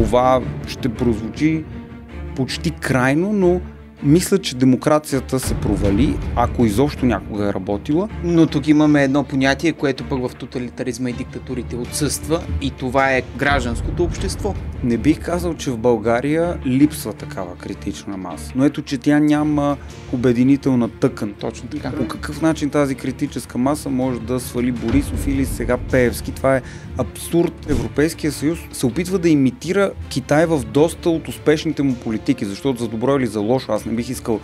Това ще прозвучи почти крайно, но мисля, че демокрацията се провали, ако изобщо някога е работила. Но тук имаме едно понятие, което пък в тоталитаризма и диктатурите отсъства и това е гражданското общество. Не бих казал, че в България липсва такава критична маса, но ето, че тя няма обединителна тъкан. Точно така. По какъв начин тази критическа маса може да свали Борисов или сега Пеевски? Това е абсурд. Европейския съюз се опитва да имитира Китай в доста от успешните му политики, защото за добро или за лошо, аз не бих искал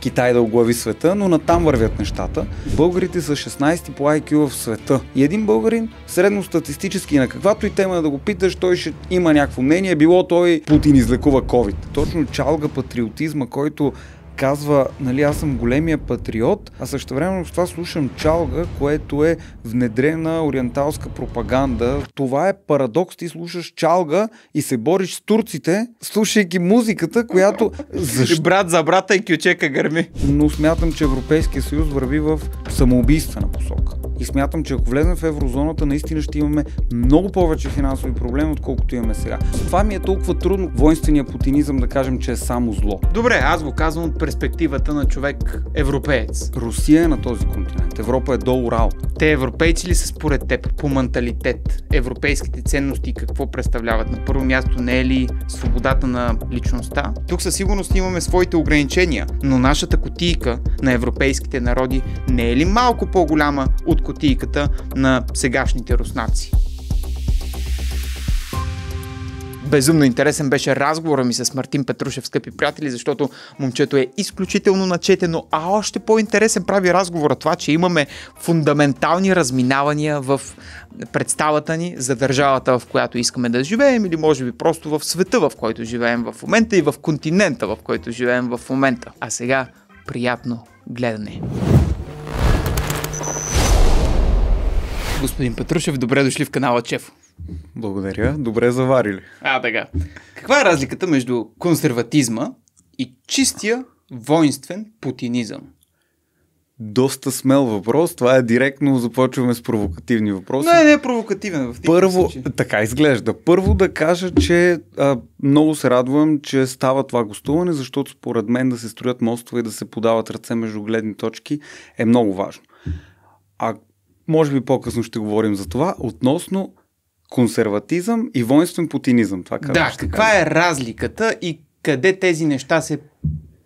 Китай да оглави света, но натам вървят нещата. Българите са 16 по IQ в света. И един българин, средностатистически на каквато и тема да го питаш, той ще има някакво мнение, било той Путин излекува COVID. Точно чалга патриотизма, който казва, нали, аз съм големия патриот, а също време с това слушам чалга, което е внедрена ориенталска пропаганда. Това е парадокс, ти слушаш чалга и се бориш с турците, слушайки музиката, която... Защ... Брат за брата и кючека гърми. Но смятам, че Европейския съюз върви в самоубийствена посока и смятам, че ако влезем в еврозоната, наистина ще имаме много повече финансови проблеми, отколкото имаме сега. Това ми е толкова трудно воинствения путинизъм да кажем, че е само зло. Добре, аз го казвам от перспективата на човек европеец. Русия е на този континент. Европа е до Урал. Те европейци ли са според теб по менталитет? Европейските ценности какво представляват? На първо място не е ли свободата на личността? Тук със сигурност имаме своите ограничения, но нашата котийка на европейските народи не е ли малко по-голяма от кутийката на сегашните руснаци. Безумно интересен беше разговора ми с Мартин Петрушев, скъпи приятели, защото момчето е изключително начетено, а още по-интересен прави разговора това, че имаме фундаментални разминавания в представата ни за държавата, в която искаме да живеем или може би просто в света, в който живеем в момента и в континента, в който живеем в момента. А сега приятно гледане! Господин Петрушев, добре дошли в канала Чеф. Благодаря, добре заварили. А, така. Каква е разликата между консерватизма и чистия воинствен путинизъм? Доста смел въпрос. Това е директно. Започваме с провокативни въпроси. Не, не е провокативен в Първо, случай. така изглежда. Първо да кажа, че а, много се радвам, че става това гостуване, защото според мен да се строят мостове и да се подават ръце между гледни точки е много важно. А може би по-късно ще говорим за това, относно консерватизъм и воинствен путинизъм. Това да, каква казва? е разликата и къде тези неща се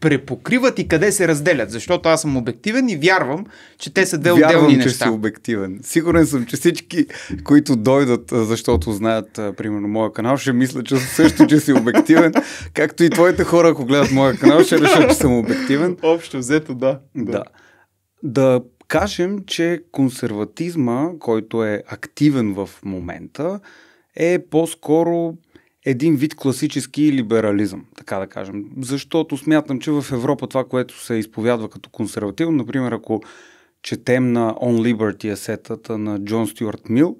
препокриват и къде се разделят. Защото аз съм обективен и вярвам, че те са две вярвам, отделни неща. Вярвам, че си обективен. Сигурен съм, че всички, които дойдат, защото знаят, примерно, моя канал, ще мисля, че също, че си обективен. както и твоите хора, ако гледат моя канал, ще решат, че съм обективен. Общо взето, да. Да. Да кажем, че консерватизма, който е активен в момента, е по-скоро един вид класически либерализъм, така да кажем. Защото смятам, че в Европа това, което се изповядва като консервативно, например, ако четем на On Liberty асетата на Джон Стюарт Мил,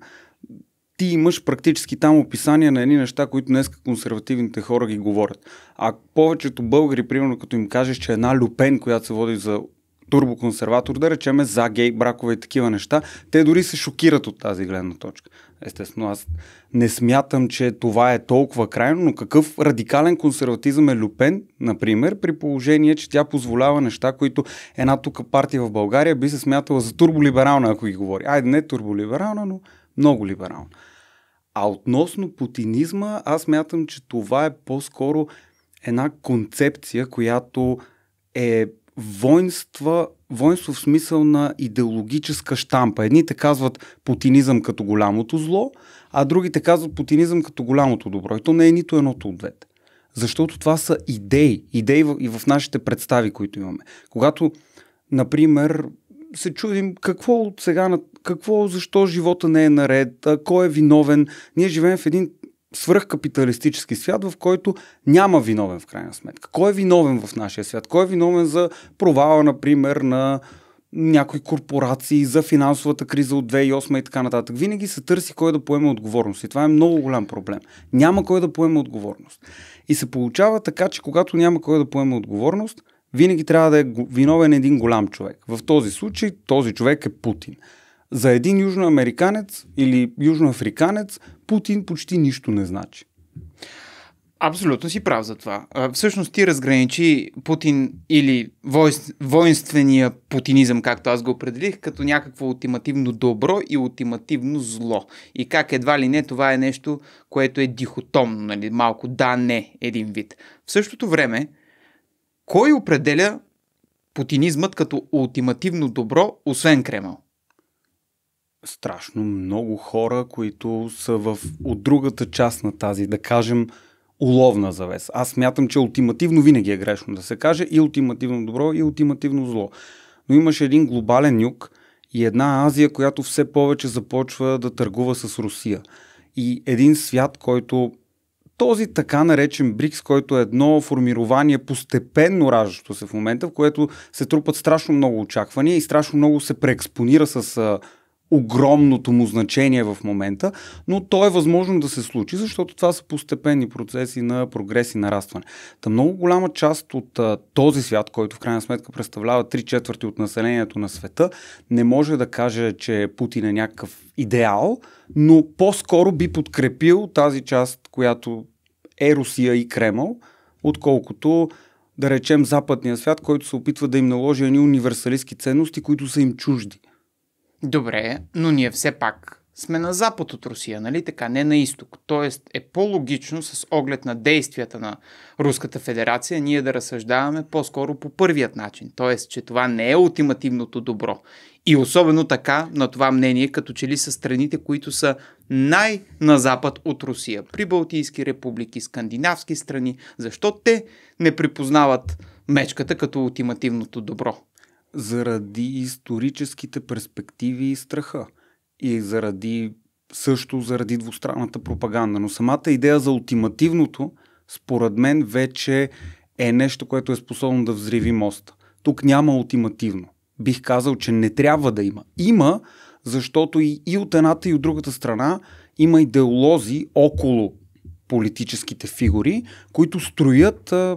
ти имаш практически там описание на едни неща, които днес консервативните хора ги говорят. А повечето българи, примерно като им кажеш, че една люпен, която се води за турбоконсерватор, да речеме, за гей бракове и такива неща, те дори се шокират от тази гледна точка. Естествено, аз не смятам, че това е толкова крайно, но какъв радикален консерватизъм е Люпен, например, при положение, че тя позволява неща, които една тук партия в България би се смятала за турболиберална, ако ги говори. Айде, не турболиберална, но много либерална. А относно путинизма, аз мятам, че това е по-скоро една концепция, която е воинства, воинство в смисъл на идеологическа штампа. Едните казват путинизъм като голямото зло, а другите казват путинизъм като голямото добро. И то не е нито едното от двете. Защото това са идеи. Идеи и в нашите представи, които имаме. Когато, например, се чудим какво от сега, какво, защо живота не е наред, кой е виновен. Ние живеем в един свръхкапиталистически свят, в който няма виновен в крайна сметка. Кой е виновен в нашия свят? Кой е виновен за провала, например, на някои корпорации, за финансовата криза от 2008 и така нататък. Винаги се търси кой да поеме отговорност. И това е много голям проблем. Няма кой да поеме отговорност. И се получава така, че когато няма кой да поеме отговорност, винаги трябва да е виновен един голям човек. В този случай този човек е Путин. За един южноамериканец или южноафриканец Путин почти нищо не значи. Абсолютно си прав за това. Всъщност ти разграничи Путин или воинствения путинизъм, както аз го определих, като някакво ултимативно добро и ултимативно зло. И как едва ли не това е нещо, което е дихотомно, нали? малко да, не, един вид. В същото време, кой определя путинизмът като ултимативно добро, освен Кремъл? страшно много хора, които са в, от другата част на тази, да кажем, уловна завеса. Аз смятам, че ултимативно винаги е грешно да се каже и ултимативно добро, и ултимативно зло. Но имаше един глобален юг и една Азия, която все повече започва да търгува с Русия. И един свят, който този така наречен БРИКС, който е едно формирование постепенно раждащо се в момента, в което се трупат страшно много очаквания и страшно много се преекспонира с огромното му значение в момента, но то е възможно да се случи, защото това са постепенни процеси на прогрес и нарастване. Та много голяма част от а, този свят, който в крайна сметка представлява 3 четвърти от населението на света, не може да каже, че Путин е някакъв идеал, но по-скоро би подкрепил тази част, която е Русия и Кремъл, отколкото да речем западния свят, който се опитва да им наложи едни универсалистски ценности, които са им чужди. Добре, но ние все пак сме на запад от Русия, нали така, не на изток. Тоест е по-логично с оглед на действията на Руската федерация ние да разсъждаваме по-скоро по първият начин. Тоест, че това не е ултимативното добро. И особено така на това мнение, като че ли са страните, които са най-на запад от Русия. при Балтийски републики, скандинавски страни. Защо те не припознават мечката като ултимативното добро? заради историческите перспективи и страха. И заради също заради двустранната пропаганда. Но самата идея за ултимативното, според мен, вече е нещо, което е способно да взриви моста. Тук няма ултимативно. Бих казал, че не трябва да има. Има, защото и, и от едната и от другата страна има идеолози около политическите фигури, които строят а,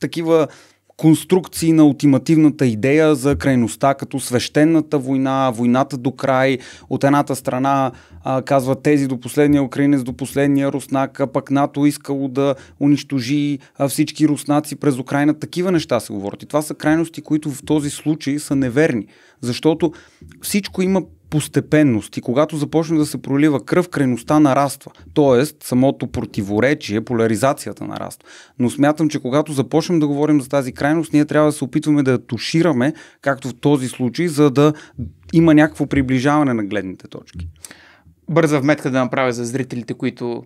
такива конструкции на ултимативната идея за крайността, като свещената война, войната до край. От едната страна а, казва тези до последния украинец, до последния руснак, а пък НАТО искало да унищожи а, всички руснаци през Украина. Такива неща се говорят. И това са крайности, които в този случай са неверни. Защото всичко има постепенност и когато започне да се пролива кръв, крайността нараства. Тоест, самото противоречие, поляризацията нараства. Но смятам, че когато започнем да говорим за тази крайност, ние трябва да се опитваме да я тушираме, както в този случай, за да има някакво приближаване на гледните точки. Бърза вметка да направя за зрителите, които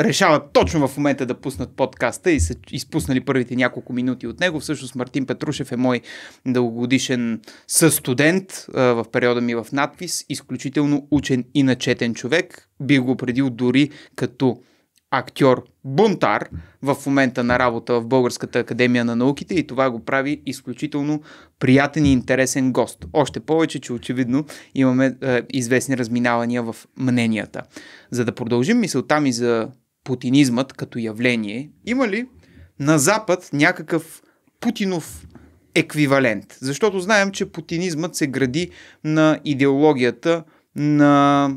решават точно в момента да пуснат подкаста и са изпуснали първите няколко минути от него. Всъщност Мартин Петрушев е мой дългогодишен състудент в периода ми в надпис, изключително учен и начетен човек. Би го предил дори като актьор бунтар в момента на работа в Българската академия на науките и това го прави изключително приятен и интересен гост. Още повече, че очевидно имаме е, известни разминавания в мненията. За да продължим мисълта ми за путинизмът като явление, има ли на Запад някакъв путинов еквивалент? Защото знаем, че путинизмът се гради на идеологията на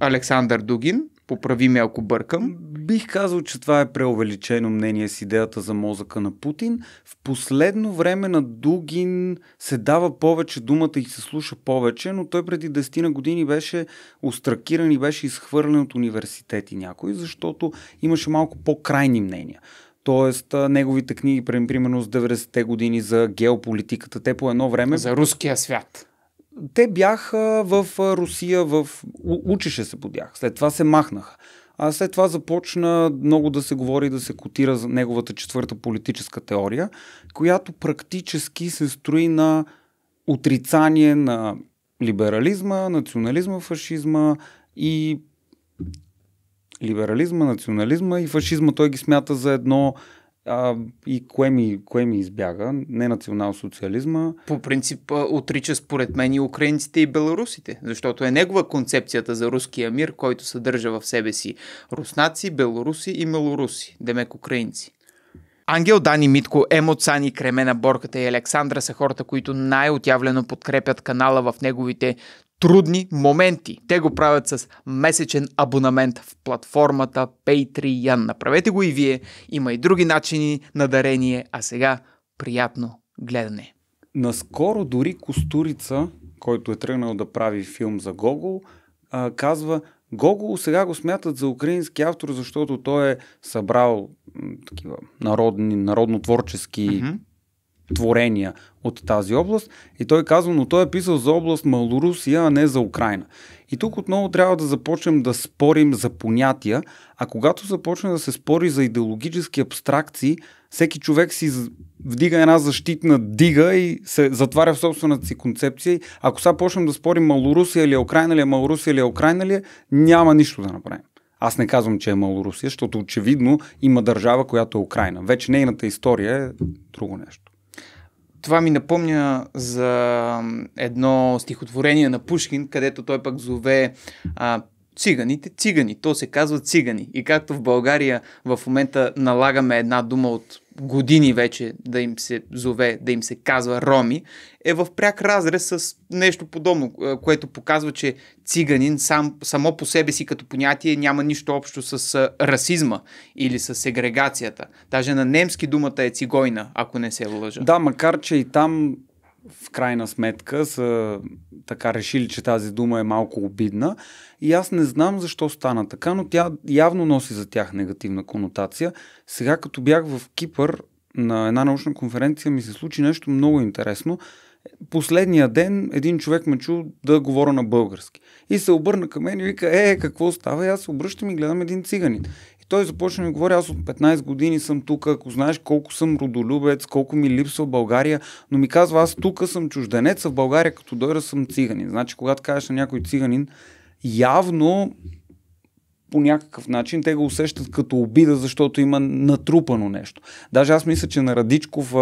Александър Дугин, Поправи ме ако бъркам. Бих казал, че това е преувеличено мнение с идеята за мозъка на Путин. В последно време на Дугин се дава повече думата и се слуша повече, но той преди 10 на години беше остракиран и беше изхвърлен от университети някой, защото имаше малко по-крайни мнения. Тоест, неговите книги, примерно с 90-те години за геополитиката, те по едно време... За руския свят те бяха в Русия, в... учеше се по тях. След това се махнаха. А след това започна много да се говори, да се котира за неговата четвърта политическа теория, която практически се строи на отрицание на либерализма, национализма, фашизма и либерализма, национализма и фашизма той ги смята за едно а, и кое ми, кое ми избяга, не национал-социализма. По принцип отрича според мен и украинците и белорусите, защото е негова концепцията за руския мир, който съдържа в себе си руснаци, белоруси и малоруси, демек украинци. Ангел Дани Митко, Емо Цани, Кремена Борката и Александра са хората, които най-отявлено подкрепят канала в неговите трудни моменти. Те го правят с месечен абонамент в платформата Patreon. Направете го и вие. Има и други начини на дарение, а сега приятно гледане. Наскоро дори Костурица, който е тръгнал да прави филм за Гогол, казва Гогол сега го смятат за украински автор, защото той е събрал такива народни, народно-творчески mm-hmm творения от тази област. И той казва, но той е писал за област Малорусия, а не за Украина. И тук отново трябва да започнем да спорим за понятия, а когато започне да се спори за идеологически абстракции, всеки човек си вдига една защитна дига и се затваря в собствената си концепция. Ако сега почнем да спорим Малорусия или е Украина ли е, Малорусия или е, Украина ли е, няма нищо да направим. Аз не казвам, че е Малорусия, защото очевидно има държава, която е Украина. Вече нейната история е друго нещо това ми напомня за едно стихотворение на Пушкин, където той пък зове а, циганите, цигани. То се казва цигани. И както в България в момента налагаме една дума от години вече да им се зове, да им се казва роми, е в пряк разрез с нещо подобно, което показва, че циганин сам, само по себе си като понятие няма нищо общо с расизма или с сегрегацията. Даже на немски думата е цигойна, ако не се лъжа. Да, макар че и там в крайна сметка са така решили, че тази дума е малко обидна. И аз не знам защо стана така, но тя явно носи за тях негативна конотация. Сега като бях в Кипър на една научна конференция ми се случи нещо много интересно. Последния ден един човек ме чу да говоря на български. И се обърна към мен и вика, е, какво става? И аз се обръщам и гледам един циганин той започна да ми говори, аз от 15 години съм тук, ако знаеш колко съм родолюбец, колко ми е липсва България, но ми казва, аз тук съм чужденец, а в България като дойда съм циганин. Значи, когато кажеш на някой циганин, явно по някакъв начин те го усещат като обида, защото има натрупано нещо. Даже аз мисля, че на Радичков,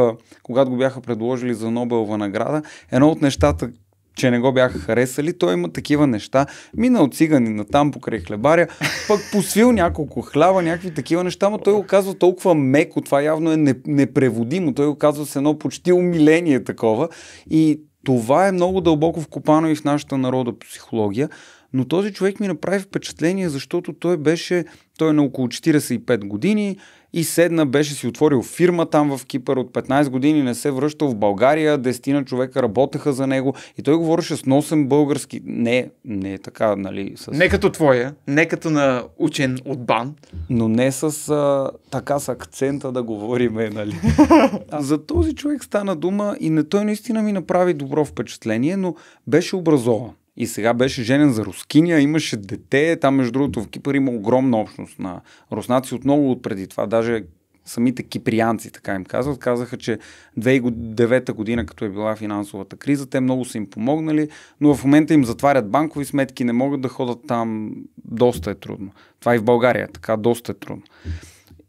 когато го бяха предложили за Нобелова награда, едно от нещата, че не го бяха харесали, той има такива неща. Минал цигани на там покрай хлебаря, пък посвил няколко хлява, някакви такива неща, но той го казва толкова меко, това явно е непреводимо, той го казва с едно почти умиление такова и това е много дълбоко вкопано и в нашата народа психология, но този човек ми направи впечатление, защото той беше, той е на около 45 години, и седна, беше си отворил фирма там в Кипър от 15 години, не се връщал в България, дестина човека работеха за него и той говореше с носен български. Не, не е така, нали? С... Не като твоя, не като на учен от бан. Но не с а, така с акцента да говориме, нали? за този човек стана дума и не, той наистина ми направи добро впечатление, но беше образован. И сега беше женен за рускиня, имаше дете, там между другото в Кипър има огромна общност на руснаци, отново от преди това, даже самите киприянци, така им казват, казаха, че 2009 година, като е била финансовата криза, те много са им помогнали, но в момента им затварят банкови сметки, не могат да ходят там, доста е трудно. Това и в България, е така доста е трудно.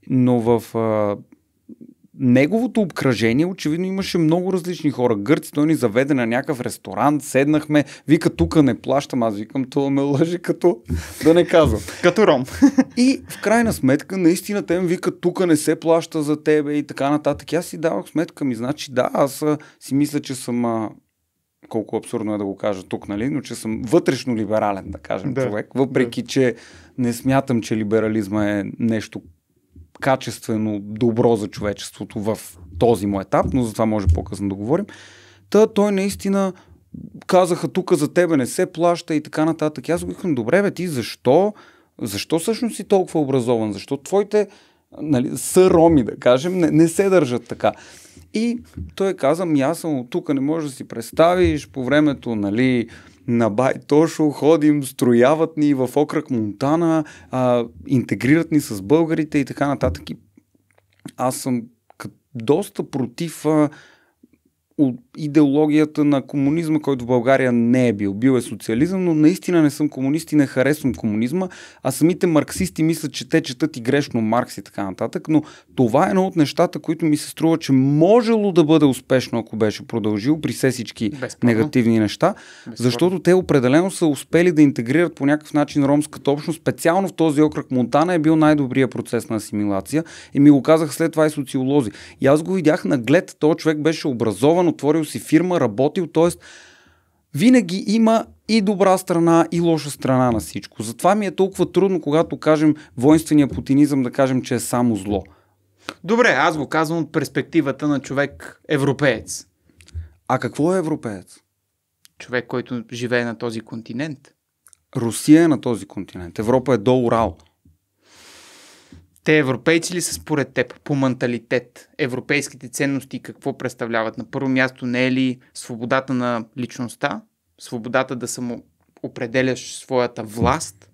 Но в неговото обкръжение очевидно имаше много различни хора. Гърци, той ни заведе на някакъв ресторант, седнахме, вика тук не плащам, аз викам това ме лъжи като да не казвам. като ром. и в крайна сметка наистина те ми викат тук не се плаща за тебе и така нататък. аз си давах сметка ми, значи да, аз си мисля, че съм колко абсурдно е да го кажа тук, нали, но че съм вътрешно либерален, да кажем, да. човек, въпреки да. че не смятам, че либерализма е нещо, качествено добро за човечеството в този му етап, но за това може по-късно да говорим. Та той наистина казаха тук за тебе не се плаща и така нататък. Аз го викам, добре бе, ти защо? Защо всъщност си толкова образован? Защо твоите нали, са роми, да кажем, не, не се държат така? И той каза, ами аз съм от тук, не можеш да си представиш, по времето, нали, на Байтошо, ходим, строяват ни в окръг Монтана, а, интегрират ни с българите и така нататък. И аз съм доста против а, идеологията на комунизма, който в България не е бил. Бил е социализъм, но наистина не съм комунист и не харесвам комунизма, а самите марксисти мислят, че те четат и грешно Маркс и така нататък, но това е едно от нещата, които ми се струва, че можело да бъде успешно, ако беше продължил при все всички Безпорно. негативни неща, Безпорно. защото те определено са успели да интегрират по някакъв начин ромската общност. Специално в този окръг Монтана е бил най-добрия процес на асимилация и ми го казах след това и социолози. И аз го видях наглед, този човек беше образован, отворил отворил си фирма, работил, т.е. винаги има и добра страна, и лоша страна на всичко. Затова ми е толкова трудно, когато кажем воинствения путинизъм, да кажем, че е само зло. Добре, аз го казвам от перспективата на човек европеец. А какво е европеец? Човек, който живее на този континент. Русия е на този континент. Европа е до Урал те европейци ли са според теб по менталитет? Европейските ценности какво представляват? На първо място не е ли свободата на личността? Свободата да самоопределяш своята власт?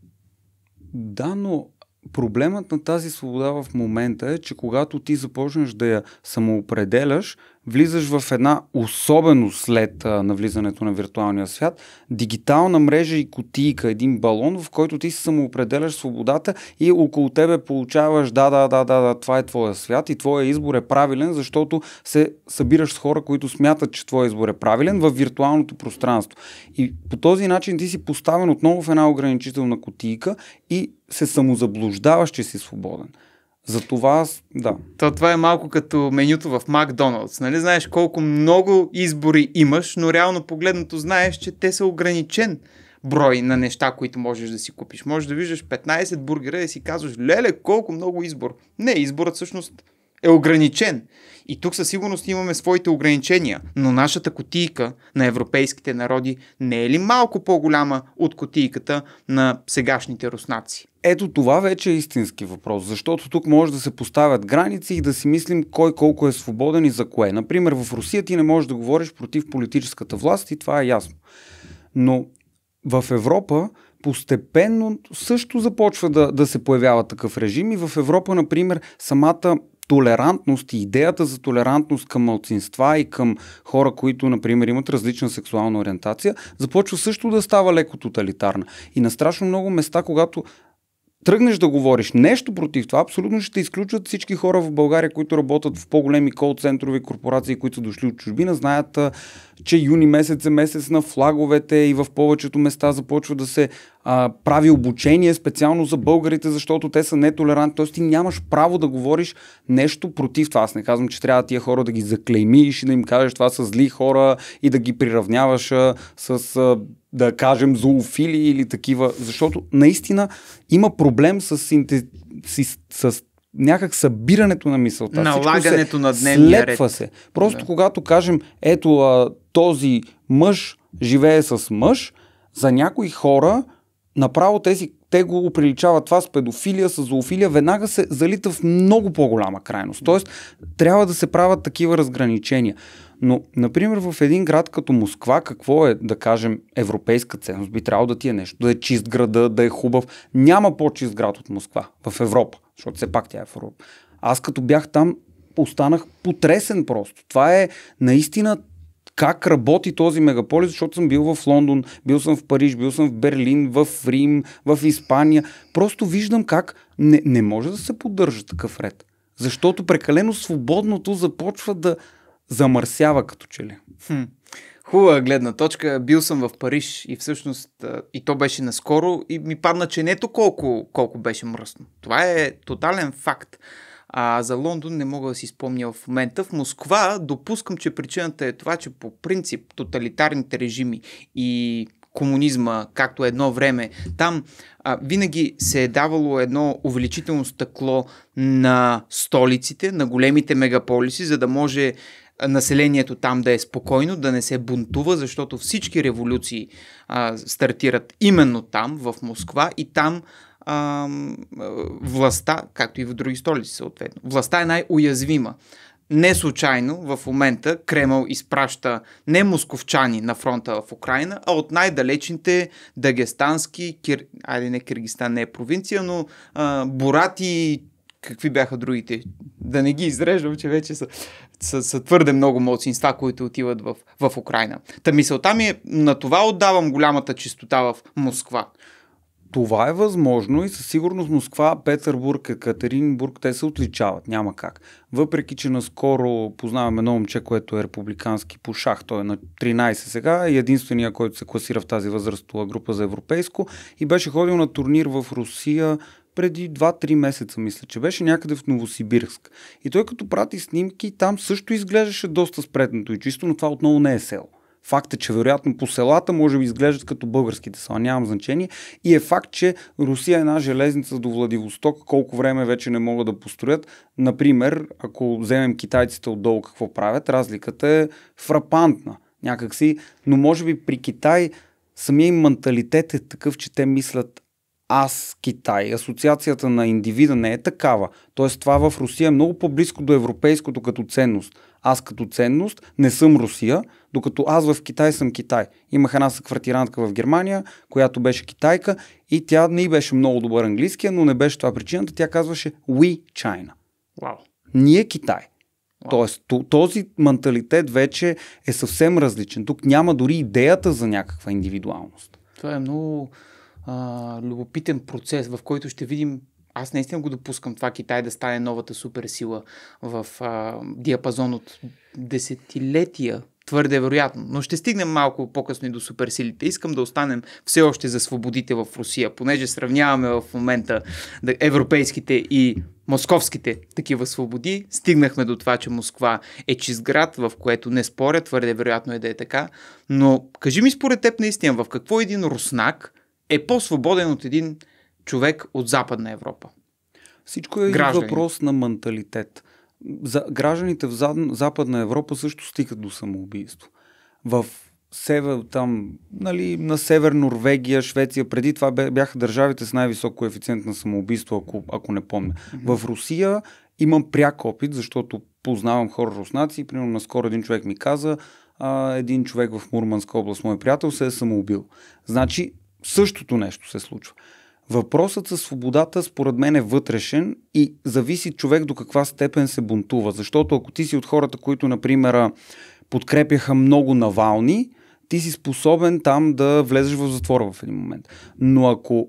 Да, но проблемът на тази свобода в момента е, че когато ти започнеш да я самоопределяш, влизаш в една, особено след а, навлизането на виртуалния свят, дигитална мрежа и кутийка, един балон, в който ти си самоопределяш свободата и около тебе получаваш да, да, да, да, да, това е твоя свят и твоя избор е правилен, защото се събираш с хора, които смятат, че твоя избор е правилен в виртуалното пространство. И по този начин ти си поставен отново в една ограничителна кутийка и се самозаблуждаваш, че си свободен. За това, да. То, това е малко като менюто в Макдоналдс. Нали? Знаеш колко много избори имаш, но реално погледнато знаеш, че те са ограничен брой на неща, които можеш да си купиш. Можеш да виждаш 15 бургера и си казваш, леле, колко много избор. Не, изборът всъщност е ограничен. И тук със сигурност имаме своите ограничения, но нашата котийка на европейските народи не е ли малко по-голяма от котийката на сегашните руснаци? Ето това вече е истински въпрос, защото тук може да се поставят граници и да си мислим кой колко е свободен и за кое. Например, в Русия ти не можеш да говориш против политическата власт и това е ясно. Но в Европа постепенно също започва да, да се появява такъв режим и в Европа, например, самата толерантност и идеята за толерантност към малцинства и към хора, които, например, имат различна сексуална ориентация, започва също да става леко тоталитарна. И на страшно много места, когато тръгнеш да говориш нещо против това, абсолютно ще изключват всички хора в България, които работят в по-големи кол-центрови корпорации, които са дошли от чужбина, знаят, че юни месец е месец на флаговете и в повечето места започва да се а, прави обучение специално за българите, защото те са нетолерантни. Тоест ти нямаш право да говориш нещо против това. Аз не казвам, че трябва тия хора да ги заклеймиш и да им кажеш това са зли хора и да ги приравняваш а, с а, да кажем, зоофили или такива, защото наистина има проблем с, синтез... с, с някак събирането на мисълта. Налагането на дневния слепва се. Просто да. когато кажем, ето а, този мъж живее с мъж, за някои хора направо тези те го оприличават това с педофилия, с зоофилия, веднага се залита в много по-голяма крайност. Тоест, трябва да се правят такива разграничения. Но, например, в един град като Москва, какво е, да кажем, европейска ценност? Би трябвало да ти е нещо, да е чист града, да е хубав. Няма по-чист град от Москва в Европа, защото все пак тя е в Европа. Аз като бях там, останах потресен просто. Това е наистина как работи този мегаполис, защото съм бил в Лондон, бил съм в Париж, бил съм в Берлин, в Рим, в Испания. Просто виждам как не, не може да се поддържа такъв ред. Защото прекалено свободното започва да замърсява като че ли. Хм. Хубава гледна точка. Бил съм в Париж и всъщност и то беше наскоро и ми падна, че нето е колко, колко беше мръсно. Това е тотален факт. А за Лондон не мога да си спомня в момента. В Москва допускам, че причината е това, че по принцип тоталитарните режими и комунизма, както едно време, там а, винаги се е давало едно увеличително стъкло на столиците, на големите мегаполиси, за да може населението там да е спокойно, да не се бунтува, защото всички революции а, стартират именно там, в Москва, и там а, властта, както и в други столици съответно, властта е най-уязвима. Не случайно в момента Кремъл изпраща не московчани на фронта в Украина, а от най-далечните дагестански, кир... айде не Киргистан не е провинция, но а, и какви бяха другите? Да не ги изреждам, че вече са, са, са твърде много младсинства, които отиват в, в Украина. Та мисълта ми е, на това отдавам голямата чистота в Москва това е възможно и със сигурност Москва, Петербург, Екатеринбург, те се отличават, няма как. Въпреки, че наскоро познаваме едно момче, което е републикански по шах, той е на 13 сега и е единствения, който се класира в тази възрастова група за европейско и беше ходил на турнир в Русия преди 2-3 месеца, мисля, че беше някъде в Новосибирск. И той като прати снимки, там също изглеждаше доста спретнато и чисто, но това отново не е село. Факт е, че вероятно по селата може би изглеждат като българските села, нямам значение. И е факт, че Русия е една железница до Владивосток, колко време вече не могат да построят. Например, ако вземем китайците отдолу какво правят, разликата е фрапантна някакси. Но може би при Китай самия им менталитет е такъв, че те мислят аз, Китай, асоциацията на индивида не е такава. Тоест това в Русия е много по-близко до европейското като ценност аз като ценност не съм Русия, докато аз в Китай съм Китай. Имах една съквартирантка в Германия, която беше китайка и тя не беше много добър английски, но не беше това причината. Тя казваше We China. Wow. Ние Китай. Wow. Тоест, този менталитет вече е съвсем различен. Тук няма дори идеята за някаква индивидуалност. Това е много а, любопитен процес, в който ще видим аз наистина го допускам това Китай да стане новата суперсила в а, диапазон от десетилетия. Твърде вероятно. Но ще стигнем малко по-късно и до суперсилите. Искам да останем все още за свободите в Русия, понеже сравняваме в момента европейските и московските такива свободи. Стигнахме до това, че Москва е чист град, в което не споря, твърде вероятно е да е така. Но кажи ми според теб наистина, в какво един руснак – е по-свободен от един човек от Западна Европа. Всичко е Граждани. въпрос на менталитет. За, гражданите в зад, Западна Европа също стигат до самоубийство. В север, там, нали, на север Норвегия, Швеция, преди това бяха държавите с най-висок коефициент на самоубийство, ако, ако не помня. Mm-hmm. В Русия имам пряк опит, защото познавам хора руснаци. Примерно наскоро един човек ми каза, а, един човек в Мурманска област, мой приятел, се е самоубил. Значи същото нещо се случва. Въпросът със свободата според мен е вътрешен и зависи човек до каква степен се бунтува. Защото ако ти си от хората, които, например, подкрепяха много Навални, ти си способен там да влезеш в затвора в един момент. Но ако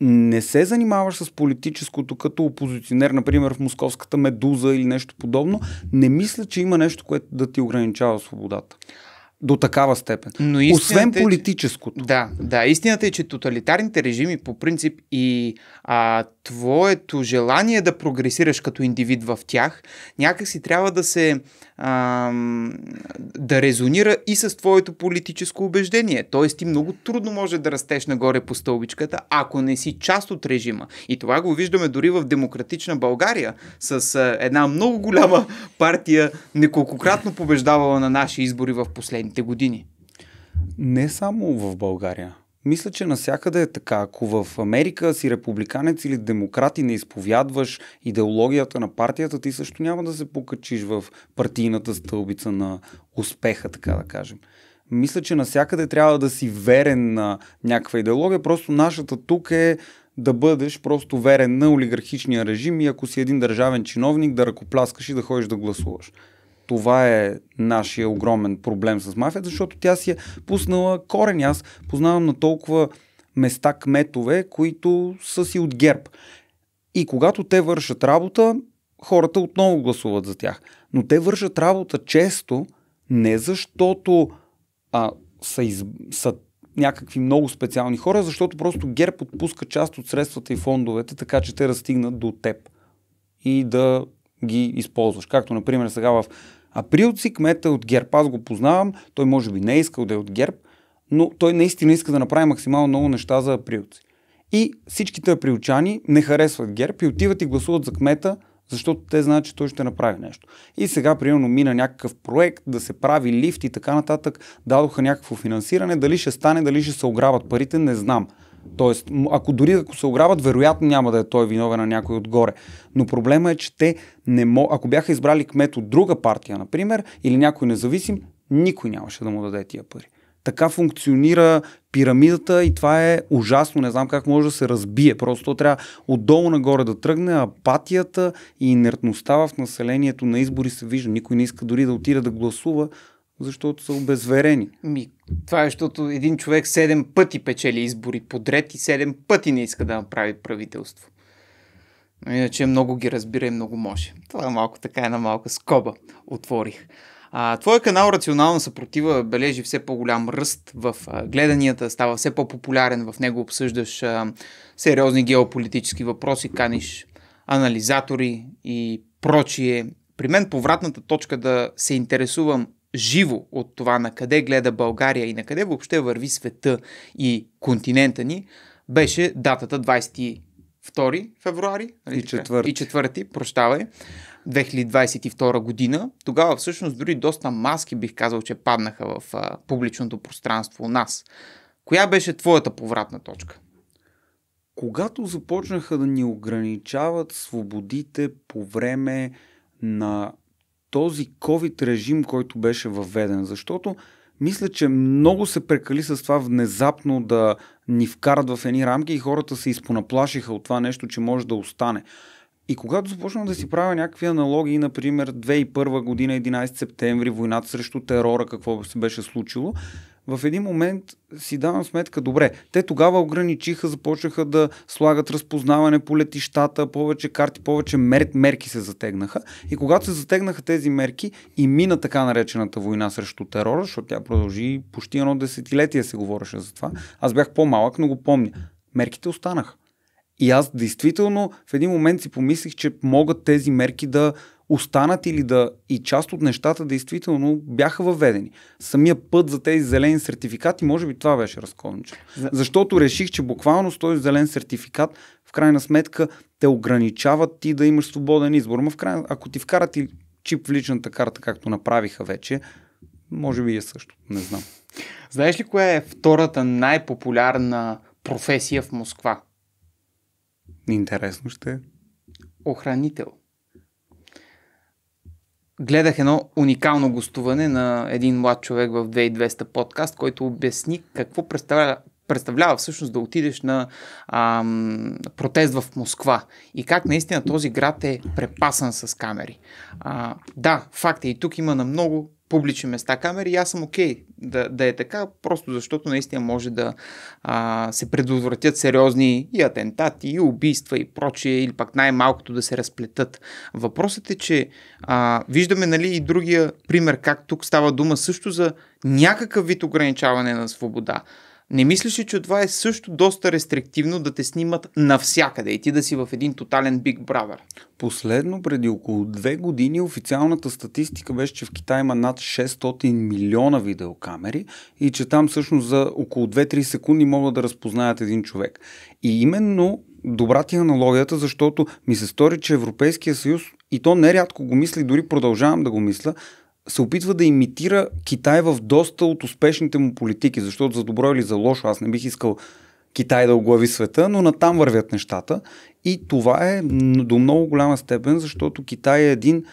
не се занимаваш с политическото като опозиционер, например в Московската медуза или нещо подобно, не мисля, че има нещо, което да ти ограничава свободата до такава степен. Но Освен е, политическото. Е, да, да, истината е, че тоталитарните режими по принцип и а, твоето желание да прогресираш като индивид в тях, някакси трябва да се а, да резонира и с твоето политическо убеждение. Тоест ти много трудно може да растеш нагоре по стълбичката, ако не си част от режима. И това го виждаме дори в демократична България с а, една много голяма партия, неколкократно побеждавала на наши избори в последните години. Не само в България. Мисля, че насякъде е така. Ако в Америка си републиканец или демократ и не изповядваш идеологията на партията, ти също няма да се покачиш в партийната стълбица на успеха, така да кажем. Мисля, че насякъде трябва да си верен на някаква идеология. Просто нашата тук е да бъдеш просто верен на олигархичния режим и ако си един държавен чиновник, да ръкопляскаш и да ходиш да гласуваш това е нашия огромен проблем с мафията, защото тя си е пуснала корен. Аз познавам на толкова места кметове, които са си от герб. И когато те вършат работа, хората отново гласуват за тях. Но те вършат работа често не защото а, са, из, са някакви много специални хора, защото просто ГЕРБ отпуска част от средствата и фондовете, така че те разстигнат до теб и да ги използваш. Както, например, сега в а Прилци, кмета от ГЕРБ, аз го познавам, той може би не е искал да е от ГЕРБ, но той наистина иска да направи максимално много неща за априлци. И всичките априлчани не харесват ГЕРБ и отиват и гласуват за кмета, защото те знаят, че той ще направи нещо. И сега, примерно, мина някакъв проект да се прави лифт и така нататък, дадоха някакво финансиране, дали ще стане, дали ще се ограбят парите, не знам. Тоест, ако дори ако се ограбват, вероятно няма да е той виновен на някой отгоре. Но проблема е, че те не мо... ако бяха избрали кмет от друга партия, например, или някой независим, никой нямаше да му даде тия пари. Така функционира пирамидата и това е ужасно. Не знам как може да се разбие. Просто трябва отдолу нагоре да тръгне. Апатията и инертността в населението на избори се вижда. Никой не иска дори да отиде да гласува, защото са обезверени. Ми, това е, защото един човек седем пъти печели избори подред и седем пъти не иска да направи правителство. иначе много ги разбира и много може. Това е малко така една малка скоба. Отворих. А, твой канал Рационална съпротива бележи все по-голям ръст в а, гледанията, става все по-популярен, в него обсъждаш а, сериозни геополитически въпроси, каниш анализатори и прочие. При мен повратната точка да се интересувам живо от това на къде гледа България и на къде въобще върви света и континента ни, беше датата 22 февруари нали и 4, и 4 прощавай, 2022 година. Тогава всъщност дори доста маски бих казал, че паднаха в а, публичното пространство у нас. Коя беше твоята повратна точка? Когато започнаха да ни ограничават свободите по време на този COVID режим, който беше въведен, защото мисля, че много се прекали с това внезапно да ни вкарат в едни рамки и хората се изпонаплашиха от това нещо, че може да остане. И когато започна да си правя някакви аналогии, например 2001 година, 11 септември, войната срещу терора, какво се беше случило, в един момент си давам сметка, добре, те тогава ограничиха, започнаха да слагат разпознаване по летищата, повече карти, повече мер, мерки се затегнаха. И когато се затегнаха тези мерки и мина така наречената война срещу терора, защото тя продължи почти едно десетилетие се говореше за това, аз бях по-малък, но го помня. Мерките останаха. И аз действително в един момент си помислих, че могат тези мерки да останат или да и част от нещата действително бяха въведени. Самия път за тези зелени сертификати, може би това беше разковничено. За... Защото реших, че буквално с този зелен сертификат, в крайна сметка, те ограничават ти да имаш свободен избор. Но в крайна, ако ти вкарат и чип в личната карта, както направиха вече, може би е също. Не знам. Знаеш ли коя е втората най-популярна професия в Москва? Интересно ще е. Охранител гледах едно уникално гостуване на един млад човек в 2200 подкаст, който обясни какво представлява представлява всъщност да отидеш на ам, протест в Москва и как наистина този град е препасан с камери. А, да, факт е и тук има на много публични места камери и аз съм окей okay да, да е така, просто защото наистина може да а, се предотвратят сериозни и атентати, и убийства, и прочие, или пък най-малкото да се разплетат. Въпросът е, че а, виждаме нали, и другия пример, как тук става дума също за някакъв вид ограничаване на свобода. Не мислиш ли, че това е също доста рестриктивно да те снимат навсякъде и ти да си в един тотален Big Brother? Последно, преди около две години, официалната статистика беше, че в Китай има над 600 милиона видеокамери и че там всъщност за около 2-3 секунди могат да разпознаят един човек. И именно добра ти е аналогията, защото ми се стори, че Европейския съюз и то нерядко го мисли, дори продължавам да го мисля, се опитва да имитира Китай в доста от успешните му политики, защото за добро или за лошо, аз не бих искал Китай да оглави света, но натам вървят нещата. И това е до много голяма степен, защото Китай е един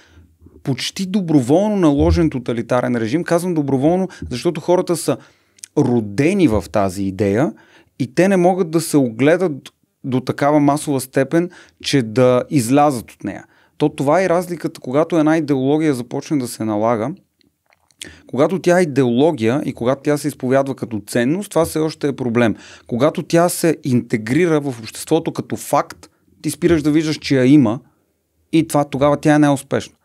почти доброволно наложен тоталитарен режим. Казвам доброволно, защото хората са родени в тази идея и те не могат да се огледат до такава масова степен, че да излязат от нея. То това е разликата, когато една идеология започне да се налага, когато тя е идеология и когато тя се изповядва като ценност, това все още е проблем. Когато тя се интегрира в обществото като факт, ти спираш да виждаш, че я има и това тогава тя не е успешна.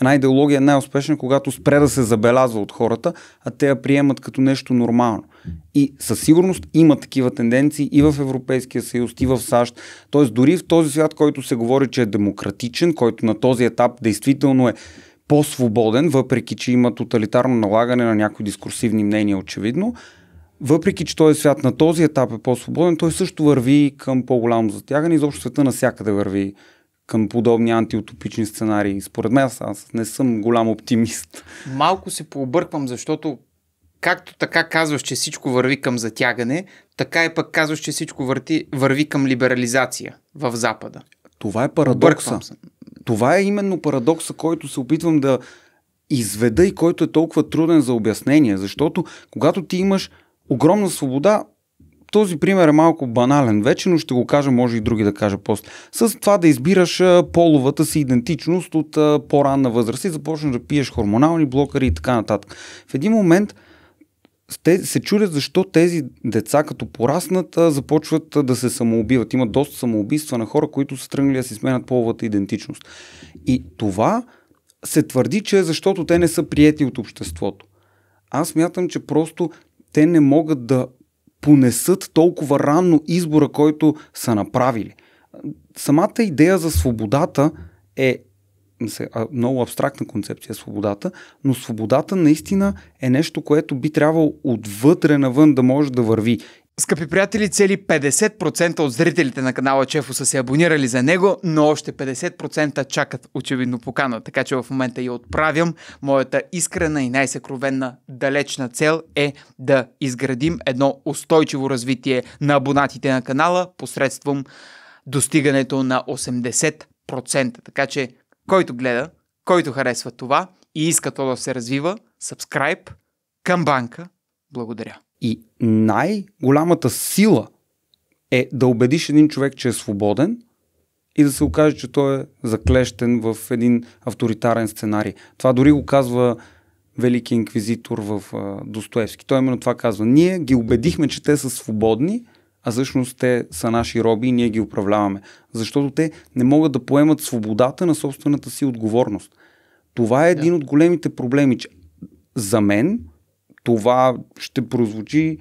Една идеология е най-успешна, когато спре да се забелязва от хората, а те я приемат като нещо нормално. И със сигурност има такива тенденции и в Европейския съюз, и в САЩ. Тоест, дори в този свят, който се говори, че е демократичен, който на този етап действително е по-свободен, въпреки че има тоталитарно налагане на някои дискурсивни мнения, очевидно, въпреки че този свят на този етап е по-свободен, той също върви към по-голямо затягане. и Изобщо света навсякъде върви към подобни антиутопични сценарии. Според мен аз, аз не съм голям оптимист. Малко се пообърквам, защото както така казваш, че всичко върви към затягане, така и пък казваш, че всичко върти, върви към либерализация в Запада. Това е парадокса. Това е именно парадокса, който се опитвам да изведа и който е толкова труден за обяснение, защото когато ти имаш огромна свобода, този пример е малко банален вече, но ще го кажа, може и други да кажа после. С това да избираш половата си идентичност от по-ранна възраст и започнеш да пиеш хормонални блокари и така нататък. В един момент те се чудят защо тези деца, като пораснат, започват да се самоубиват. Има доста самоубийства на хора, които са тръгнали да си сменят половата идентичност. И това се твърди, че е защото те не са прияти от обществото. Аз мятам, че просто те не могат да понесат толкова рано избора, който са направили. Самата идея за свободата е много абстрактна концепция е свободата, но свободата наистина е нещо, което би трябвало отвътре навън да може да върви. Скъпи приятели, цели 50% от зрителите на канала Чефо са се абонирали за него, но още 50% чакат очевидно покана, така че в момента я отправям. Моята искрена и най-съкровенна далечна цел е да изградим едно устойчиво развитие на абонатите на канала посредством достигането на 80%. Така че, който гледа, който харесва това и иска то да се развива, subscribe, към банка. Благодаря. И най-голямата сила е да убедиш един човек, че е свободен и да се окаже, че той е заклещен в един авторитарен сценарий. Това дори го казва велики инквизитор в Достоевски. Той именно това казва. Ние ги убедихме, че те са свободни, а всъщност те са наши роби и ние ги управляваме. Защото те не могат да поемат свободата на собствената си отговорност. Това е един от големите проблеми, че за мен това ще прозвучи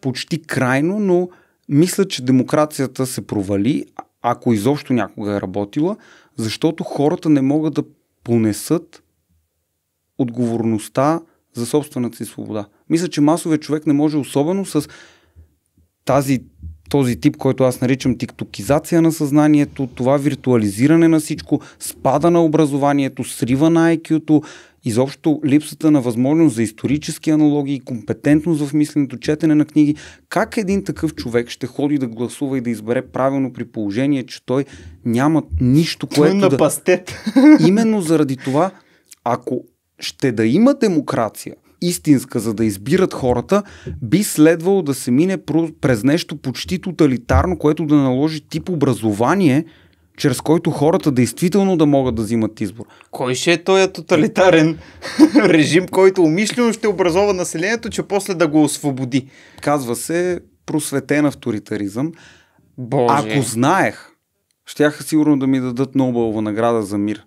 почти крайно, но мисля, че демокрацията се провали, ако изобщо някога е работила, защото хората не могат да понесат отговорността за собствената си свобода. Мисля, че масовият човек не може, особено с тази, този тип, който аз наричам тиктокизация на съзнанието, това виртуализиране на всичко, спада на образованието, срива на IQ-то, изобщо липсата на възможност за исторически аналогии, компетентност в мисленето, четене на книги. Как един такъв човек ще ходи да гласува и да избере правилно при положение, че той няма нищо, е което той на да... пастет. Именно заради това, ако ще да има демокрация, истинска, за да избират хората, би следвало да се мине през нещо почти тоталитарно, което да наложи тип образование, чрез който хората действително да могат да взимат избор. Кой ще е този тоталитарен режим, който умишлено ще образова населението, че после да го освободи? Казва се просветен авторитаризъм. Боже. Ако знаех, щяха сигурно да ми дадат Нобелова награда за мир.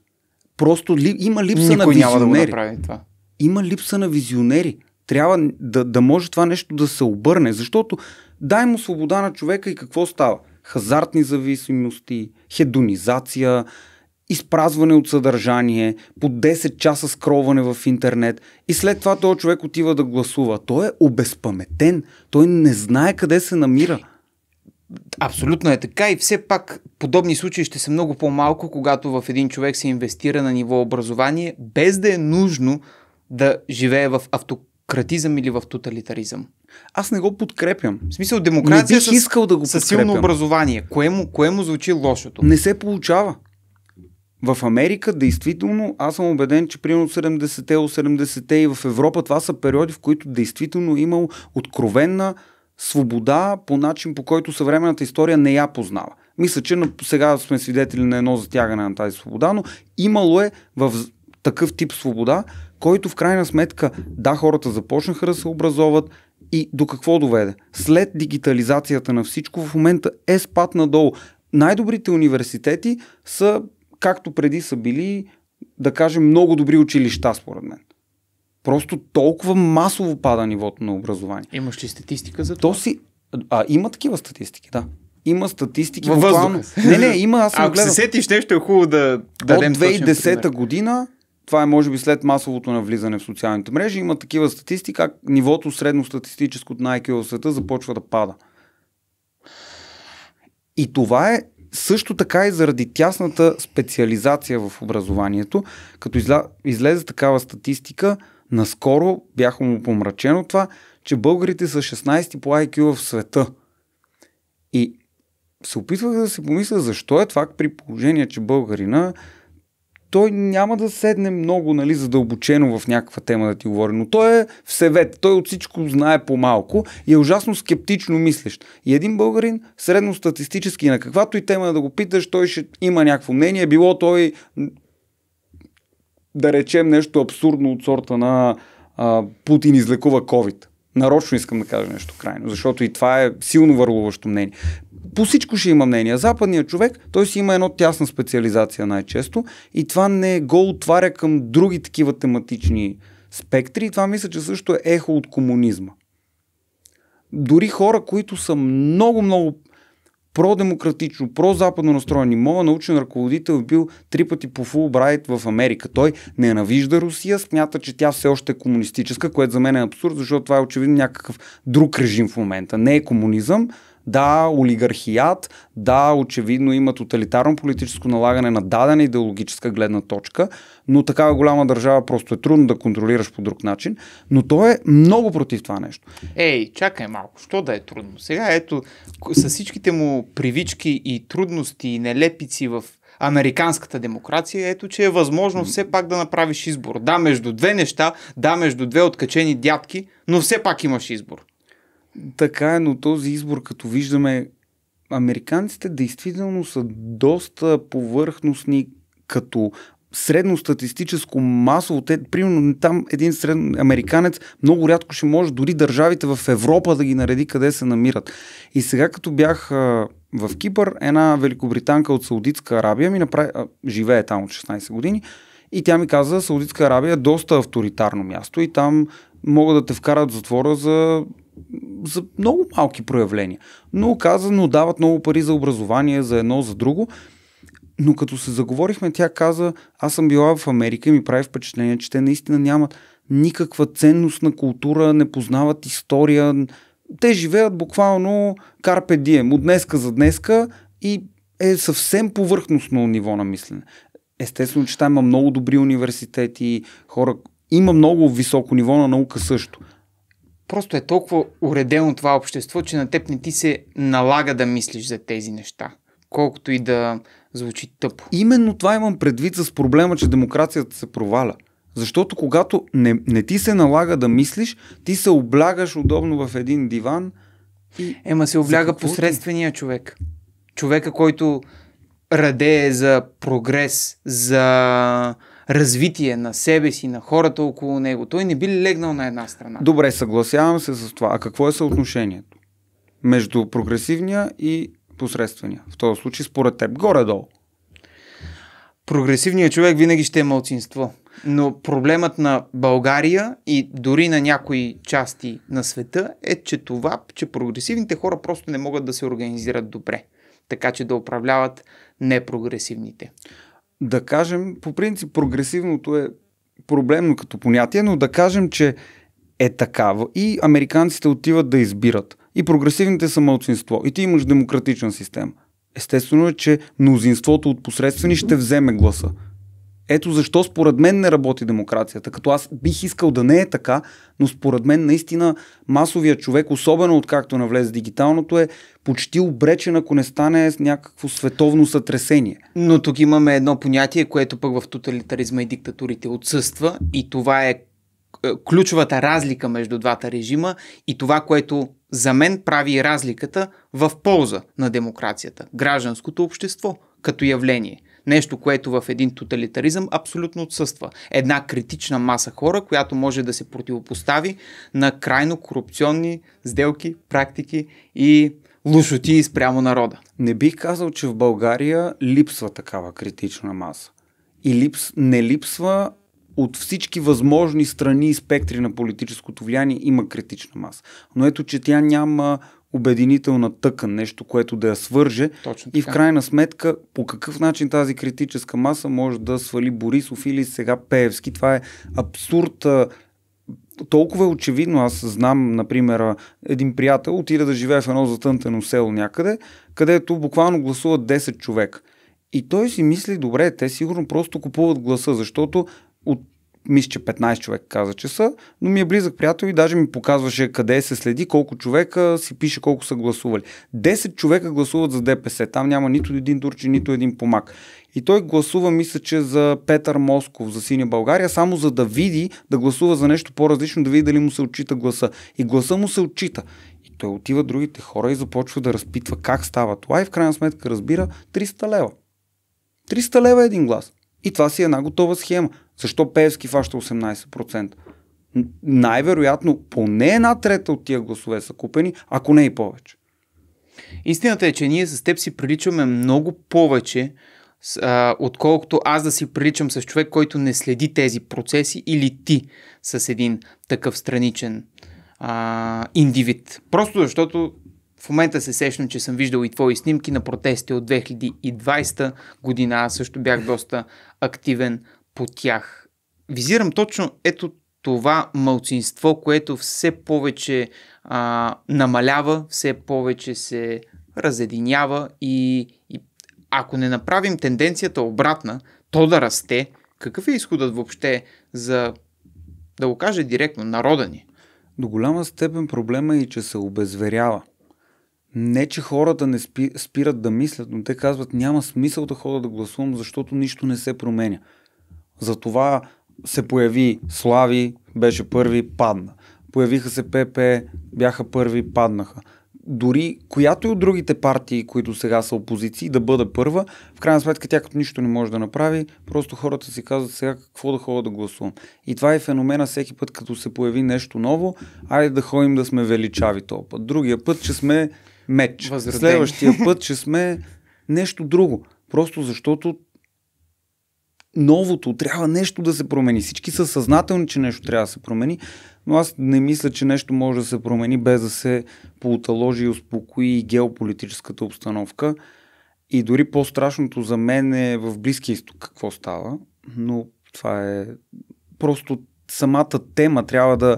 Просто ли, има липса Никой на визионери. няма да го направи това. Има липса на визионери. Трябва да, да може това нещо да се обърне, защото дай му свобода на човека и какво става? хазартни зависимости, хедонизация, изпразване от съдържание, по 10 часа скроване в интернет и след това този човек отива да гласува. Той е обезпаметен, той не знае къде се намира. Абсолютно е така и все пак подобни случаи ще са много по-малко, когато в един човек се инвестира на ниво образование, без да е нужно да живее в автократизъм или в тоталитаризъм. Аз не го подкрепям. В смисъл, демокрация не бих с, искал да го с силно образование. Кое му, кое му звучи лошото? Не се получава. В Америка, действително, аз съм убеден, че примерно 70-те, 80-те и в Европа това са периоди, в които действително е имал откровенна свобода по начин, по който съвременната история не я познава. Мисля, че сега сме свидетели на едно затягане на тази свобода, но имало е в такъв тип свобода, който в крайна сметка, да, хората започнаха да се образоват, и до какво доведе? След дигитализацията на всичко, в момента е спад надолу. Най-добрите университети са, както преди са били, да кажем, много добри училища, според мен. Просто толкова масово пада нивото на образование. Имаш ли статистика за това? То си... А, има такива статистики, да има статистики. Във буквално... Не, не, има, аз съм Ако гледал. се сетиш нещо е хубаво да дадем От 2010 година това е може би след масовото навлизане в социалните мрежи, има такива статистики, как нивото средно-статистическо на IQ в света започва да пада. И това е също така и заради тясната специализация в образованието, като изля... излезе такава статистика, наскоро бяха му помрачено това, че българите са 16 по IQ в света. И се опитвах да се помисля защо е това при положение, че българина той няма да седне много нали, задълбочено в някаква тема да ти говори, но той е в съвет, той от всичко знае по-малко и е ужасно скептично мислещ. И един българин, средностатистически на каквато и тема да го питаш, той ще има някакво мнение, било той да речем нещо абсурдно от сорта на а, Путин излекува COVID. Нарочно искам да кажа нещо крайно, защото и това е силно върлуващо мнение по всичко ще има мнение. Западният човек, той си има едно тясна специализация най-често и това не го отваря към други такива тематични спектри. И това мисля, че също е ехо от комунизма. Дори хора, които са много-много продемократично, прозападно настроени. Моя научен ръководител е бил три пъти по Фулбрайт в Америка. Той ненавижда Русия, смята, че тя все още е комунистическа, което за мен е абсурд, защото това е очевидно някакъв друг режим в момента. Не е комунизъм, да, олигархият, да, очевидно има тоталитарно политическо налагане на дадена идеологическа гледна точка, но такава голяма държава просто е трудно да контролираш по друг начин, но той е много против това нещо. Ей, чакай малко, що да е трудно? Сега ето, с всичките му привички и трудности и нелепици в американската демокрация, ето че е възможно все пак да направиш избор. Да, между две неща, да, между две откачени дядки, но все пак имаш избор. Така е, но този избор, като виждаме, американците действително са доста повърхностни като средностатистическо масово. Те, примерно, там един средно американец много рядко ще може дори държавите в Европа да ги нареди къде се намират. И сега като бях а, в Кипър, една великобританка от Саудитска Арабия ми направи, а, живее там от 16 години, и тя ми каза, Саудитска Арабия е доста авторитарно място и там могат да те вкарат в затвора за за много малки проявления. но казано, дават много пари за образование, за едно, за друго. Но като се заговорихме, тя каза, аз съм била в Америка и ми прави впечатление, че те наистина нямат никаква ценност на култура, не познават история. Те живеят буквално карпе дием, от днеска за днеска и е съвсем повърхностно ниво на мислене. Естествено, че там има много добри университети, хора, има много високо ниво на наука също просто е толкова уредено това общество, че на теб не ти се налага да мислиш за тези неща, колкото и да звучи тъпо. Именно това имам предвид с проблема, че демокрацията се проваля. Защото когато не, не ти се налага да мислиш, ти се облягаш удобно в един диван. И... Ема се обляга посредствения ти? човек. Човека, който радее за прогрес, за развитие на себе си, на хората около него. Той не би ли легнал на една страна? Добре, съгласявам се с това. А какво е съотношението между прогресивния и посредствения? В този случай, според теб, горе-долу. Прогресивният човек винаги ще е мълцинство. Но проблемът на България и дори на някои части на света е, че това, че прогресивните хора просто не могат да се организират добре, така че да управляват непрогресивните да кажем, по принцип прогресивното е проблемно като понятие, но да кажем, че е такава и американците отиват да избират. И прогресивните са мълцинство. И ти имаш демократична система. Естествено е, че мнозинството от посредствени ще вземе гласа. Ето защо според мен не работи демокрацията. Като аз бих искал да не е така, но според мен наистина масовия човек, особено откакто навлезе дигиталното, е почти обречен, ако не стане с някакво световно сътресение. Но тук имаме едно понятие, което пък в тоталитаризма и диктатурите отсъства и това е, е ключовата разлика между двата режима и това, което за мен прави разликата в полза на демокрацията. Гражданското общество като явление – Нещо, което в един тоталитаризъм абсолютно отсъства. Една критична маса хора, която може да се противопостави на крайно корупционни сделки, практики и лошоти спрямо народа. Не бих казал, че в България липсва такава критична маса. И липс, не липсва от всички възможни страни и спектри на политическото влияние има критична маса. Но ето, че тя няма обединителна тъкан, нещо, което да я свърже. Точно така. И в крайна сметка, по какъв начин тази критическа маса може да свали Борисов или сега Пеевски. Това е абсурд. Толкова е очевидно. Аз знам, например, един приятел отида да живее в едно затънтено село някъде, където буквално гласуват 10 човек. И той си мисли, добре, те сигурно просто купуват гласа, защото от мисля, че 15 човека каза, че са, но ми е близък приятел и даже ми показваше къде се следи, колко човека си пише, колко са гласували. 10 човека гласуват за ДПС. Там няма нито един турчин, нито един помак. И той гласува, мисля, че за Петър Москов, за Синя България, само за да види, да гласува за нещо по-различно, да види дали му се отчита гласа. И гласа му се отчита. И той отива другите хора и започва да разпитва как става това и в крайна сметка разбира 300 лева. 300 лева е един глас. И това си е една готова схема. Защо Певски фаща 18%? Най-вероятно поне една трета от тия гласове са купени, ако не и повече. Истината е, че ние с теб си приличаме много повече, а, отколкото аз да си приличам с човек, който не следи тези процеси или ти с един такъв страничен а, индивид. Просто защото в момента се сещам, че съм виждал и твои снимки на протести от 2020 година. Аз също бях доста активен по тях. Визирам точно ето това мълцинство, което все повече а, намалява, все повече се разединява и, и ако не направим тенденцията обратна, то да расте, какъв е изходът въобще за, да го кажа директно, народа ни? До голяма степен проблема е, че се обезверява. Не, че хората не спи, спират да мислят, но те казват няма смисъл да хода да гласувам, защото нищо не се променя. Затова се появи Слави, беше първи, падна. Появиха се ПП, бяха първи, паднаха. Дори която и от другите партии, които сега са опозиции, да бъде първа, в крайна сметка тя като нищо не може да направи, просто хората си казват сега какво да ходя да гласувам. И това е феномена всеки път, като се появи нещо ново, айде да ходим да сме величави този път. Другия път, че сме меч. Възредени. Следващия път, че сме нещо друго. Просто защото новото, трябва нещо да се промени. Всички са съзнателни, че нещо трябва да се промени, но аз не мисля, че нещо може да се промени без да се поуталожи и успокои геополитическата обстановка. И дори по-страшното за мен е в Близкия изток какво става, но това е просто самата тема трябва да,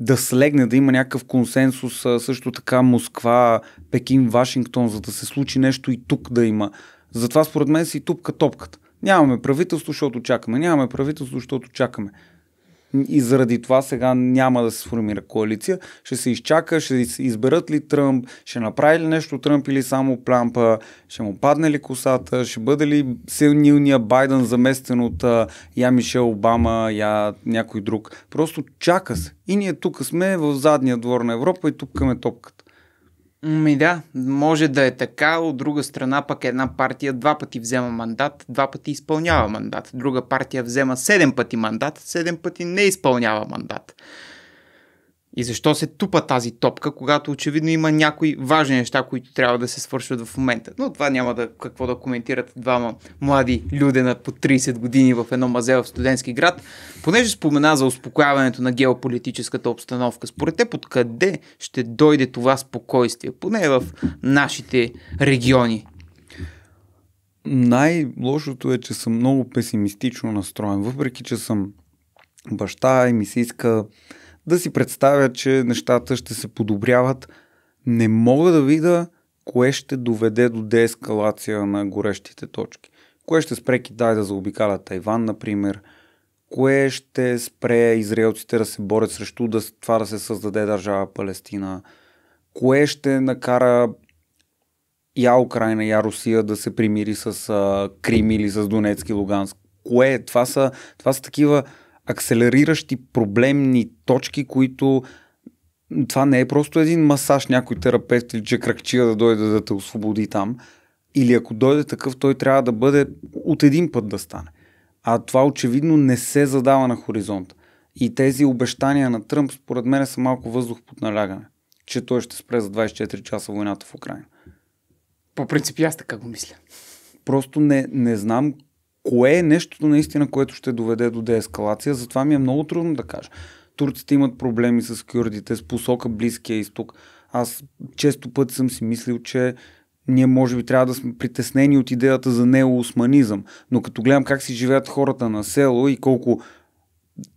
да слегне, да има някакъв консенсус, също така Москва, Пекин, Вашингтон, за да се случи нещо и тук да има. Затова според мен си тупка топката. Нямаме правителство, защото чакаме. Нямаме правителство, защото чакаме. И заради това сега няма да се сформира коалиция. Ще се изчака, ще изберат ли Тръмп, ще направи ли нещо Тръмп или само плампа, ще му падне ли косата, ще бъде ли силния Байден заместен от я Мишел Обама, я някой друг. Просто чака се. И ние тук сме в задния двор на Европа и тупкаме топката. Ми да, може да е така. От друга страна пък една партия два пъти взема мандат, два пъти изпълнява мандат. Друга партия взема седем пъти мандат, седем пъти не изпълнява мандат. И защо се тупа тази топка, когато очевидно има някои важни неща, които трябва да се свършват в момента. Но това няма да, какво да коментират двама млади люди на по 30 години в едно мазе в студентски град. Понеже спомена за успокояването на геополитическата обстановка, според те откъде ще дойде това спокойствие, поне в нашите региони? Най-лошото е, че съм много песимистично настроен. Въпреки, че съм баща и ми се иска да си представя, че нещата ще се подобряват. Не мога да видя кое ще доведе до деескалация на горещите точки. Кое ще спре Китай да заобикаля Тайван, например – кое ще спре израелците да се борят срещу да, това да се създаде държава Палестина, кое ще накара я Украина, я Русия да се примири с а, Крим или с Донецки Луганск. Кое? Това са, това са такива акселериращи проблемни точки, които това не е просто един масаж, някой терапевт или че кракчия да дойде да те освободи там. Или ако дойде такъв, той трябва да бъде от един път да стане. А това очевидно не се задава на хоризонт. И тези обещания на Тръмп, според мен, са малко въздух под налягане, че той ще спре за 24 часа войната в Украина. По принцип, аз така го мисля. Просто не, не знам кое е нещото наистина, което ще доведе до деескалация, затова ми е много трудно да кажа. Турците имат проблеми с кюрдите, с посока Близкия изток. Аз често пъти съм си мислил, че ние може би трябва да сме притеснени от идеята за неоосманизъм. Но като гледам как си живеят хората на село и колко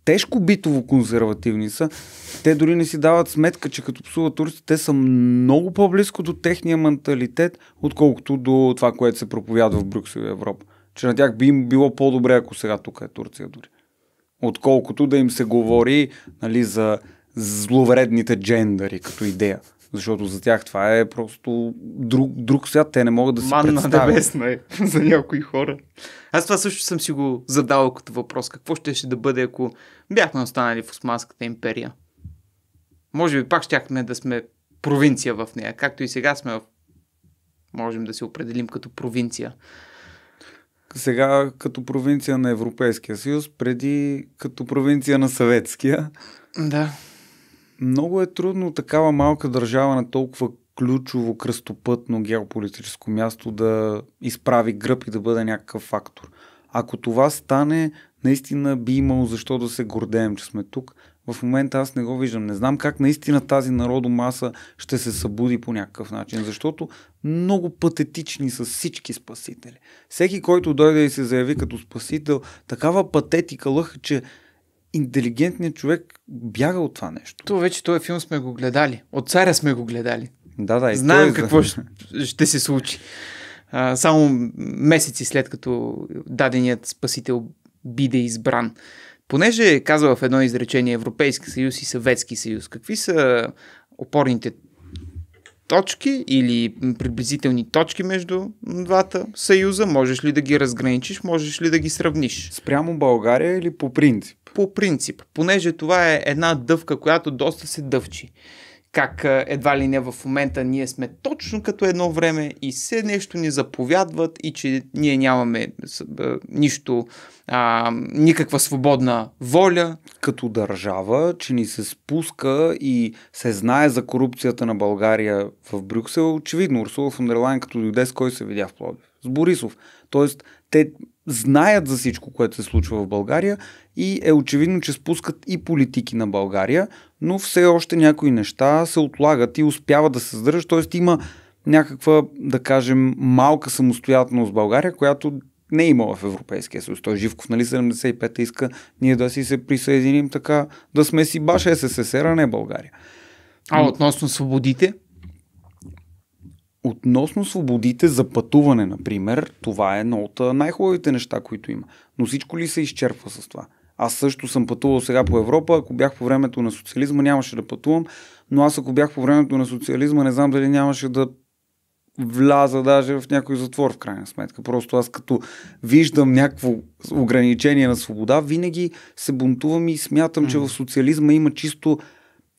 тежко битово консервативни са, те дори не си дават сметка, че като псуват турците, те са много по-близко до техния менталитет, отколкото до това, което се проповядва в Брюксел и Европа че на тях би им било по-добре, ако сега тук е Турция дори. Отколкото да им се говори нали, за зловредните джендъри като идея. Защото за тях това е просто друг, друг свят. Те не могат да си Манна представят. небесна е за някои хора. Аз това също съм си го задавал като въпрос. Какво ще, ще да бъде, ако бяхме останали в Османската империя? Може би пак щяхме да сме провинция в нея, както и сега сме в... Можем да се определим като провинция сега като провинция на Европейския съюз, преди като провинция на Съветския. Да. Много е трудно такава малка държава на толкова ключово кръстопътно геополитическо място да изправи гръб и да бъде някакъв фактор. Ако това стане, наистина би имало защо да се гордеем, че сме тук. В момента аз не го виждам. Не знам как наистина тази народомаса ще се събуди по някакъв начин, защото много патетични с всички спасители. Всеки, който дойде и се заяви като спасител, такава патетика лъха, че интелигентният човек бяга от това нещо. То вече този филм сме го гледали. От царя сме го гледали. Да, да. Знаем какво ще, ще се случи. А, само месеци след като даденият спасител биде избран. Понеже е казва в едно изречение Европейски съюз и Съветски съюз, какви са опорните точки или приблизителни точки между двата съюза? Можеш ли да ги разграничиш? Можеш ли да ги сравниш? Спрямо България или по принцип? По принцип, понеже това е една дъвка, която доста се дъвчи как едва ли не в момента ние сме точно като едно време и все нещо ни заповядват и че ние нямаме нищо, а, никаква свободна воля. Като държава, че ни се спуска и се знае за корупцията на България в Брюксел, очевидно Урсула фон дер като дойде с кой се видя в Плодив? С Борисов. Тоест, те знаят за всичко, което се случва в България и е очевидно, че спускат и политики на България, но все още някои неща се отлагат и успяват да се задържат, т.е. има някаква, да кажем, малка самостоятелност в България, която не е имала в Европейския съюз. Той Живков, нали, 75-та иска ние да си се присъединим така, да сме си баш СССР, а не България. А относно свободите? Относно свободите за пътуване, например, това е едно от най-хубавите неща, които има. Но всичко ли се изчерпва с това? Аз също съм пътувал сега по Европа. Ако бях по времето на социализма, нямаше да пътувам. Но аз ако бях по времето на социализма, не знам дали нямаше да вляза даже в някой затвор, в крайна сметка. Просто аз като виждам някакво ограничение на свобода, винаги се бунтувам и смятам, че в социализма има чисто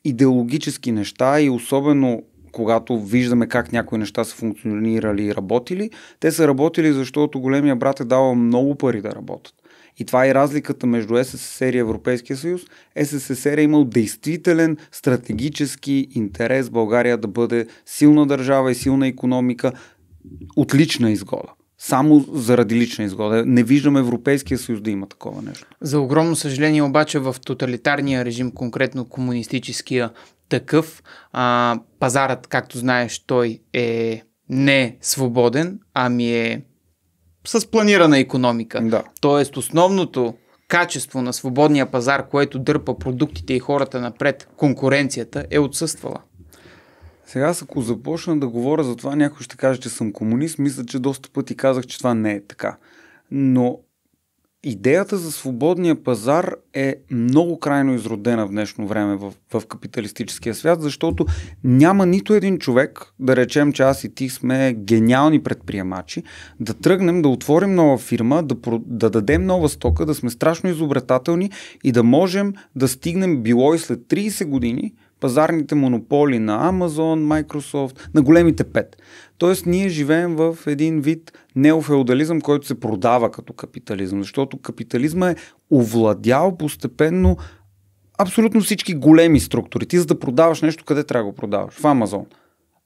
идеологически неща и особено когато виждаме как някои неща са функционирали и работили, те са работили, защото големия брат е давал много пари да работят. И това е разликата между СССР и Европейския съюз. СССР е имал действителен стратегически интерес България да бъде силна държава и силна економика, отлична изгода. Само заради лична изгода. Не виждам Европейския съюз да има такова нещо. За огромно съжаление обаче в тоталитарния режим, конкретно комунистическия такъв, а, пазарът, както знаеш, той е не свободен, ами е с планирана економика. Да. Тоест основното качество на свободния пазар, което дърпа продуктите и хората напред, конкуренцията е отсъствала. Сега, ако започна да говоря за това, някой ще каже, че съм комунист. Мисля, че доста пъти казах, че това не е така. Но Идеята за свободния пазар е много крайно изродена в днешно време в, в капиталистическия свят, защото няма нито един човек, да речем, че аз и ти сме гениални предприемачи, да тръгнем, да отворим нова фирма, да, да дадем нова стока, да сме страшно изобретателни и да можем да стигнем било и след 30 години – пазарните монополи на Amazon, Microsoft, на големите пет. Тоест ние живеем в един вид неофеодализъм, който се продава като капитализъм, защото капитализма е овладял постепенно абсолютно всички големи структури. Ти за да продаваш нещо, къде трябва да го продаваш? В Амазон.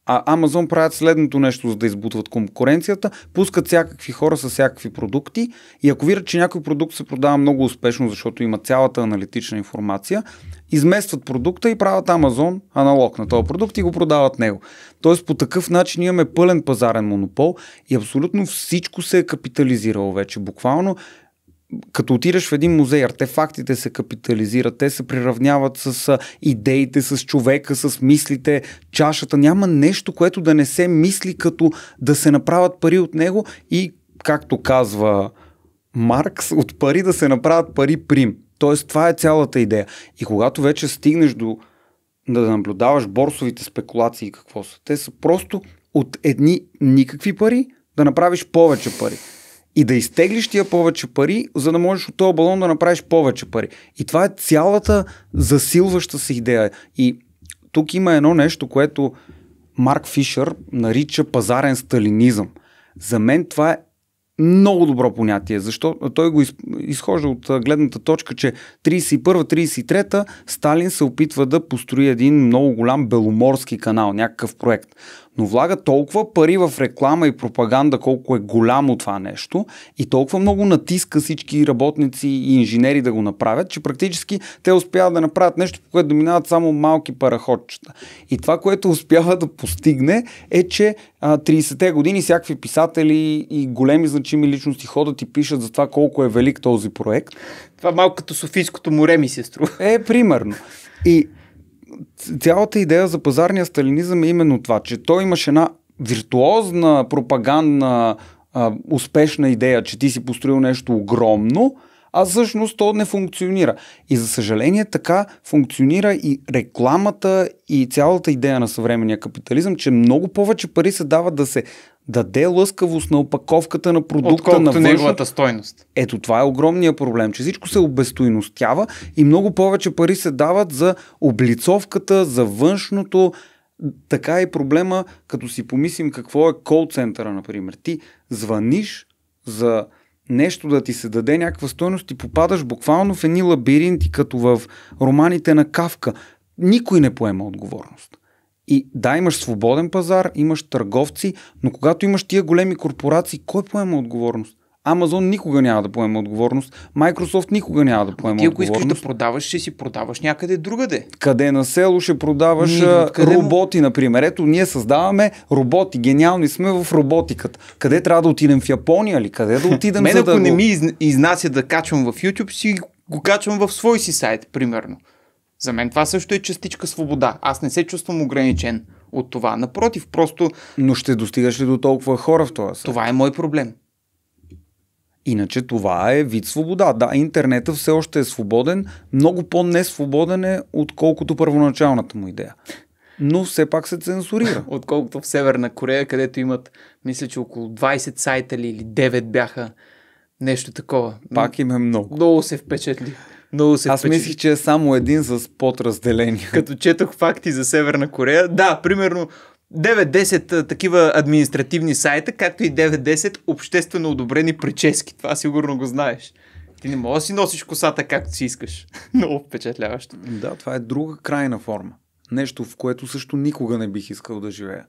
А Амазон правят следното нещо, за да избутват конкуренцията. Пускат всякакви хора с всякакви продукти и ако видят, че някой продукт се продава много успешно, защото има цялата аналитична информация, изместват продукта и правят Амазон аналог на този продукт и го продават него. Тоест по такъв начин имаме пълен пазарен монопол и абсолютно всичко се е капитализирало вече. Буквално като отидеш в един музей, артефактите се капитализират, те се приравняват с идеите, с човека, с мислите, чашата. Няма нещо, което да не се мисли като да се направят пари от него и, както казва Маркс, от пари да се направят пари прим. Тоест, това е цялата идея. И когато вече стигнеш до да наблюдаваш борсовите спекулации какво са, те са просто от едни никакви пари да направиш повече пари. И да изтеглиш тия повече пари, за да можеш от този балон да направиш повече пари. И това е цялата засилваща се идея. И тук има едно нещо, което Марк Фишър нарича пазарен сталинизъм. За мен това е много добро понятие, защото той го изхожда от гледната точка, че 31-33 Сталин се опитва да построи един много голям беломорски канал, някакъв проект но влага толкова пари в реклама и пропаганда, колко е голямо това нещо и толкова много натиска всички работници и инженери да го направят, че практически те успяват да направят нещо, по което доминават само малки параходчета. И това, което успява да постигне е, че 30-те години всякакви писатели и големи значими личности ходят и пишат за това колко е велик този проект. Това малко като Софийското море ми се струва. Е, примерно. И цялата идея за пазарния сталинизъм е именно това, че той имаше една виртуозна, пропагандна, а, успешна идея, че ти си построил нещо огромно, а всъщност то не функционира. И за съжаление така функционира и рекламата и цялата идея на съвременния капитализъм, че много повече пари се дават да се даде лъскавост на опаковката на продукта Отколкото на външно... неговата стойност. Ето това е огромния проблем, че всичко се обестойностява и много повече пари се дават за облицовката, за външното, така е и проблема, като си помислим какво е кол центъра, например. Ти звъниш за нещо да ти се даде някаква стойност и попадаш буквално в едни лабиринти, като в романите на Кавка. Никой не поема отговорност. И да, имаш свободен пазар, имаш търговци, но когато имаш тия големи корпорации, кой поема отговорност? Амазон никога няма да поема отговорност, Microsoft никога няма да поема ти, ако искаш да продаваш, ще си продаваш някъде другаде. Къде на село ще продаваш Ни, къде... роботи, например. Ето, ние създаваме роботи, гениални сме в роботиката. Къде трябва да отидем в Япония или Къде да отидем? Мен за ако да не го... ми изнася да качвам в YouTube, си го качвам в свой си сайт, примерно. За мен това също е частичка свобода. Аз не се чувствам ограничен от това. Напротив, просто... Но ще достигаш ли до толкова хора в това свят? Това е мой проблем. Иначе това е вид свобода. Да, интернета все още е свободен, много по-несвободен е, отколкото първоначалната му идея. Но все пак се цензурира. Отколкото в Северна Корея, където имат, мисля, че около 20 сайта или 9 бяха нещо такова. Пак им е много. Много се впечатли. Но се Аз впечат... мислих, че е само един с подразделение. Като четох факти за Северна Корея, да, примерно 9-10 такива административни сайта, както и 9-10 обществено одобрени прически. Това сигурно го знаеш. Ти не можеш да си носиш косата както си искаш. Много впечатляващо. Да, това е друга крайна форма. Нещо, в което също никога не бих искал да живея.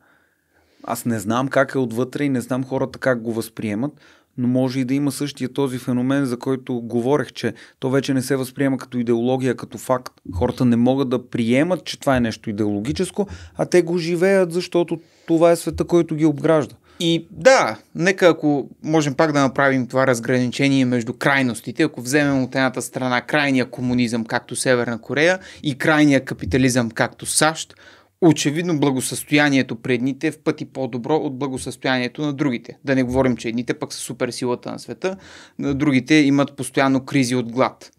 Аз не знам как е отвътре и не знам хората как го възприемат, но може и да има същия този феномен, за който говорех, че то вече не се възприема като идеология, като факт. Хората не могат да приемат, че това е нещо идеологическо, а те го живеят, защото това е света, който ги обгражда. И да, нека ако можем пак да направим това разграничение между крайностите, ако вземем от едната страна крайния комунизъм, както Северна Корея, и крайния капитализъм, както САЩ, Очевидно благосъстоянието при едните е в пъти по-добро от благосъстоянието на другите. Да не говорим, че едните пък са суперсилата на света, на другите имат постоянно кризи от глад.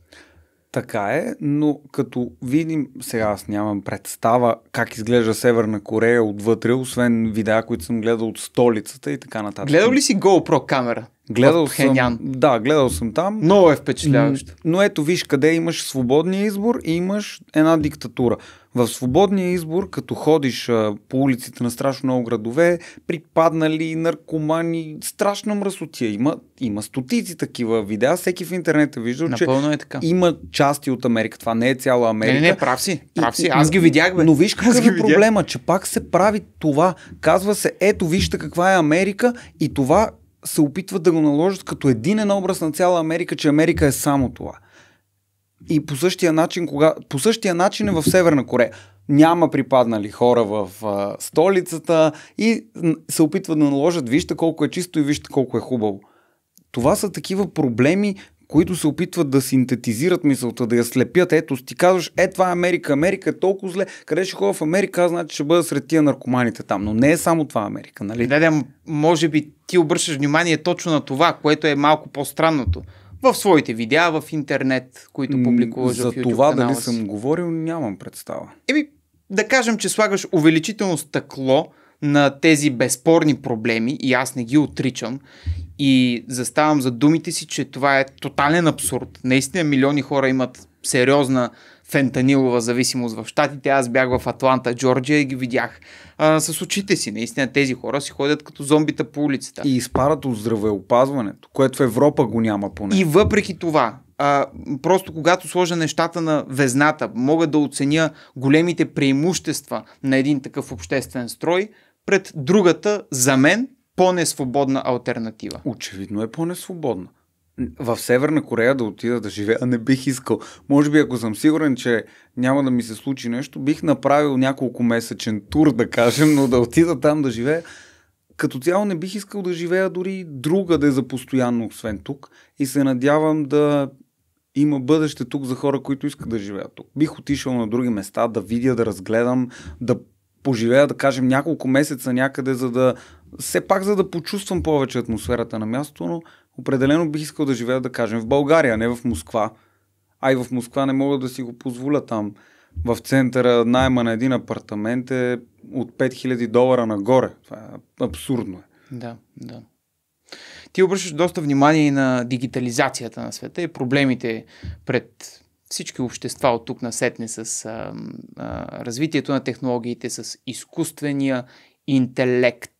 Така е, но като видим, сега аз нямам представа как изглежда Северна Корея отвътре, освен видеа, които съм гледал от столицата и така нататък. Гледал ли си GoPro камера? Гледал съм, да, гледал съм там. Много е впечатляващо. Но ето виж къде имаш свободния избор и имаш една диктатура. В свободния избор, като ходиш а, по улиците на страшно много градове, припаднали наркомани, страшна мръсотия. Има, има стотици такива видеа. Всеки в интернет е виждал, Напълно че е така. има части от Америка. Това не е цяла Америка. Не, не, не прав си. Прав си. Аз ги видях, бе. Но виж какъв е проблема, че пак се прави това. Казва се, ето вижте каква е Америка и това се опитват да го наложат като единен образ на цяла Америка, че Америка е само това. И по същия начин, кога... по същия начин е в Северна Корея. Няма припаднали хора в а, столицата и се опитват да наложат, вижте колко е чисто и вижте колко е хубаво. Това са такива проблеми, които се опитват да синтетизират мисълта, да я слепят. Ето, ти казваш, е, това е Америка, Америка е толкова зле, къде ще ходя в Америка, аз значи ще бъда сред тия наркоманите там. Но не е само това Америка, нали? Да, да, може би ти обръщаш внимание точно на това, което е малко по-странното. В своите видеа, в интернет, които публикуваш За в YouTube това дали съм говорил, нямам представа. Еми, да кажем, че слагаш увеличително стъкло на тези безспорни проблеми и аз не ги отричам и заставам за думите си, че това е тотален абсурд. Наистина милиони хора имат сериозна фентанилова зависимост в щатите, Аз бях в Атланта, Джорджия и ги видях а, с очите си. Наистина тези хора си ходят като зомбита по улицата. И изпарат от здравеопазването, което в Европа го няма поне. И въпреки това, а, просто когато сложа нещата на везната, мога да оценя големите преимущества на един такъв обществен строй пред другата, за мен, по-несвободна альтернатива. Очевидно е по-несвободна. В Северна Корея да отида да живея, а не бих искал. Може би ако съм сигурен, че няма да ми се случи нещо, бих направил няколко месечен тур, да кажем, но да отида там да живея. Като цяло не бих искал да живея дори другаде за постоянно, освен тук. И се надявам да има бъдеще тук за хора, които искат да живеят тук. Бих отишъл на други места, да видя, да разгледам, да поживея, да кажем, няколко месеца някъде, за да все пак за да почувствам повече атмосферата на мястото, но определено бих искал да живея, да кажем, в България, не в Москва. А и в Москва не мога да си го позволя там. В центъра найма на един апартамент е от 5000 долара нагоре. Това е абсурдно. Е. Да, да. Ти обръщаш доста внимание и на дигитализацията на света и проблемите пред всички общества от тук насетне с а, а, развитието на технологиите, с изкуствения интелект,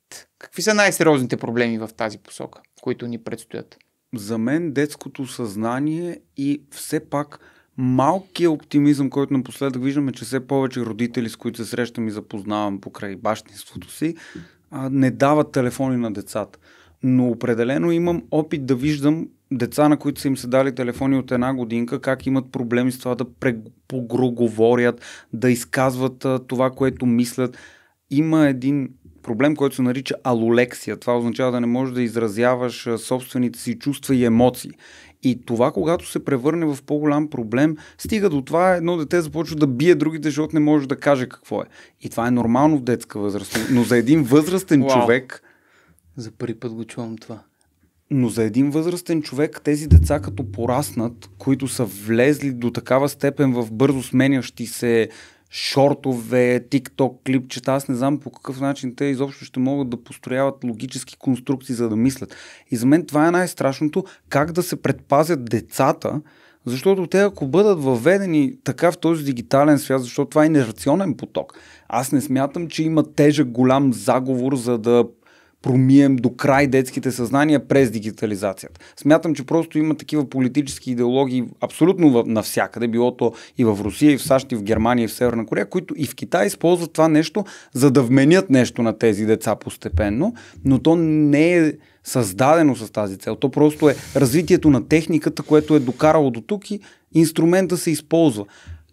Какви са най-сериозните проблеми в тази посока, които ни предстоят? За мен детското съзнание и все пак малкият оптимизъм, който напоследък виждаме, че все повече родители, с които се срещам и запознавам покрай бащинството си, не дават телефони на децата. Но определено имам опит да виждам деца, на които са им се дали телефони от една годинка, как имат проблеми с това да погроговорят, да изказват това, което мислят. Има един проблем, който се нарича алолексия. Това означава да не можеш да изразяваш собствените си чувства и емоции. И това, когато се превърне в по-голям проблем, стига до това едно дете започва да бие другите, защото не може да каже какво е. И това е нормално в детска възраст. Но за един възрастен Уау. човек... За първи път го чувам това. Но за един възрастен човек тези деца като пораснат, които са влезли до такава степен в бързо сменящи се шортове, тикток клипчета. Аз не знам по какъв начин те изобщо ще могат да построяват логически конструкции, за да мислят. И за мен това е най-страшното, как да се предпазят децата, защото те ако бъдат въведени така в този дигитален свят, защото това е инерционен поток, аз не смятам, че има тежък голям заговор, за да промием до край детските съзнания през дигитализацията. Смятам, че просто има такива политически идеологии абсолютно навсякъде, било то и в Русия, и в САЩ, и в Германия, и в Северна Корея, които и в Китай използват това нещо, за да вменят нещо на тези деца постепенно, но то не е създадено с тази цел. То просто е развитието на техниката, което е докарало до тук и инструмента се използва.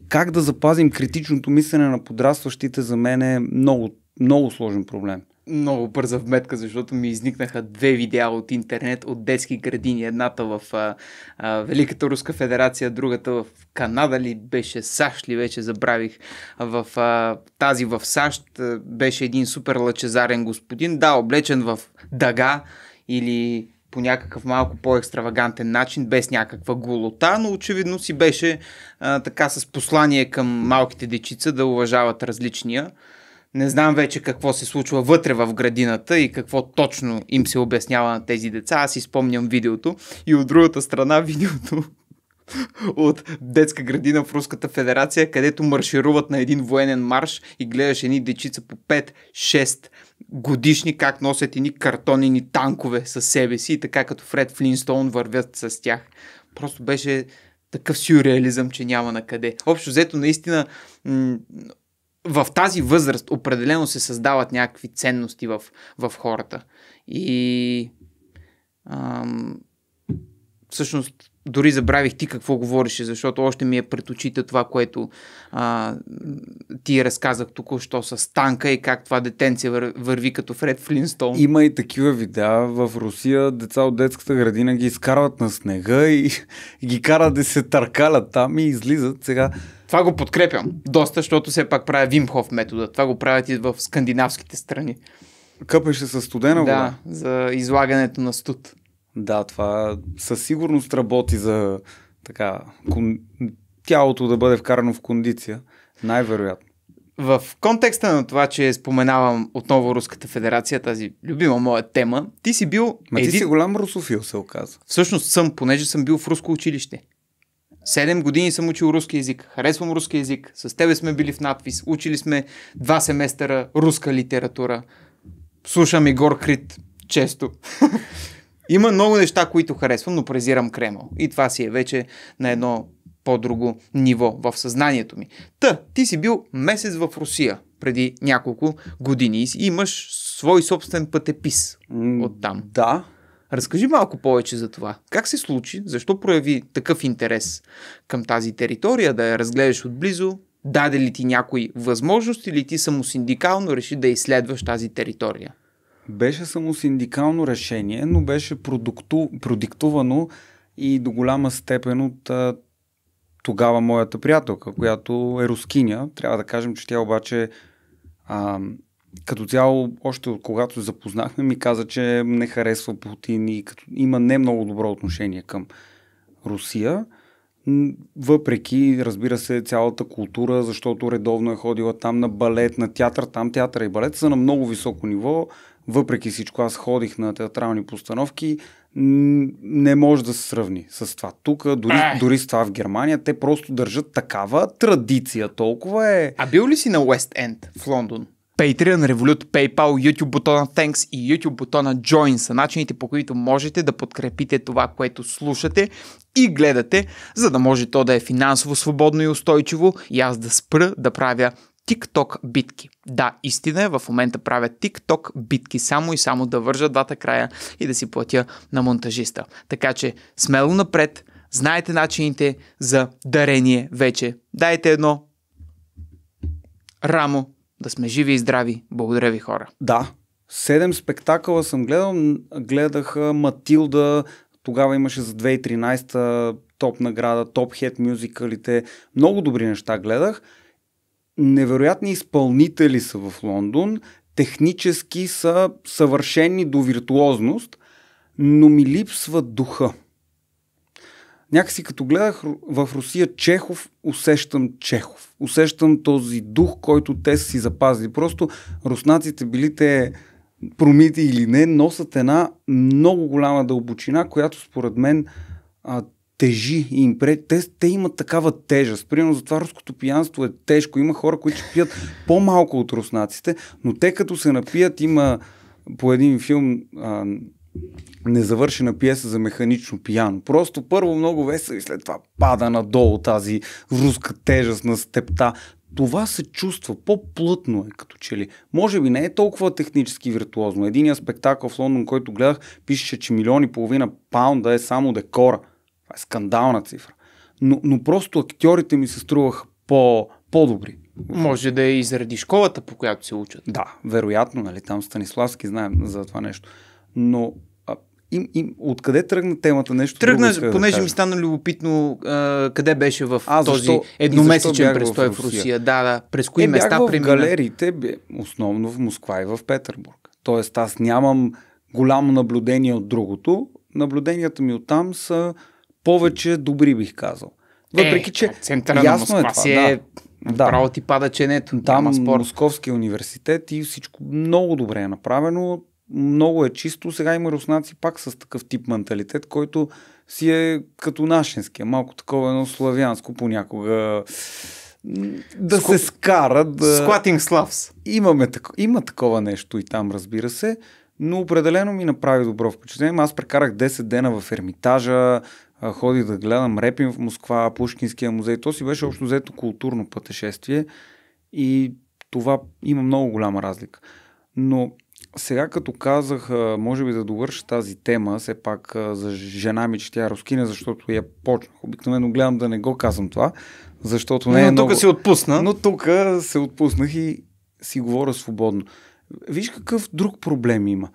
Как да запазим критичното мислене на подрастващите за мен е много, много сложен проблем много бърза вметка, защото ми изникнаха две видеа от интернет от детски градини. Едната в а, а, Великата Руска федерация, другата в Канада ли беше, САЩ ли вече, забравих. В а, тази в САЩ беше един супер лъчезарен господин, да, облечен в дъга или по някакъв малко по-екстравагантен начин, без някаква голота, но очевидно си беше а, така с послание към малките дечица да уважават различния. Не знам вече какво се случва вътре в градината и какво точно им се обяснява на тези деца. Аз изпомням видеото и от другата страна видеото от детска градина в Руската федерация, където маршируват на един военен марш и гледаш едни дечица по 5-6 годишни, как носят едни картонени танкове със себе си и така като Фред Флинстоун вървят с тях. Просто беше такъв сюрреализъм, че няма на къде. Общо взето, наистина, м- в тази възраст определено се създават някакви ценности в, в хората. И ам, всъщност дори забравих ти какво говореше, защото още ми е пред очите това, което а, ти е разказах току-що с танка и как това детенция върви като Фред Флинстон. Има и такива видеа. В Русия деца от детската градина ги изкарват на снега и, и ги карат да се търкалят там и излизат сега. Това го подкрепям доста, защото все пак правя Вимхов метода. Това го правят и в скандинавските страни. Къпеше със студена вода. Да, за излагането на студ. Да, това със сигурност работи за така, кон... тялото да бъде вкарано в кондиция. Най-вероятно. В контекста на това, че споменавам отново Руската федерация, тази любима моя тема, ти си бил... Ма един... ти си голям русофил, се оказа. Всъщност съм, понеже съм бил в руско училище. Седем години съм учил руски язик. Харесвам руски язик. С тебе сме били в надпис. Учили сме два семестъра руска литература. Слушам Игор Крит често. Има много неща, които харесвам, но презирам Кремъл. И това си е вече на едно по-друго ниво в съзнанието ми. Та, ти си бил месец в Русия преди няколко години и имаш свой собствен пътепис от там. Да. Разкажи малко повече за това. Как се случи? Защо прояви такъв интерес към тази територия, да я разгледаш отблизо? Даде ли ти някои възможности или ти самосиндикално реши да изследваш тази територия? беше само синдикално решение, но беше продукту, продиктувано и до голяма степен от а, тогава моята приятелка, която е рускиня. Трябва да кажем, че тя обаче а, като цяло, още от когато се запознахме, ми каза, че не харесва Путин и като, има не много добро отношение към Русия. Въпреки, разбира се, цялата култура, защото редовно е ходила там на балет, на театър, там театър и балет са на много високо ниво въпреки всичко аз ходих на театрални постановки, не може да се сравни с това. Тук, дори, дори с това в Германия, те просто държат такава традиция. Толкова е... А бил ли си на Уест Енд в Лондон? Patreon, Revolut, PayPal, YouTube бутона Thanks и YouTube бутона Join са начините по които можете да подкрепите това, което слушате и гледате, за да може то да е финансово свободно и устойчиво и аз да спра да правя TikTok битки. Да, истина е, в момента правя TikTok битки само и само да вържа двата края и да си платя на монтажиста. Така че смело напред, знаете начините за дарение вече. Дайте едно рамо, да сме живи и здрави. Благодаря ви хора. Да, седем спектакъла съм гледал. Гледах Матилда, тогава имаше за 2013 топ награда, топ хет мюзикалите. Много добри неща гледах невероятни изпълнители са в Лондон, технически са съвършени до виртуозност, но ми липсва духа. Някакси като гледах в Русия Чехов, усещам Чехов. Усещам този дух, който те си запазили. Просто руснаците били те промити или не, носят една много голяма дълбочина, която според мен а, тежи и им пре... те, те имат такава тежест. Примерно затова руското пиянство е тежко. Има хора, които пият по-малко от руснаците, но те като се напият има по един филм а, незавършена пиеса за механично пияно. Просто първо много весел и след това пада надолу тази руска тежест на степта. Това се чувства по-плътно е като че ли. Може би не е толкова технически виртуозно. Единият спектакъл в Лондон, който гледах, пише, че милиони и половина паунда е само декора. Това е скандална цифра. Но, но просто актьорите ми се струваха по, по-добри. Може да е и заради школата, по която се учат. Да, вероятно, нали, там Станиславски знаем за това нещо. Но а, им, им, откъде тръгна темата нещо? Тръгна, друго, понеже да ми стана любопитно а, къде беше в а, този защо, едномесечен престой в Русия. Да, да, през кои е, места премина? галериите, основно в Москва и в Петербург. Тоест аз нямам голямо наблюдение от другото. Наблюденията ми от там са повече добри, бих казал. Въпреки, е, че центъра ясно на е Москва е това, си е да. Право ти пада ченето. Там спор. Московския университет и всичко много добре е направено. Много е чисто. Сега има руснаци пак с такъв тип менталитет, който си е като нашинския. Малко такова едно славянско понякога да Ску... се скарат. Да... Squatting Slavs. Имаме, тако... Има такова нещо и там, разбира се, но определено ми направи добро впечатление. Аз прекарах 10 дена в Ермитажа, ходих да гледам Репин в Москва, Пушкинския музей. То си беше общо взето културно пътешествие и това има много голяма разлика. Но сега като казах, може би да довърша тази тема, все пак за жена ми, че тя е рускина, защото я почнах. Обикновено гледам да не го казвам това, защото не Но е Но много... се отпусна. Но тук се отпуснах и си говоря свободно. Виж какъв друг проблем има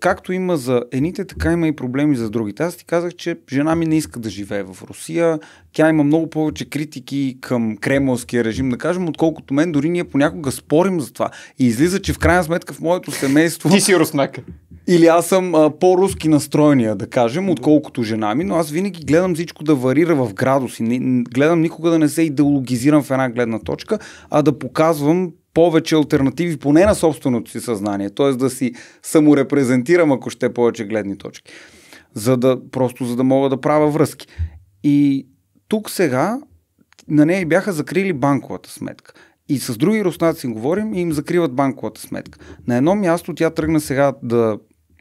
както има за едните, така има и проблеми за другите. Аз ти казах, че жена ми не иска да живее в Русия. Тя има много повече критики към кремлския режим, да кажем, отколкото мен. Дори ние понякога спорим за това. И излиза, че в крайна сметка в моето семейство... Ти си руснака. Или аз съм а, по-руски настроения, да кажем, отколкото жена ми, но аз винаги гледам всичко да варира в градуси. Не, гледам никога да не се идеологизирам в една гледна точка, а да показвам повече альтернативи, поне на собственото си съзнание, т.е. да си саморепрезентирам, ако ще е повече гледни точки, за да, просто за да мога да правя връзки. И тук сега на нея бяха закрили банковата сметка. И с други руснаци говорим и им закриват банковата сметка. На едно място тя тръгна сега да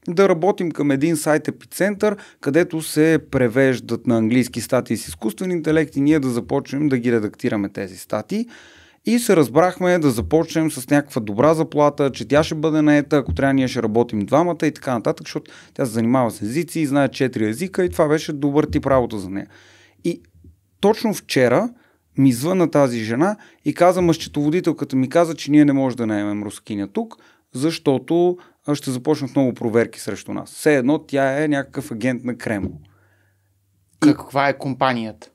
да работим към един сайт епицентър, където се превеждат на английски статии с изкуствен интелект и ние да започнем да ги редактираме тези статии. И се разбрахме да започнем с някаква добра заплата, че тя ще бъде наета, ако трябва ние ще работим двамата и така нататък, защото тя се занимава с езици и знае четири езика и това беше добър тип работа за нея. И точно вчера ми звъна тази жена и каза, мъжчетоводителката ми каза, че ние не можем да наемем рускиня тук, защото ще започнат много проверки срещу нас. Все едно тя е някакъв агент на Кремл. Каква е компанията?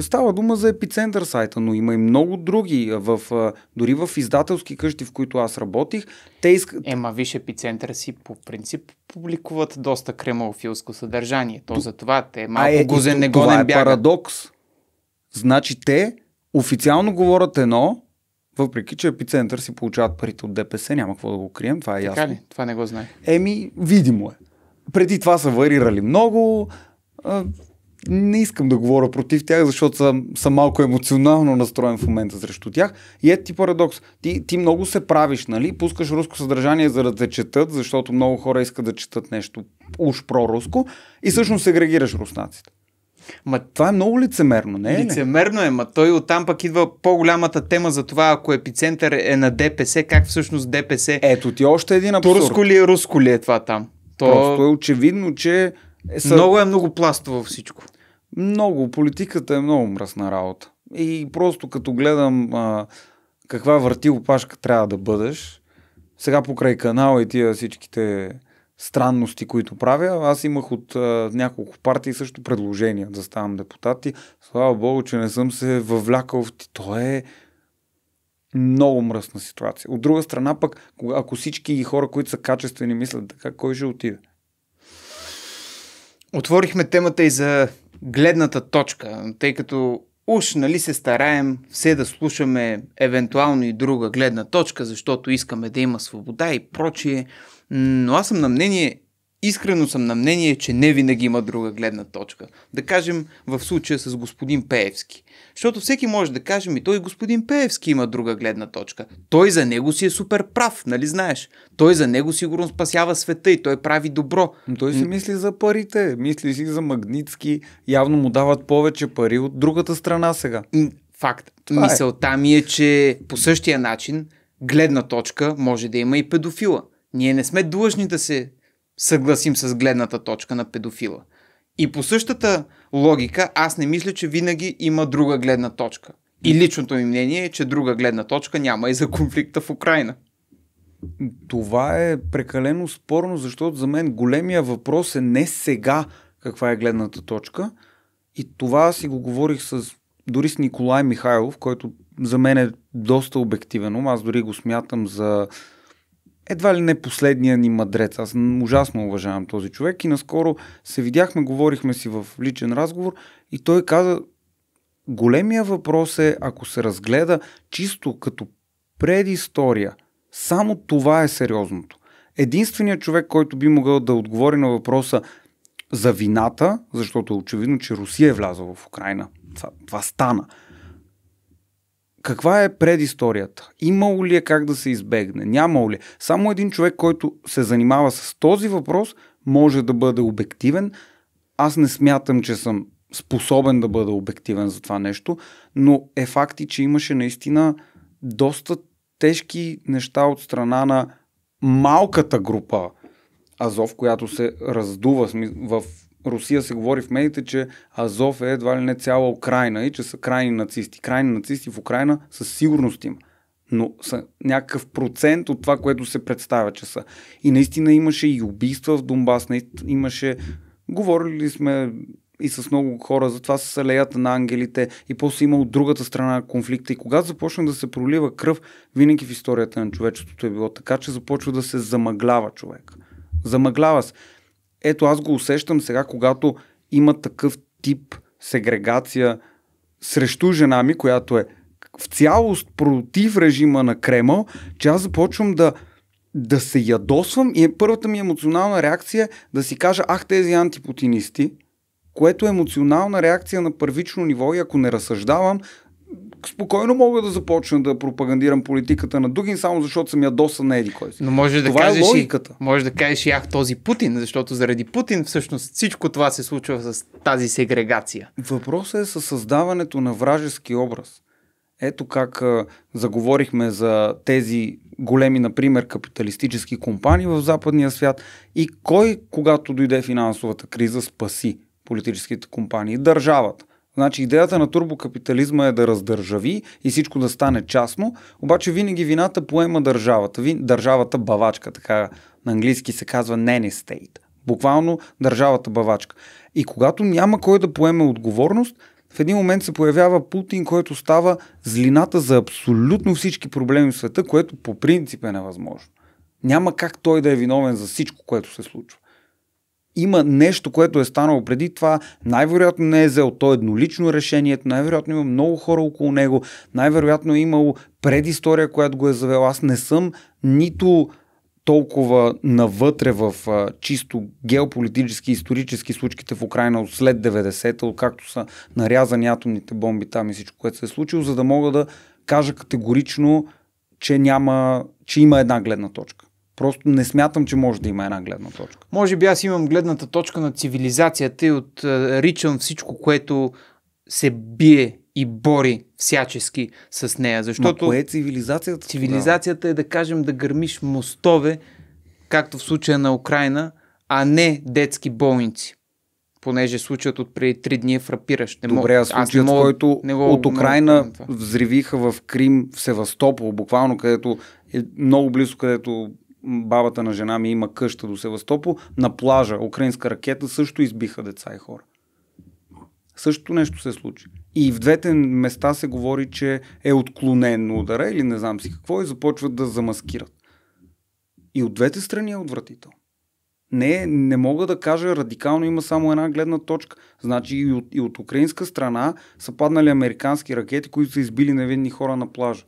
Става дума за епицентър сайта, но има и много други. В, дори в издателски къщи, в които аз работих, те искат... Ема, виж, епицентър си по принцип публикуват доста кремофилско съдържание. То за това те е малко а е, гузен, не това е бяга. парадокс. Значи те официално говорят едно, въпреки, че епицентър си получават парите от ДПС, няма какво да го крием, това е така ясно. Ли? Това не го знае. Еми, видимо е. Преди това са варирали много, не искам да говоря против тях, защото съм, съм малко емоционално настроен в момента срещу тях. И ето ти парадокс. Ти, ти много се правиш, нали? Пускаш руско съдържание за да те четат, защото много хора искат да четат нещо уж про про-руско и всъщност сегрегираш руснаците. Ма това е много лицемерно, не е Лицемерно е, ма той оттам пък идва по-голямата тема за това, ако епицентър е на ДПС, как всъщност ДПС... Ето ти още един абсурд. Турско ли е, руско ли е това там? То... Просто е очевидно, че... Е Са... Много е много пластово всичко. Много. Политиката е много мръсна работа. И просто като гледам а, каква върти опашка трябва да бъдеш, сега покрай канала и тия всичките странности, които правя, аз имах от а, няколко партии също предложения да ставам депутат и слава богу, че не съм се въвлякал в... То е много мръсна ситуация. От друга страна пък, ако всички хора, които са качествени, мислят така, кой ще отиде? Отворихме темата и за гледната точка, тъй като уж нали се стараем все да слушаме евентуално и друга гледна точка, защото искаме да има свобода и прочие, но аз съм на мнение, Искрено съм на мнение, че не винаги има друга гледна точка. Да кажем в случая с господин Пеевски. Защото всеки може да каже ми, той господин Пеевски има друга гледна точка. Той за него си е супер прав, нали знаеш? Той за него сигурно спасява света и той прави добро. Но той си мисли за парите, мисли си за магнитски, явно му дават повече пари от другата страна сега. Факт. Това е. Мисълта е. ми е, че по същия начин гледна точка може да има и педофила. Ние не сме длъжни да се съгласим с гледната точка на педофила. И по същата логика, аз не мисля, че винаги има друга гледна точка. И личното ми мнение е, че друга гледна точка няма и за конфликта в Украина. Това е прекалено спорно, защото за мен големия въпрос е не сега каква е гледната точка. И това си го говорих с, дори с Николай Михайлов, който за мен е доста обективен. Аз дори го смятам за едва ли не последния ни мадрец. Аз ужасно уважавам този човек и наскоро се видяхме, говорихме си в личен разговор и той каза, големия въпрос е, ако се разгледа чисто като предистория, само това е сериозното. Единственият човек, който би могъл да отговори на въпроса за вината, защото е очевидно, че Русия е влязла в Украина. Това, това стана каква е предисторията? Имало ли е как да се избегне? Няма ли? Е? Само един човек, който се занимава с този въпрос, може да бъде обективен. Аз не смятам, че съм способен да бъда обективен за това нещо, но е факт и, че имаше наистина доста тежки неща от страна на малката група Азов, която се раздува в Русия се говори в медиите, че Азов е едва ли не цяла Украина и че са крайни нацисти. Крайни нацисти в Украина със сигурност има но са някакъв процент от това, което се представя, че са. И наистина имаше и убийства в Донбас, наистина имаше... Говорили сме и с много хора затова с алеята на ангелите и после има от другата страна конфликта. И когато започна да се пролива кръв, винаги в историята на човечеството е било така, че започва да се замъглява човек. Замъглава се ето аз го усещам сега, когато има такъв тип сегрегация срещу жена ми, която е в цялост против режима на Кремъл, че аз започвам да, да се ядосвам и е първата ми емоционална реакция е да си кажа, ах тези антипутинисти, което е емоционална реакция на първично ниво и ако не разсъждавам, спокойно мога да започна да пропагандирам политиката на Дугин, само защото съм доста на Еди кой си. Но може това да е кажеш е логиката. И, може да кажеш и ах този Путин, защото заради Путин всъщност всичко това се случва с тази сегрегация. Въпросът е със създаването на вражески образ. Ето как а, заговорихме за тези големи, например, капиталистически компании в западния свят и кой, когато дойде финансовата криза, спаси политическите компании? Държавата. Значи идеята на турбокапитализма е да раздържави и всичко да стане частно, обаче винаги вината поема държавата. Вин... Държавата бавачка, така на английски се казва nanny state. Буквално държавата бавачка. И когато няма кой да поеме отговорност, в един момент се появява Путин, който става злината за абсолютно всички проблеми в света, което по принцип е невъзможно. Няма как той да е виновен за всичко, което се случва има нещо, което е станало преди това, най-вероятно не е взел то е еднолично решението, най-вероятно има много хора около него, най-вероятно е имало предистория, която го е завела. Аз не съм нито толкова навътре в а, чисто геополитически исторически случките в Украина от след 90-та, откакто са нарязани атомните бомби там и всичко, което се е случило, за да мога да кажа категорично, че, няма, че има една гледна точка. Просто не смятам, че може да има една гледна точка. Може би аз имам гледната точка на цивилизацията и отричам всичко, което се бие и бори всячески с нея. Защото. Но кое е цивилизацията? Цивилизацията е да кажем да гърмиш мостове, както в случая на Украина, а не детски болници. Понеже случаят от преди три дни е фрапиращ. Не Добре, а случаят, мога, който не мога, от Украина взривиха в Крим, в Севастопол, буквално където е много близо, където бабата на жена ми има къща до Севастопол, на плажа, украинска ракета, също избиха деца и хора. Същото нещо се случи. И в двете места се говори, че е отклонено удара или не знам си какво и започват да замаскират. И от двете страни е отвратително. Не, не мога да кажа радикално, има само една гледна точка. Значи и от, и от украинска страна са паднали американски ракети, които са избили невинни хора на плажа.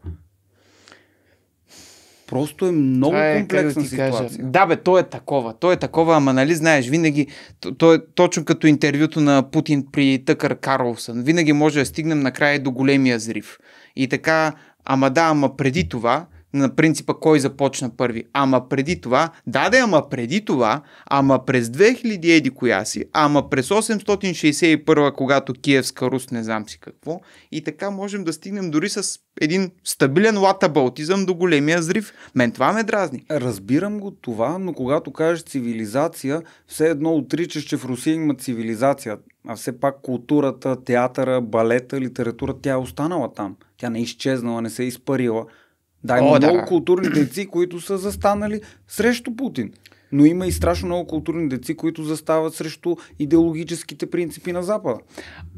Просто е много е, комплексна да ситуация. Кажа. Да, бе, то е такова. То е такова, ама нали знаеш, винаги, то, то е точно като интервюто на Путин при Тъкър Карлсън. Винаги може да стигнем накрая до големия зрив. И така, ама да, ама преди това, на принципа кой започна първи. Ама преди това, даде, ама преди това, ама през 2000 еди коя си, ама през 861, когато Киевска Рус не знам си какво. И така можем да стигнем дори с един стабилен латабалтизъм до големия зрив. Мен това ме дразни. Разбирам го това, но когато кажеш цивилизация, все едно отричаш, че в Русия има цивилизация. А все пак културата, театъра, балета, литература, тя е останала там. Тя не е изчезнала, не се е изпарила. Да, има О, много да. културни деци, които са застанали срещу Путин. Но има и страшно много културни деци, които застават срещу идеологическите принципи на Запада.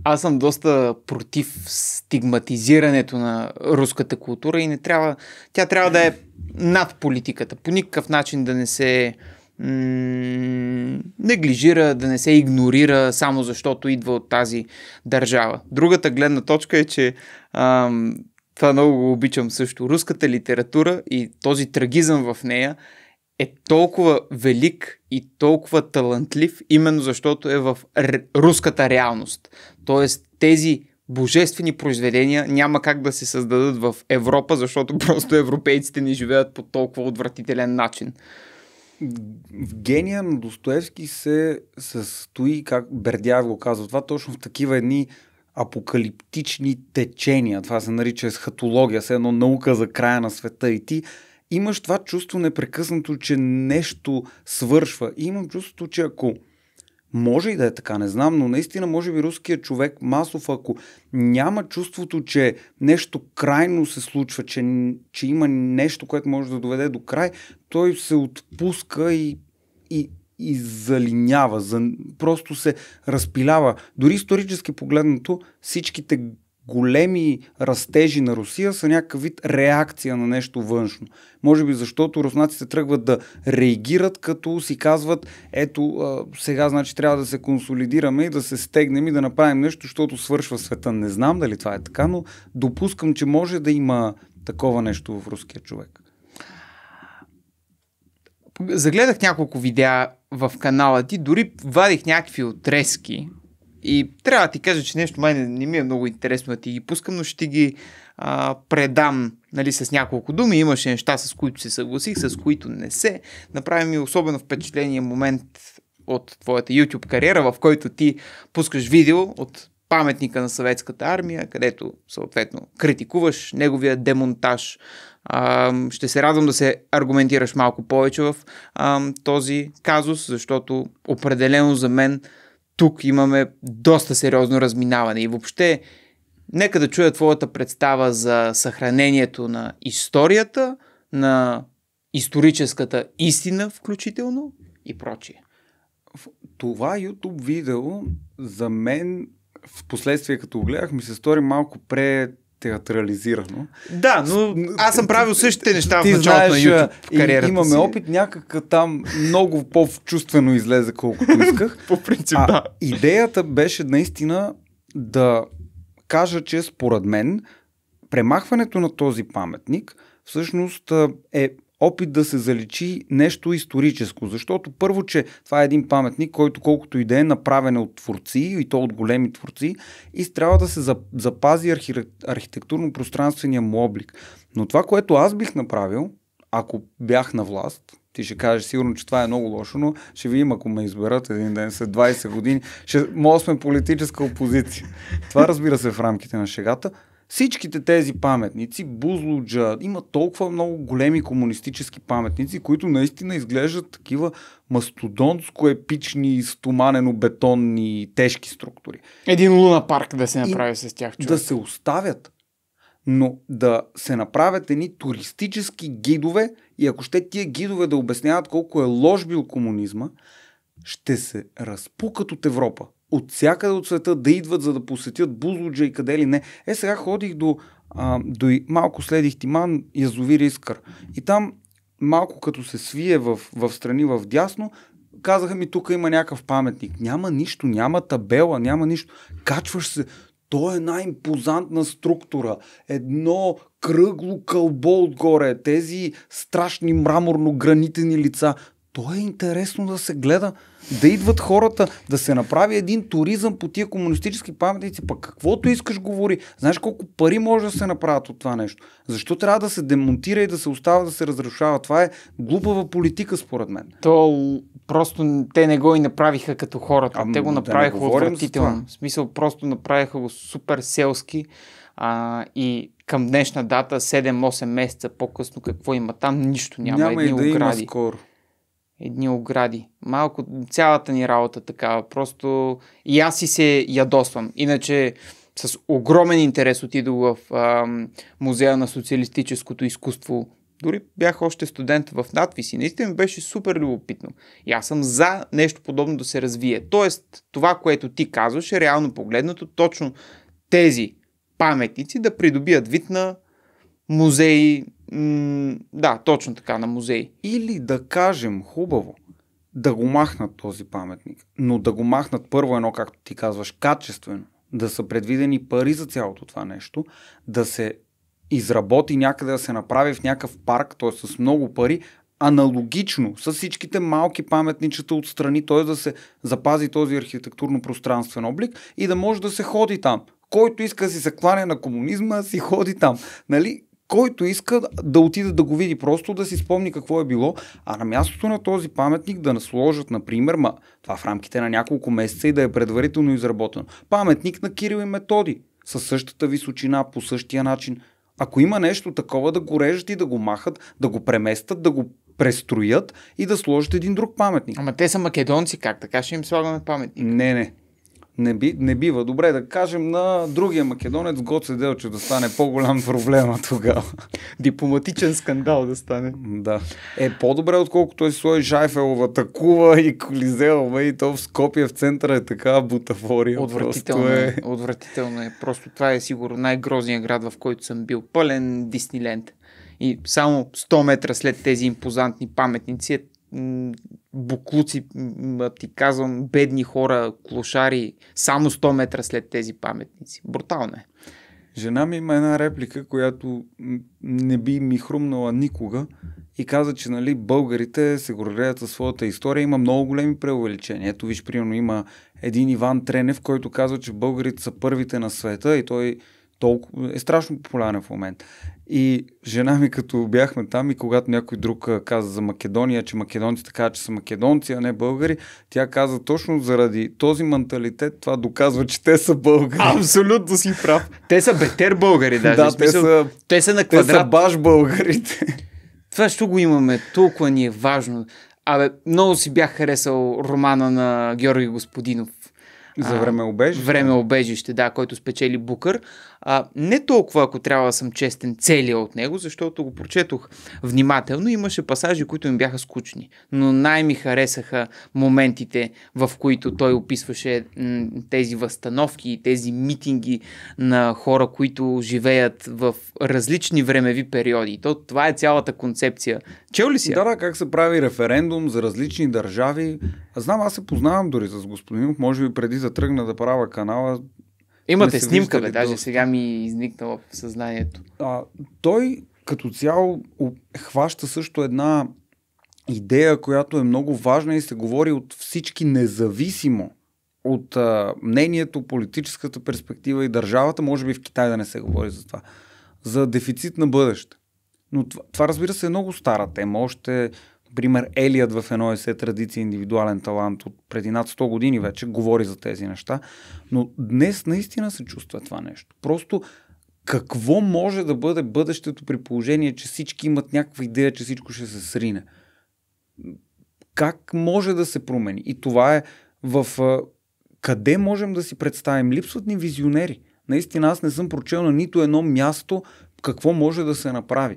Аз съм доста против стигматизирането на руската култура и не трябва, тя трябва да е над политиката. По никакъв начин да не се неглижира, да не се игнорира само защото идва от тази държава. Другата гледна точка е, че ам, това много го обичам също. Руската литература и този трагизъм в нея е толкова велик и толкова талантлив, именно защото е в р- руската реалност. Тоест тези божествени произведения няма как да се създадат в Европа, защото просто европейците не живеят по толкова отвратителен начин. В гения на Достоевски се състои, как Бердяев го казва това, точно в такива едни апокалиптични течения. Това се нарича есхатология, все едно наука за края на света и ти имаш това чувство непрекъснато, че нещо свършва. И имам чувството, че ако може и да е така, не знам, но наистина може би руският човек масов, ако няма чувството, че нещо крайно се случва, че, че има нещо, което може да доведе до край, той се отпуска и, и и залинява, за, просто се разпилява. Дори исторически погледнато, всичките големи растежи на Русия са някакъв вид реакция на нещо външно. Може би защото руснаците тръгват да реагират, като си казват, ето сега значи трябва да се консолидираме и да се стегнем и да направим нещо, защото свършва света. Не знам дали това е така, но допускам, че може да има такова нещо в руския човек загледах няколко видеа в канала ти, дори вадих някакви отрезки и трябва да ти кажа, че нещо май не, не ми е много интересно да ти ги пускам, но ще ги а, предам нали, с няколко думи. Имаше неща, с които се съгласих, с които не се. Направи ми особено впечатление момент от твоята YouTube кариера, в който ти пускаш видео от паметника на съветската армия, където съответно критикуваш неговия демонтаж, ще се радвам да се аргументираш малко повече в този казус, защото определено за мен тук имаме доста сериозно разминаване и въобще нека да чуя твоята представа за съхранението на историята, на историческата истина включително и прочие. Това YouTube видео за мен в последствие като гледах ми се стори малко пре театрализирано. Да, но аз съм правил същите неща ти в началото знаеш, на YouTube кариерата имаме си. опит, някак там много по-чувствено излезе колкото исках. По принцип, а, да. Идеята беше наистина да кажа, че според мен премахването на този паметник всъщност е опит да се заличи нещо историческо. Защото първо, че това е един паметник, който колкото и да е направен от творци, и то от големи творци, и трябва да се запази архи... архитектурно-пространствения му облик. Но това, което аз бих направил, ако бях на власт, ти ще кажеш сигурно, че това е много лошо, но ще видим, ако ме изберат един ден след 20 години, ще може сме политическа опозиция. Това разбира се в рамките на шегата. Всичките тези паметници, Бузлуджа, има толкова много големи комунистически паметници, които наистина изглеждат такива мастодонско епични стоманено-бетонни, тежки структури. Един луна парк да се направи И с тях. Човек. Да се оставят но да се направят едни туристически гидове и ако ще тия гидове да обясняват колко е лош бил комунизма, ще се разпукат от Европа от всякъде от света да идват, за да посетят Бузлуджа и къде ли не. Е, сега ходих до, а, до малко следих Тиман, язовир Искър. И там малко като се свие в, в страни в дясно, казаха ми, тук има някакъв паметник. Няма нищо, няма табела, няма нищо. Качваш се. То е една импозантна структура. Едно кръгло кълбо отгоре, тези страшни мраморно-гранитени лица. То е интересно да се гледа, да идват хората, да се направи един туризъм по тия комунистически паметници, пък каквото искаш говори. Знаеш колко пари може да се направят от това нещо? Защо трябва да се демонтира и да се остава да се разрушава? Това е глупава политика според мен. То просто те не го и направиха като хората. А, те го направиха да отвратително. В смисъл просто направиха го супер селски а, и към днешна дата, 7-8 месеца по-късно, какво има там, нищо няма. Няма и да има скоро едни огради. Малко цялата ни работа такава. Просто и аз си се ядосвам. Иначе с огромен интерес отидох в а, Музея на социалистическото изкуство. Дори бях още студент в надпис и наистина ми беше супер любопитно. И аз съм за нещо подобно да се развие. Тоест, това, което ти казваш е реално погледнато точно тези паметници да придобият вид на музеи, М- да, точно така, на музей. Или да кажем, хубаво, да го махнат този паметник, но да го махнат първо едно, както ти казваш, качествено, да са предвидени пари за цялото това нещо, да се изработи някъде, да се направи в някакъв парк, т.е. с много пари, аналогично с всичките малки паметничета отстрани, т.е. да се запази този архитектурно-пространствен облик и да може да се ходи там. Който иска да си се кланя на комунизма, си ходи там. Нали? който иска да отида да го види, просто да си спомни какво е било, а на мястото на този паметник да насложат, например, ма, това в рамките на няколко месеца и да е предварително изработено. Паметник на Кирил и Методи, със същата височина, по същия начин. Ако има нещо такова, да го режат и да го махат, да го преместят, да го престроят и да сложат един друг паметник. Ама те са македонци, как така ще им слагаме паметник? Не, не не, би, не бива. Добре, да кажем на другия македонец дел, че да стане по-голям проблема тогава. Дипломатичен скандал да стане. Да. Е, по-добре, отколкото той слой Жайфелова такува и Колизелова и то в Скопия в центъра е така бутафория. Отвратително е. е. Отвратително е. Просто това е сигурно най-грозният град, в който съм бил. Пълен Дисниленд. И само 100 метра след тези импозантни паметници е буклуци, ти казвам, бедни хора, клошари, само 100 метра след тези паметници. Брутално е. Жена ми има една реплика, която не би ми хрумнала никога и каза, че нали, българите се гордеят със своята история. Има много големи преувеличения. Ето виж, примерно има един Иван Тренев, който казва, че българите са първите на света и той толкова, е страшно популярен в момент. И жена ми, като бяхме там и когато някой друг каза за Македония, че македонците така, че са македонци, а не българи, тя каза точно заради този менталитет, това доказва, че те са българи. Абсолютно си прав. Те са бетер българи, даже. Да, смисъл, те са, те са на квадрат. Те са баш българите. Това що го имаме, толкова ни е важно. Абе, много си бях харесал романа на Георги Господинов. За време обежище. Време обежище, да, който спечели Букър а, не толкова, ако трябва да съм честен, целия от него, защото го прочетох внимателно. Имаше пасажи, които ми бяха скучни, но най-ми харесаха моментите, в които той описваше м- тези възстановки и тези митинги на хора, които живеят в различни времеви периоди. То, това е цялата концепция. Чел ли си? Да, да, как се прави референдум за различни държави. Знам, аз се познавам дори с господин, може би преди да тръгна да правя канала, Имате снимка, бе, даже доста. сега ми е изникна в съзнанието. А, той като цяло хваща също една идея, която е много важна и се говори от всички независимо от а, мнението, политическата перспектива и държавата, може би в Китай да не се говори за това, за дефицит на бъдеще. Но това, това разбира се е много стара тема. Още пример, Елият в едно есе традиция индивидуален талант от преди над 100 години вече говори за тези неща, но днес наистина се чувства това нещо. Просто какво може да бъде бъдещето при положение, че всички имат някаква идея, че всичко ще се срине? Как може да се промени? И това е в къде можем да си представим. Липсват ни визионери. Наистина аз не съм прочел на нито едно място какво може да се направи.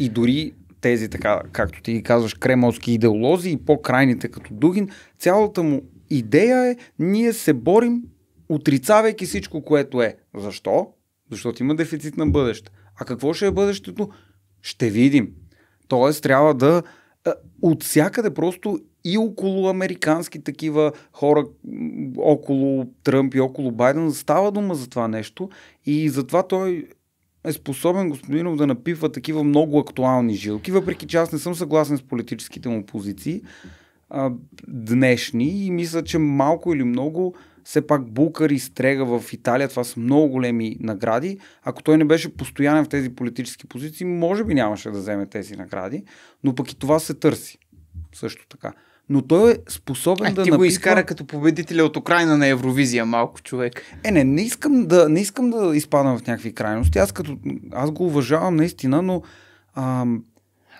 И дори тези, така, както ти ги казваш, кремовски идеолози и по-крайните като Дугин, цялата му идея е ние се борим отрицавайки всичко, което е. Защо? Защото има дефицит на бъдеще. А какво ще е бъдещето? Ще видим. Тоест трябва да от всякъде просто и около американски такива хора, около Тръмп и около Байден, става дума за това нещо и затова той е способен господинов да напива такива много актуални жилки, въпреки че аз не съм съгласен с политическите му позиции а, днешни и мисля, че малко или много все пак Букър и Стрега в Италия, това са много големи награди. Ако той не беше постоянен в тези политически позиции, може би нямаше да вземе тези награди, но пък и това се търси също така но той е способен а, е, да ти напитва... го изкара като победителя от Украина на Евровизия, малко човек. Е, не, не искам да, не искам да изпадам в някакви крайности. Аз, като, аз го уважавам наистина, но ам,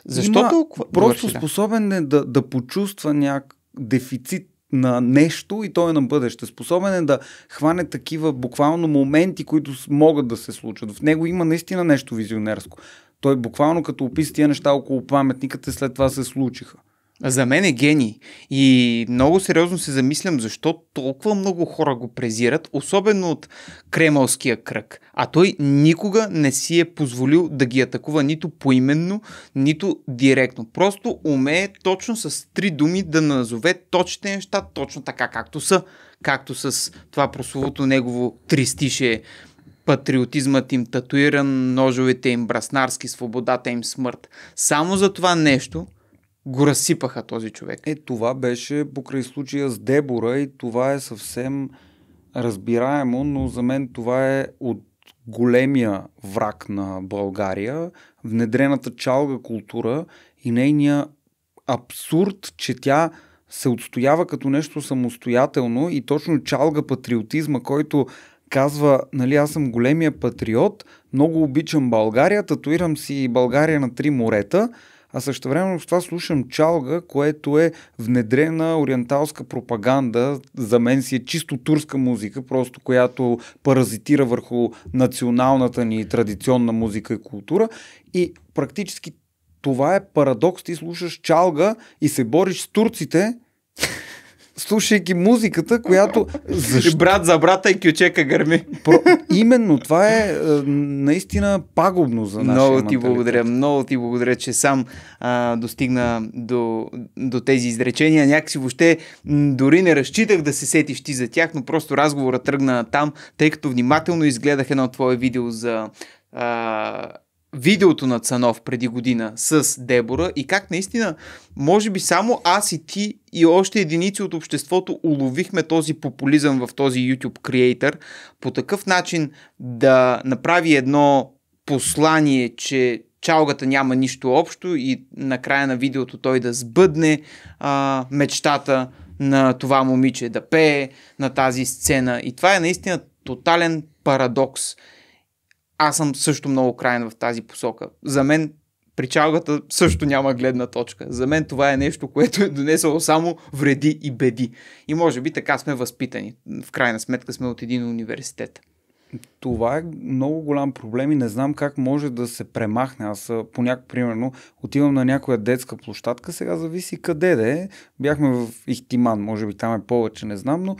защо има толкова? Просто Добре, способен е да, да почувства някакъв дефицит на нещо и той е на бъдеще. Способен е да хване такива буквално моменти, които могат да се случат. В него има наистина нещо визионерско. Той буквално като описа тия неща около паметника, и след това се случиха. За мен е гений. И много сериозно се замислям защо толкова много хора го презират, особено от кремълския кръг. А той никога не си е позволил да ги атакува нито поименно, нито директно. Просто умее точно с три думи да назове точните неща точно така както са. Както с това прословото негово тристише патриотизмът им татуиран, ножовете им браснарски, свободата им смърт. Само за това нещо – го разсипаха този човек. Е, това беше покрай случая с Дебора и това е съвсем разбираемо, но за мен това е от големия враг на България, внедрената чалга култура и нейния абсурд, че тя се отстоява като нещо самостоятелно и точно чалга патриотизма, който казва, нали, аз съм големия патриот, много обичам България, татуирам си България на три морета – а също време в това слушам чалга, което е внедрена ориенталска пропаганда. За мен си е чисто турска музика, просто която паразитира върху националната ни традиционна музика и култура. И практически това е парадокс. Ти слушаш чалга и се бориш с турците, слушайки музиката, която... Защо? Брат за брата и кючека гърми. Про... Именно, това е, е наистина пагубно за нас. Много ти благодаря, много ти благодаря, че сам а, достигна до, до тези изречения. Някакси въобще дори не разчитах да се сетиш ти за тях, но просто разговора тръгна там, тъй като внимателно изгледах едно твое видео за а, видеото на Цанов преди година с Дебора и как наистина, може би само аз и ти и още единици от обществото уловихме този популизъм в този YouTube креатор по такъв начин да направи едно послание, че чалгата няма нищо общо и на края на видеото той да сбъдне а, мечтата на това момиче да пее на тази сцена. И това е наистина тотален парадокс аз съм също много крайен в тази посока. За мен причалгата също няма гледна точка. За мен това е нещо, което е донесло само вреди и беди. И може би така сме възпитани. В крайна сметка сме от един университет. Това е много голям проблем и не знам как може да се премахне. Аз поняк, примерно, отивам на някоя детска площадка, сега зависи къде да е. Бяхме в Ихтиман, може би там е повече, не знам, но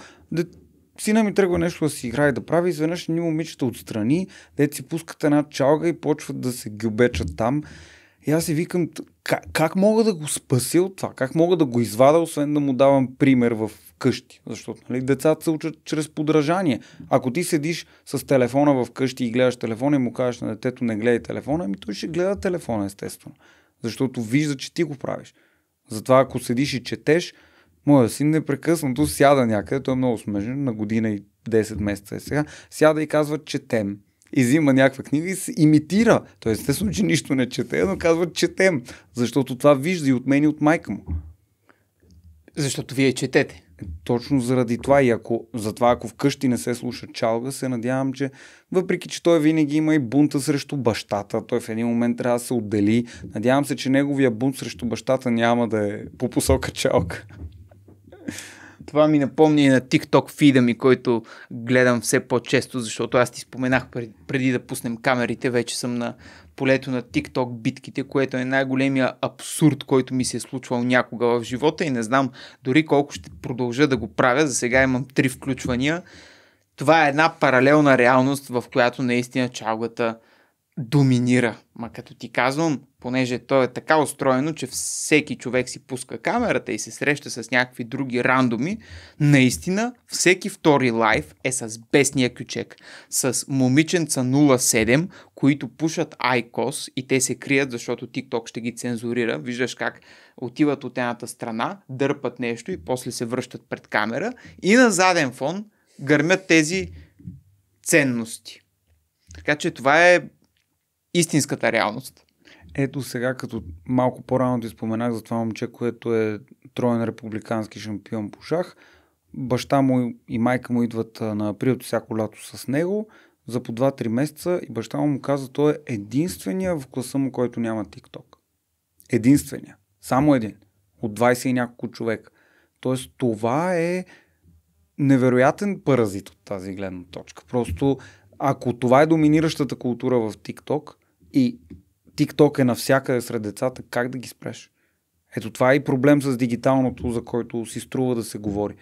сина ми тръгва нещо да си играе да прави, изведнъж ни момичета отстрани, дете си пускат една чалга и почват да се гюбечат там. И аз си викам, как, как мога да го спася от това? Как мога да го извада, освен да му давам пример в къщи? Защото нали, децата се учат чрез подражание. Ако ти седиш с телефона в къщи и гледаш телефона и му кажеш на детето не гледай телефона, ами той ще гледа телефона, естествено. Защото вижда, че ти го правиш. Затова ако седиш и четеш, Моя син непрекъснато сяда някъде, той е много смешен, на година и 10 месеца е сега, сяда и казва четем. И взима някаква книга и се имитира. Той естествено, че нищо не чете, но казва четем. Защото това вижда и от мен и от майка му. Защото вие четете. Е, точно заради това и ако, затова ако вкъщи не се слуша чалга, се надявам, че въпреки, че той винаги има и бунта срещу бащата, той в един момент трябва да се отдели. Надявам се, че неговия бунт срещу бащата няма да е по посока чалга. Това ми напомни на TikTok фида ми, който гледам все по-често, защото аз ти споменах преди, преди да пуснем камерите, вече съм на полето на TikTok битките, което е най-големия абсурд, който ми се е случвал някога в живота и не знам дори колко ще продължа да го правя. За сега имам три включвания. Това е една паралелна реалност, в която наистина чалгата доминира. Ма като ти казвам, понеже то е така устроено, че всеки човек си пуска камерата и се среща с някакви други рандоми, наистина всеки втори лайф е с бесния кючек, с момиченца 07, които пушат iCos и те се крият, защото TikTok ще ги цензурира. Виждаш как отиват от едната страна, дърпат нещо и после се връщат пред камера и на заден фон гърмят тези ценности. Така че това е истинската реалност. Ето сега, като малко по-рано ти споменах за това момче, което е троен републикански шампион по шах, баща му и майка му идват на април всяко лято с него за по 2-3 месеца и баща му му каза, той е единствения в класа му, който няма TikTok. Единствения. Само един. От 20 и няколко човека. Тоест това е невероятен паразит от тази гледна точка. Просто ако това е доминиращата култура в TikTok и TikTok е навсякъде сред децата, как да ги спреш? Ето това е и проблем с дигиталното, за който си струва да се говори.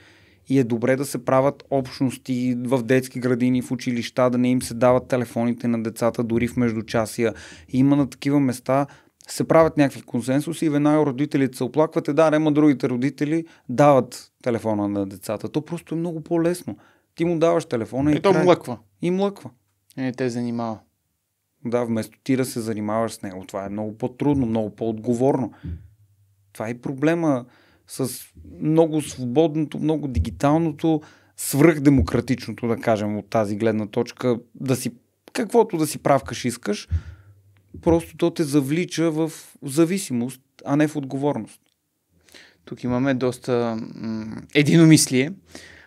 И е добре да се правят общности в детски градини, в училища, да не им се дават телефоните на децата дори в междучасия. има на такива места се правят някакви консенсуси и веднага родителите се оплакват, е, да, има другите родители дават телефона на децата. То просто е много по-лесно. Ти му даваш телефона и, и то край. млъква. И млъква. И не те занимава. Да, вместо ти да се занимаваш с него, това е много по-трудно, много по-отговорно. Това е проблема с много свободното, много дигиталното, свръхдемократичното, да кажем, от тази гледна точка, да си каквото да си правкаш искаш, просто то те завлича в зависимост, а не в отговорност. Тук имаме доста м- единомислие.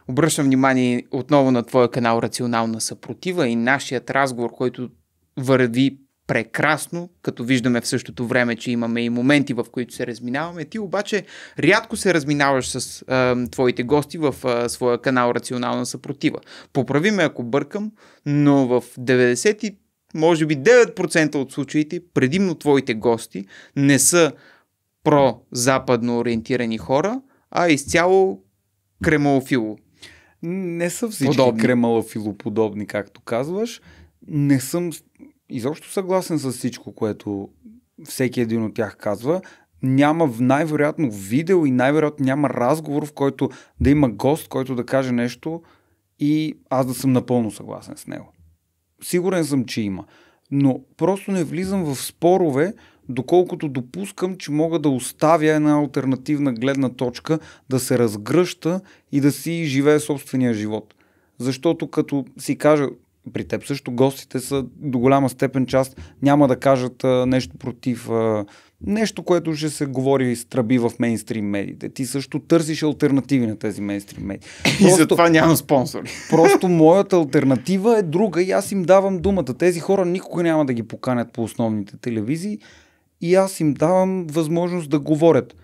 Обръщам внимание отново на твоя канал Рационална съпротива и нашият разговор, който върви прекрасно, като виждаме в същото време, че имаме и моменти, в които се разминаваме. Ти обаче рядко се разминаваш с а, твоите гости в а, своя канал Рационална съпротива. Поправи ме ако бъркам, но в 90 може би 9% от случаите, предимно твоите гости, не са про-западно ориентирани хора, а изцяло кремалофило. Не са всички кремалофилоподобни, както казваш. Не съм изобщо съгласен с всичко, което всеки един от тях казва. Няма най-вероятно видео и най-вероятно няма разговор, в който да има гост, който да каже нещо и аз да съм напълно съгласен с него. Сигурен съм, че има. Но просто не влизам в спорове, доколкото допускам, че мога да оставя една альтернативна гледна точка да се разгръща и да си живее собствения живот. Защото като си кажа при теб също гостите са до голяма степен част, няма да кажат а, нещо против а, нещо, което ще се говори с тръби в мейнстрим медиите. Ти също търсиш альтернативи на тези мейнстрим медии. И за затова нямам спонсори. Просто моята альтернатива е друга и аз им давам думата. Тези хора никога няма да ги поканят по основните телевизии и аз им давам възможност да говорят.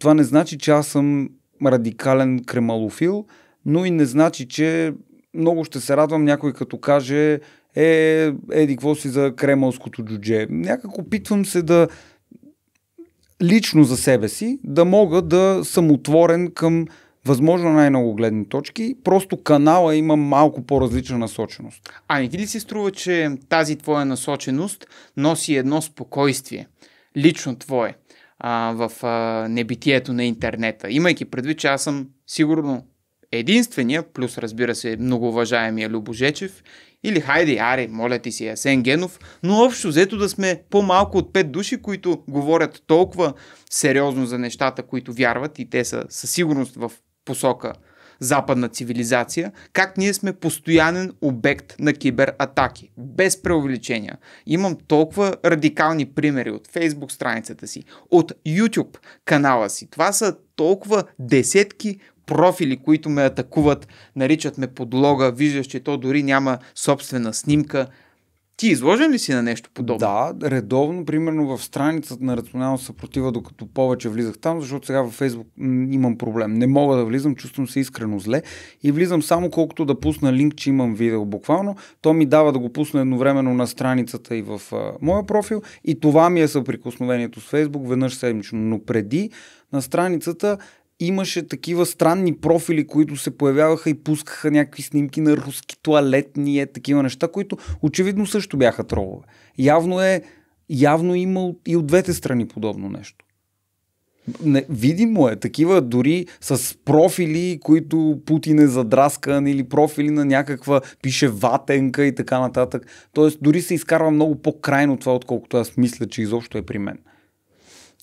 Това не значи, че аз съм радикален кремалофил, но и не значи, че много ще се радвам някой като каже е, еди, какво си за кремълското джудже. Някак опитвам се да лично за себе си, да мога да съм отворен към възможно най-много гледни точки, просто канала има малко по-различна насоченост. А не ти ли се струва, че тази твоя насоченост носи едно спокойствие, лично твое, а, в а, небитието на интернета? Имайки предвид, че аз съм сигурно Единствения, плюс разбира се многоуважаемия Любожечев, или хайде, аре, моля ти си, Асен Генов, но общо взето да сме по-малко от пет души, които говорят толкова сериозно за нещата, които вярват и те са със сигурност в посока западна цивилизация, как ние сме постоянен обект на кибератаки. Без преувеличения. Имам толкова радикални примери от Facebook страницата си, от YouTube канала си. Това са толкова десетки профили, които ме атакуват, наричат ме подлога, виждаш, че то дори няма собствена снимка. Ти изложен ли си на нещо подобно? Да, редовно, примерно в страницата на рационална съпротива, докато повече влизах там, защото сега във Фейсбук имам проблем. Не мога да влизам, чувствам се искрено зле и влизам само колкото да пусна линк, че имам видео буквално. То ми дава да го пусна едновременно на страницата и в а, моя профил и това ми е съприкосновението с Фейсбук веднъж седмично. Но преди на страницата имаше такива странни профили, които се появяваха и пускаха някакви снимки на руски туалетни, е, такива неща, които очевидно също бяха тролове. Явно е, явно е има и от двете страни подобно нещо. Не, видимо е, такива дори с профили, които Путин е задраскан или профили на някаква пише ватенка и така нататък. Тоест дори се изкарва много по-крайно това, отколкото аз мисля, че изобщо е при мен.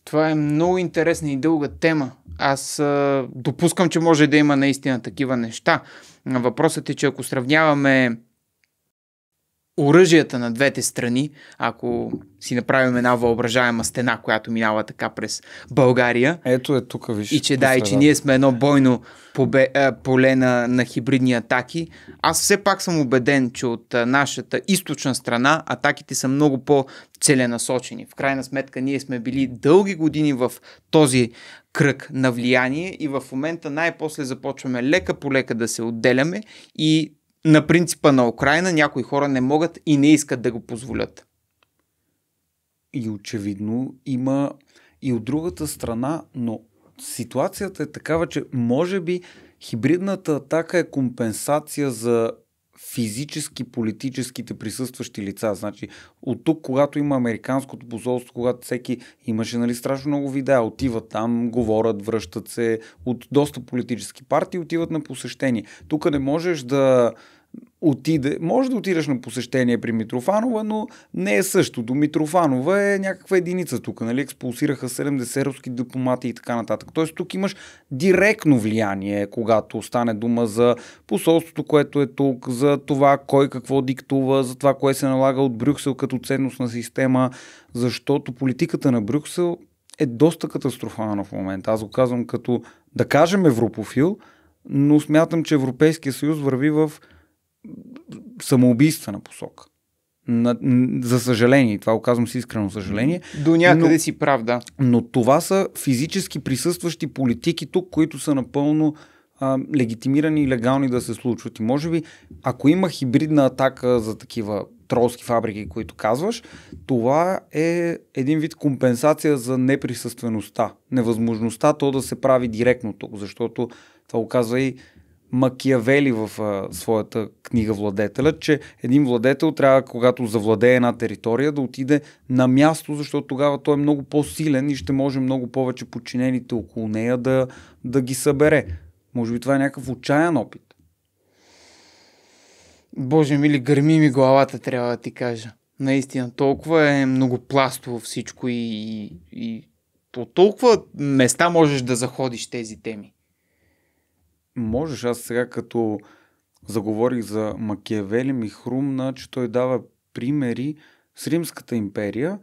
Това е много интересна и дълга тема. Аз а, допускам, че може да има наистина такива неща. Въпросът е, че ако сравняваме оръжията на двете страни, ако си направим една въображаема стена, която минава така през България. Ето е тук, виж. И че да, и че ние сме едно бойно побе, поле на, на хибридни атаки. Аз все пак съм убеден, че от нашата източна страна атаките са много по-целенасочени. В крайна сметка ние сме били дълги години в този кръг на влияние и в момента най-после започваме лека по лека да се отделяме и на принципа на Украина някои хора не могат и не искат да го позволят. И очевидно има и от другата страна, но ситуацията е такава, че може би хибридната атака е компенсация за физически политическите присъстващи лица. Значи, от тук, когато има американското посолство, когато всеки имаше нали, страшно много видеа, отиват там, говорят, връщат се от доста политически партии, отиват на посещение. Тук не можеш да отиде, може да отидеш на посещение при Митрофанова, но не е същото. Митрофанова е някаква единица тук, нали? Експулсираха 70 руски дипломати и така нататък. Тоест тук имаш директно влияние, когато стане дума за посолството, което е тук, за това кой какво диктува, за това кое се налага от Брюксел като ценностна система, защото политиката на Брюксел е доста катастрофална в момента. Аз го казвам като, да кажем, европофил, но смятам, че Европейския съюз върви в самоубийствена посока. На, за съжаление, това оказвам си с искрено съжаление. До някъде но, си прав, да. Но това са физически присъстващи политики тук, които са напълно а, легитимирани и легални да се случват. И може би, ако има хибридна атака за такива тролски фабрики, които казваш, това е един вид компенсация за неприсъствеността, невъзможността то да се прави директно тук, защото това оказва и Макиявели в а, своята книга Владетеля, че един владетел трябва, когато завладее една територия, да отиде на място, защото тогава той е много по-силен и ще може много повече подчинените около нея да, да ги събере. Може би това е някакъв отчаян опит. Боже мили, гърми ми главата, трябва да ти кажа. Наистина, толкова е многопластово всичко и, и, и толкова места можеш да заходиш тези теми можеш. Аз сега като заговорих за Макиавели ми хрумна, че той дава примери с Римската империя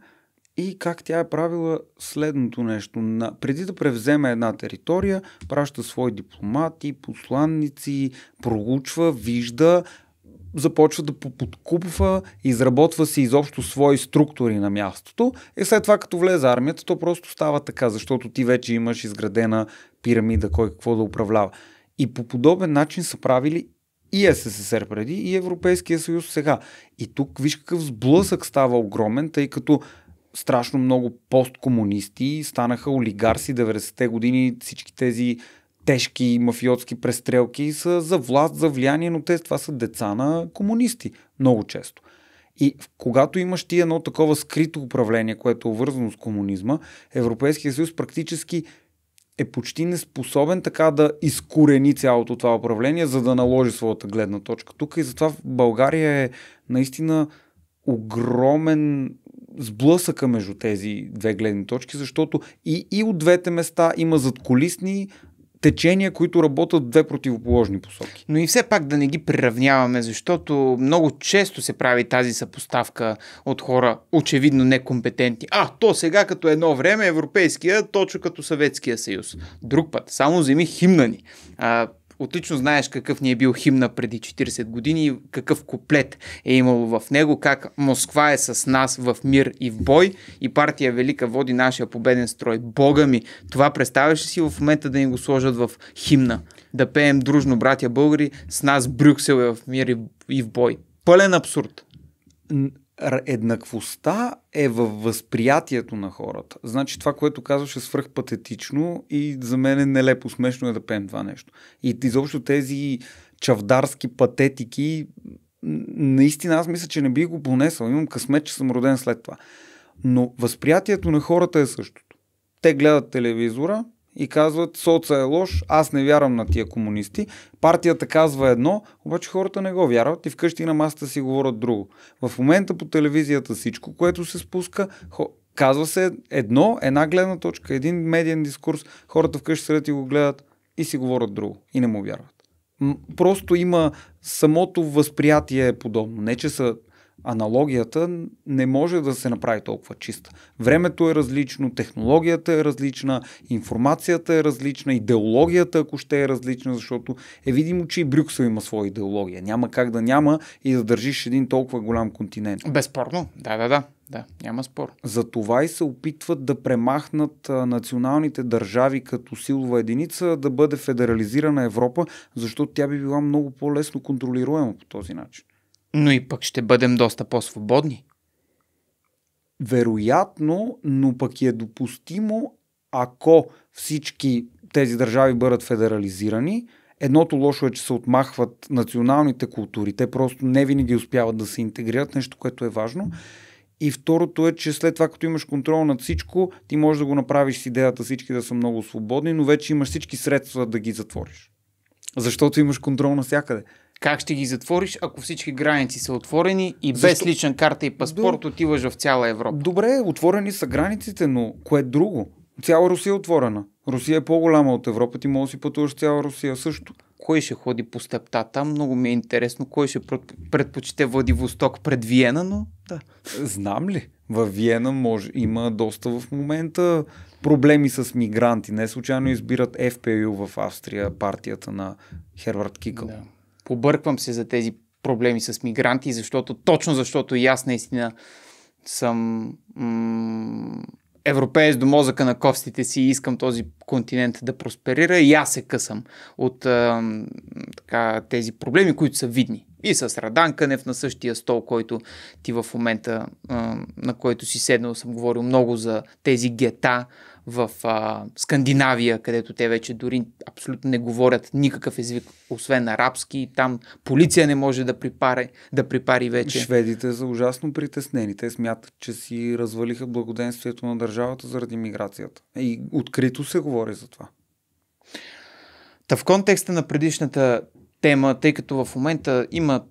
и как тя е правила следното нещо. На, преди да превземе една територия, праща свои дипломати, посланници, проучва, вижда, започва да подкупва, изработва си изобщо свои структури на мястото и след това като влезе армията, то просто става така, защото ти вече имаш изградена пирамида, кой какво да управлява. И по подобен начин са правили и СССР преди, и Европейския съюз сега. И тук виж какъв сблъсък става огромен, тъй като страшно много посткомунисти станаха олигарси 90-те години, всички тези тежки мафиотски престрелки са за власт, за влияние, но те това са деца на комунисти много често. И когато имаш ти едно такова скрито управление, което е вързано с комунизма, Европейския съюз практически е почти неспособен така да изкорени цялото това управление, за да наложи своята гледна точка тук. И затова в България е наистина огромен сблъсъка между тези две гледни точки, защото и, и от двете места има задколисни течения, които работят в две противоположни посоки. Но и все пак да не ги приравняваме, защото много често се прави тази съпоставка от хора, очевидно некомпетентни. А, то сега като едно време европейския, точно като Съветския съюз. Друг път, само вземи химна ни. А, отлично знаеш какъв ни е бил химна преди 40 години, какъв куплет е имало в него, как Москва е с нас в мир и в бой и партия Велика води нашия победен строй. Бога ми, това представяш си в момента да ни го сложат в химна? Да пеем дружно, братя българи, с нас Брюксел е в мир и в бой. Пълен абсурд еднаквостта е във възприятието на хората. Значи това, което казваше свръхпатетично и за мен е нелепо, смешно е да пеем това нещо. И изобщо тези чавдарски патетики, наистина аз мисля, че не би го понесъл. Имам късмет, че съм роден след това. Но възприятието на хората е същото. Те гледат телевизора, и казват соца е лош, аз не вярвам на тия комунисти. Партията казва едно, обаче хората не го вярват и вкъщи на масата си говорят друго. В момента по телевизията всичко, което се спуска, казва се едно, една гледна точка, един медиен дискурс, хората вкъщи седят и го гледат и си говорят друго и не му вярват. Просто има самото възприятие е подобно. Не, че са аналогията не може да се направи толкова чиста. Времето е различно, технологията е различна, информацията е различна, идеологията, ако ще е различна, защото е видимо, че и Брюксел има своя идеология. Няма как да няма и да държиш един толкова голям континент. Безспорно, да, да, да. Да, няма спор. За това и се опитват да премахнат националните държави като силова единица, да бъде федерализирана Европа, защото тя би била много по-лесно контролируема по този начин. Но и пък ще бъдем доста по-свободни. Вероятно, но пък е допустимо, ако всички тези държави бъдат федерализирани, Едното лошо е, че се отмахват националните култури. Те просто не винаги успяват да се интегрират, нещо, което е важно. И второто е, че след това, като имаш контрол над всичко, ти можеш да го направиш с идеята всички да са много свободни, но вече имаш всички средства да ги затвориш. Защото имаш контрол навсякъде. Как ще ги затвориш, ако всички граници са отворени и без личен лична карта и паспорт До... отиваш в цяла Европа? Добре, отворени са границите, но кое е друго? Цяла Русия е отворена. Русия е по-голяма от Европа, ти можеш да си пътуваш цяла Русия също. Кой ще ходи по стептата? Много ми е интересно. Кой ще предпочите Владивосток пред Виена, но да. Знам ли? В Виена може, има доста в момента проблеми с мигранти. Не случайно избират FPU в Австрия, партията на Хервард Кикъл. Да побърквам се за тези проблеми с мигранти, защото точно защото и аз наистина съм м- европеец до мозъка на костите си и искам този континент да просперира и аз се късам от а, така, тези проблеми, които са видни. И с Радан Кънев на същия стол, който ти в момента, а, на който си седнал, съм говорил много за тези гета, в а, Скандинавия, където те вече дори абсолютно не говорят никакъв език, освен арабски. Там полиция не може да припари, да припари вече. Шведите са ужасно притеснени. Те смятат, че си развалиха благоденствието на държавата заради миграцията. И открито се говори за това. Та в контекста на предишната тема, тъй като в момента има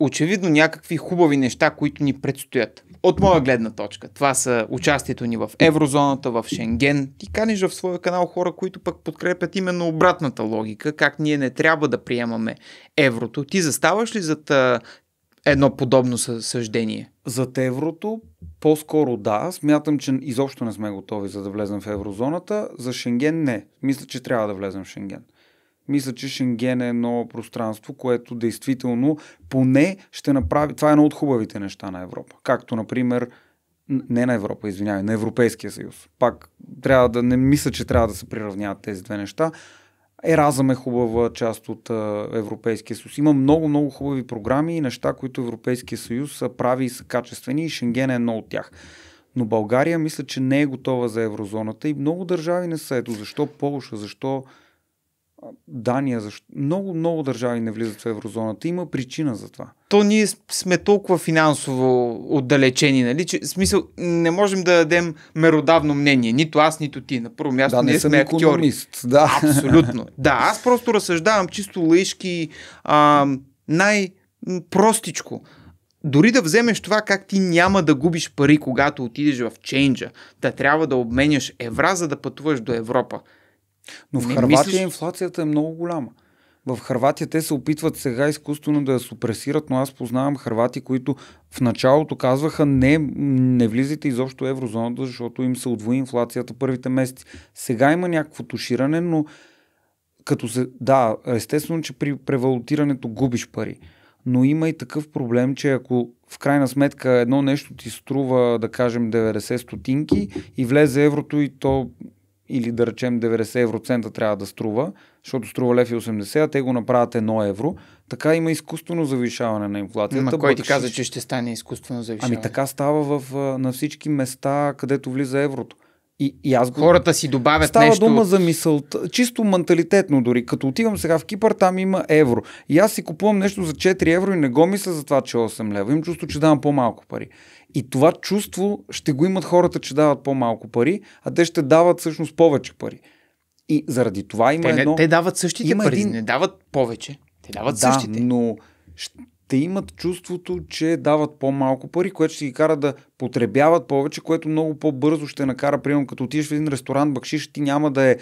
очевидно някакви хубави неща, които ни предстоят от моя гледна точка. Това са участието ни в еврозоната, в Шенген. Ти каниш в своя канал хора, които пък подкрепят именно обратната логика, как ние не трябва да приемаме еврото. Ти заставаш ли зад едно подобно съждение? Зад еврото по-скоро да. Смятам, че изобщо не сме готови за да влезем в еврозоната. За Шенген не. Мисля, че трябва да влезем в Шенген мисля, че Шенген е едно пространство, което действително поне ще направи. Това е едно от хубавите неща на Европа. Както, например, не на Европа, извинявай, на Европейския съюз. Пак трябва да не мисля, че трябва да се приравняват тези две неща. Еразъм е хубава част от а, Европейския съюз. Има много, много хубави програми и неща, които Европейския съюз прави и са качествени и Шенген е едно от тях. Но България мисля, че не е готова за еврозоната и много държави не са. Ето защо Полша, защо Дания, защо? много, много държави не влизат в еврозоната. Има причина за това. То ние сме толкова финансово отдалечени, нали? Че, смисъл, не можем да дадем меродавно мнение. Нито аз, нито ти. На първо място, да, ние не сме актьори. Да. Абсолютно. да, аз просто разсъждавам чисто лъишки, най-простичко. Дори да вземеш това как ти няма да губиш пари, когато отидеш в ченджа, да трябва да обменяш евра, за да пътуваш до Европа. Но в не, Харватия мислиш... инфлацията е много голяма. В Харватия те се опитват сега изкуствено да я супресират, но аз познавам харвати, които в началото казваха не, не влизайте изобщо еврозоната, защото им се отвои инфлацията първите месеци. Сега има някакво туширане, но като се... Да, естествено, че при превалутирането губиш пари. Но има и такъв проблем, че ако в крайна сметка едно нещо ти струва, да кажем, 90 стотинки и влезе еврото и то или да речем 90 евроцента трябва да струва, защото струва лев и 80, а те го направят 1 евро, така има изкуствено завишаване на инфлацията. Ма кой ти каза, че ще стане изкуствено завишаване? Ами така става в, на всички места, където влиза еврото. И, и аз го... Хората си добавят Става нещо... дума за мисълта, чисто менталитетно дори. Като отивам сега в Кипър, там има евро. И аз си купувам нещо за 4 евро и не го мисля за това, че 8 е лева. Им чувство, че давам по-малко пари. И това чувство ще го имат хората, че дават по-малко пари, а те ще дават всъщност повече пари. И заради това има те, не, едно... Те дават същите има пари, един... не дават повече. Те дават да, същите. но ще имат чувството, че дават по-малко пари, което ще ги кара да потребяват повече, което много по-бързо ще накара, примерно, като отидеш в един ресторант, бакшиш ти няма да е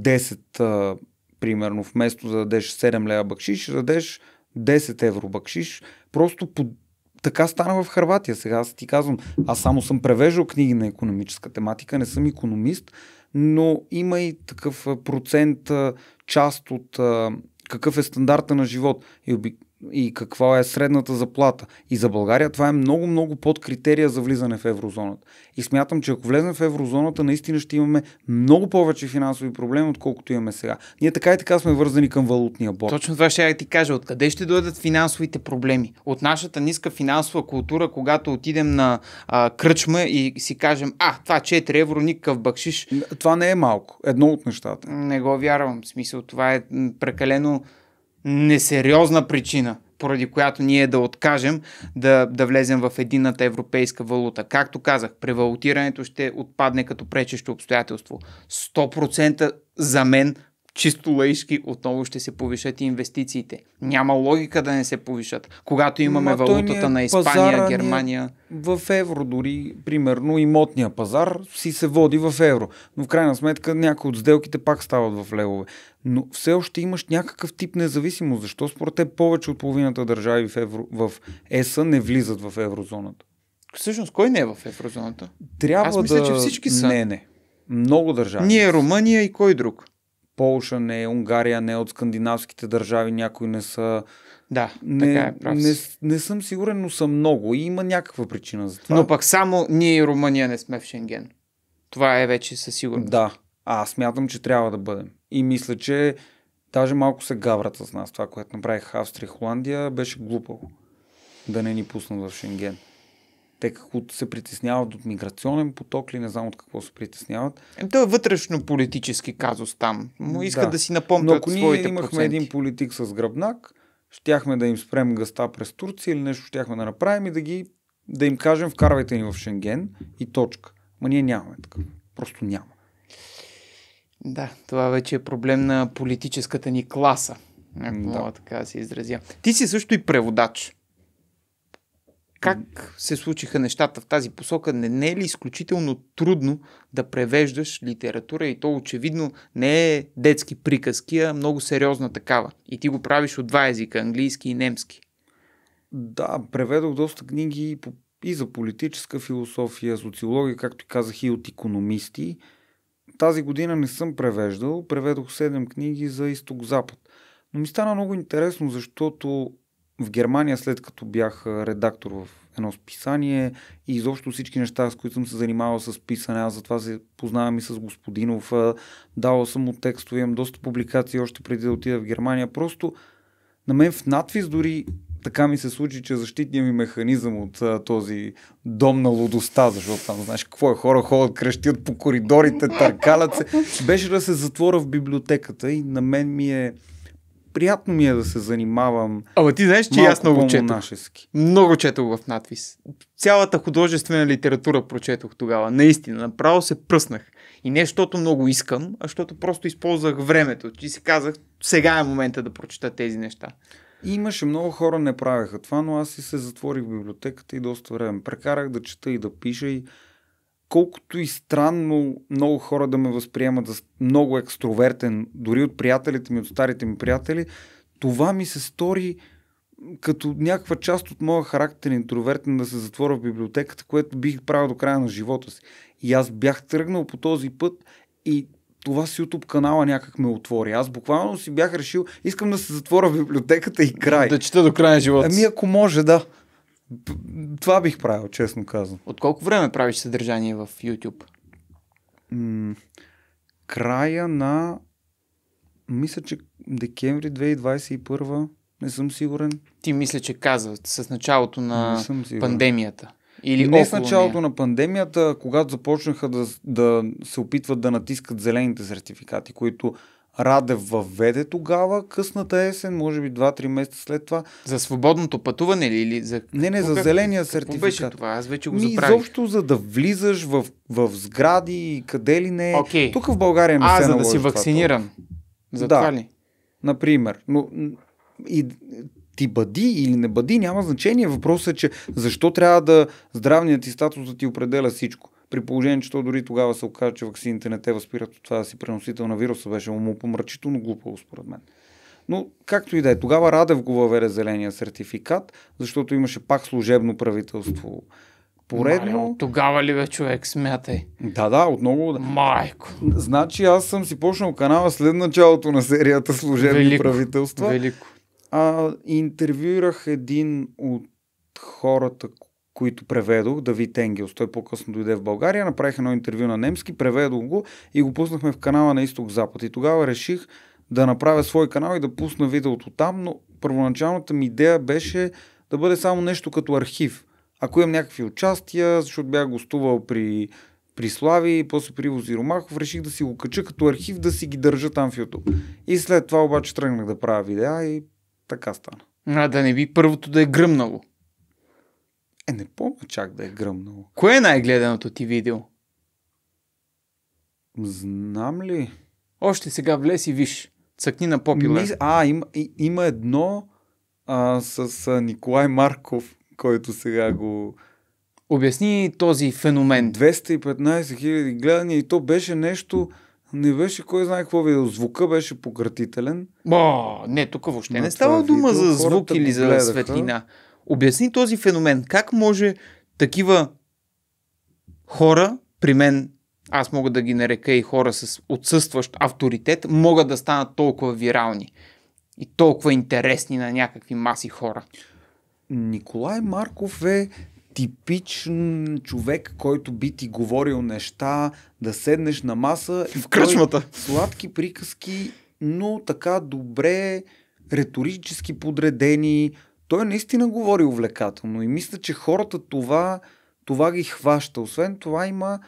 10, а, примерно, вместо да дадеш 7 лева бакшиш, ще дадеш 10 евро бакшиш, просто по така стана в Харватия. Сега аз ти казвам, аз само съм превеждал книги на економическа тематика, не съм економист, но има и такъв процент, част от какъв е стандарта на живот. И и каква е средната заплата. И за България това е много-много под критерия за влизане в еврозоната. И смятам, че ако влезем в еврозоната, наистина ще имаме много повече финансови проблеми, отколкото имаме сега. Ние така и така сме вързани към валутния борт. Точно това ще я ти кажа. Откъде ще дойдат финансовите проблеми? От нашата ниска финансова култура, когато отидем на а, кръчма и си кажем, а, това 4 евро, никакъв бакшиш. Това не е малко. Едно от нещата. Не го вярвам. В смисъл, това е прекалено несериозна причина, поради която ние да откажем да, да влезем в едината европейска валута. Както казах, превалутирането ще отпадне като пречещо обстоятелство. 100% за мен чисто лаишки отново ще се повишат инвестициите. Няма логика да не се повишат. Когато имаме Но валутата е на Испания, е Германия. В евро дори, примерно, имотния пазар си се води в евро. Но в крайна сметка някои от сделките пак стават в левове. Но все още имаш някакъв тип независимост. Защо според те повече от половината държави в, евро, в ЕСА не влизат в еврозоната? Всъщност, кой не е в еврозоната? Трябва Аз мисля, да... че всички са. Не, не. Много държави. Ние, Румъния и кой друг? Полша не е, Унгария не е, от скандинавските държави някои не са. Да, не, така е, прав не, не съм сигурен, но съм много и има някаква причина за това. Но пък само ние и Румъния не сме в Шенген. Това е вече със сигурност. Да, а аз смятам, че трябва да бъдем. И мисля, че даже малко се гаврат с нас. Това, което направих Австрия и Холандия, беше глупаво да не ни пуснат в Шенген те какво се притесняват от миграционен поток ли, не знам от какво се притесняват. Ами, То е вътрешно политически казус там. Но искат да, да си напомнят Но ако ние имахме проценти. един политик с гръбнак, щяхме да им спрем гъста през Турция или нещо щяхме да направим и да, ги, да им кажем вкарвайте ни в Шенген и точка. Ма ние нямаме такъв. Просто няма. Да, това вече е проблем на политическата ни класа. Ако да. мога така да се изразя. Ти си също и преводач. Как се случиха нещата в тази посока? Не, не е ли изключително трудно да превеждаш литература и то очевидно не е детски приказки, а много сериозна такава? И ти го правиш от два езика, английски и немски. Да, преведох доста книги и, за политическа философия, социология, както казах и от економисти. Тази година не съм превеждал, преведох 7 книги за изток-запад. Но ми стана много интересно, защото в Германия, след като бях редактор в едно списание и изобщо всички неща, с които съм се занимавал с писане, аз затова се познавам и с господинов, давал съм му текстове, имам доста публикации още преди да отида в Германия. Просто на мен в надвис дори така ми се случи, че защитният ми механизъм от а, този дом на лудостта, защото там, знаеш, какво е, хора ходят, крещят по коридорите, търкалят се, беше да се затворя в библиотеката и на мен ми е приятно ми е да се занимавам. Ама ти знаеш, че аз много четох. Много четох в надвис. Цялата художествена литература прочетох тогава. Наистина, направо се пръснах. И не защото много искам, а защото просто използвах времето. И си казах, сега е момента да прочета тези неща. И имаше много хора не правеха това, но аз си се затворих в библиотеката и доста време. Прекарах да чета и да пиша и колкото и странно много хора да ме възприемат за много екстровертен, дори от приятелите ми, от старите ми приятели, това ми се стори като някаква част от моя характер интровертен да се затворя в библиотеката, което бих правил до края на живота си. И аз бях тръгнал по този път и това с YouTube канала някак ме отвори. Аз буквално си бях решил, искам да се затворя в библиотеката и край. Да чета до края на живота. Ами ако може, да. Това бих правил, честно казвам. От колко време правиш съдържание в YouTube? М- края на... Мисля, че декември 2021 не съм сигурен. Ти мисля, че казват, с началото на пандемията. Или не с началото нея. на пандемията, когато започнаха да, да се опитват да натискат зелените сертификати, които Радев въведе тогава, късната есен, може би 2-3 месеца след това. За свободното пътуване ли? Или за... Не, не, за зеления сертификат. Какво беше това? Аз вече го Ми, забравих. Изобщо за да влизаш в, в сгради, къде ли не. Okay. Тук в България не а, се за да си вакциниран. Това. За да, това ли? Например. Но, и ти бъди или не бъди, няма значение. Въпросът е, че защо трябва да здравният ти статус да ти определя всичко при положение, че то дори тогава се оказа, че вакцините не те възпират от това да си преносител на вируса, беше му помрачително глупаво според мен. Но както и да е, тогава Радев го въведе зеления сертификат, защото имаше пак служебно правителство. Поредно. Майо, тогава ли бе човек, смятай? Да, да, отново. Да. Майко. Значи аз съм си почнал канала след началото на серията служебни велико, правителства. Велико. А, интервюирах един от хората, които преведох, Давид Енгелс. Той по-късно дойде в България, направих едно интервю на немски, преведох го и го пуснахме в канала на Изток-Запад. И тогава реших да направя свой канал и да пусна видеото там, но първоначалната ми идея беше да бъде само нещо като архив. Ако имам някакви участия, защото бях гостувал при при Слави после при Вози Ромахов, реших да си го кача като архив, да си ги държа там в YouTube. И след това обаче тръгнах да правя видеа и така стана. А да не би първото да е гръмнало. Е, не помня чак да е гръмнало. Кое е най-гледаното ти видео? Знам ли? Още сега влез и виж. Цъкни на попила. Мис... А, има, и, има едно а, с с Николай Марков, който сега го... Обясни този феномен. 215 000 гледания и то беше нещо... Не беше кой знае какво видео. Звука беше пократителен. Бо, не, тук въобще Но не става дума видео, за звук или за гледаха. светлина. Обясни този феномен. Как може такива хора, при мен аз мога да ги нарека и хора с отсъстващ авторитет, могат да станат толкова вирални и толкова интересни на някакви маси хора? Николай Марков е типичен човек, който би ти говорил неща, да седнеш на маса. и В кръчмата. Сладки приказки, но така добре риторически подредени, той наистина говори увлекателно и мисля, че хората това, това ги хваща. Освен това има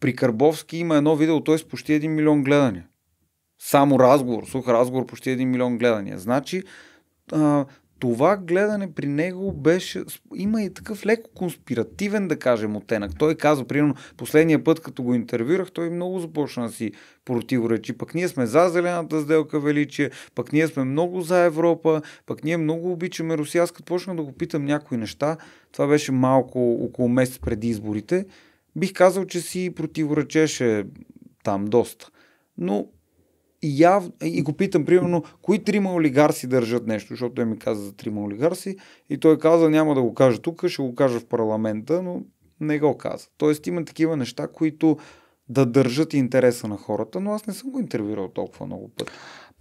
при Карбовски има едно видео, той с почти 1 милион гледания. Само разговор, сух разговор, почти 1 милион гледания. Значи а, това гледане при него беше, има и такъв леко конспиративен, да кажем, оттенък. Той казва, примерно, последния път, като го интервюрах, той много започна да си противоречи. Пък ние сме за зелената сделка величие, пък ние сме много за Европа, пък ние много обичаме Русия. Аз като почна да го питам някои неща, това беше малко около месец преди изборите, бих казал, че си противоречеше там доста. Но и, я и го питам, примерно, кои трима олигарси държат нещо, защото той ми каза за трима олигарси и той каза, няма да го кажа тук, ще го кажа в парламента, но не го каза. Тоест има такива неща, които да държат интереса на хората, но аз не съм го интервюирал толкова много пъти.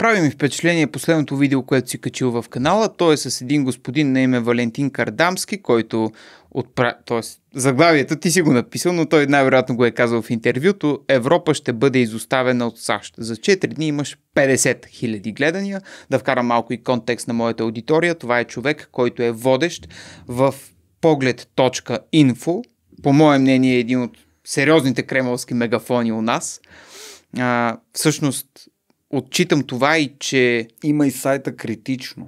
Прави ми впечатление последното видео, което си качил в канала. Той е с един господин на име Валентин Кардамски, който отпра... Тоест, заглавието ти си го написал, но той най-вероятно го е казал в интервюто. Европа ще бъде изоставена от САЩ. За 4 дни имаш 50 000 гледания. Да вкарам малко и контекст на моята аудитория. Това е човек, който е водещ в поглед.info. По мое мнение е един от сериозните кремовски мегафони у нас. А, всъщност отчитам това и че... Има и сайта критично.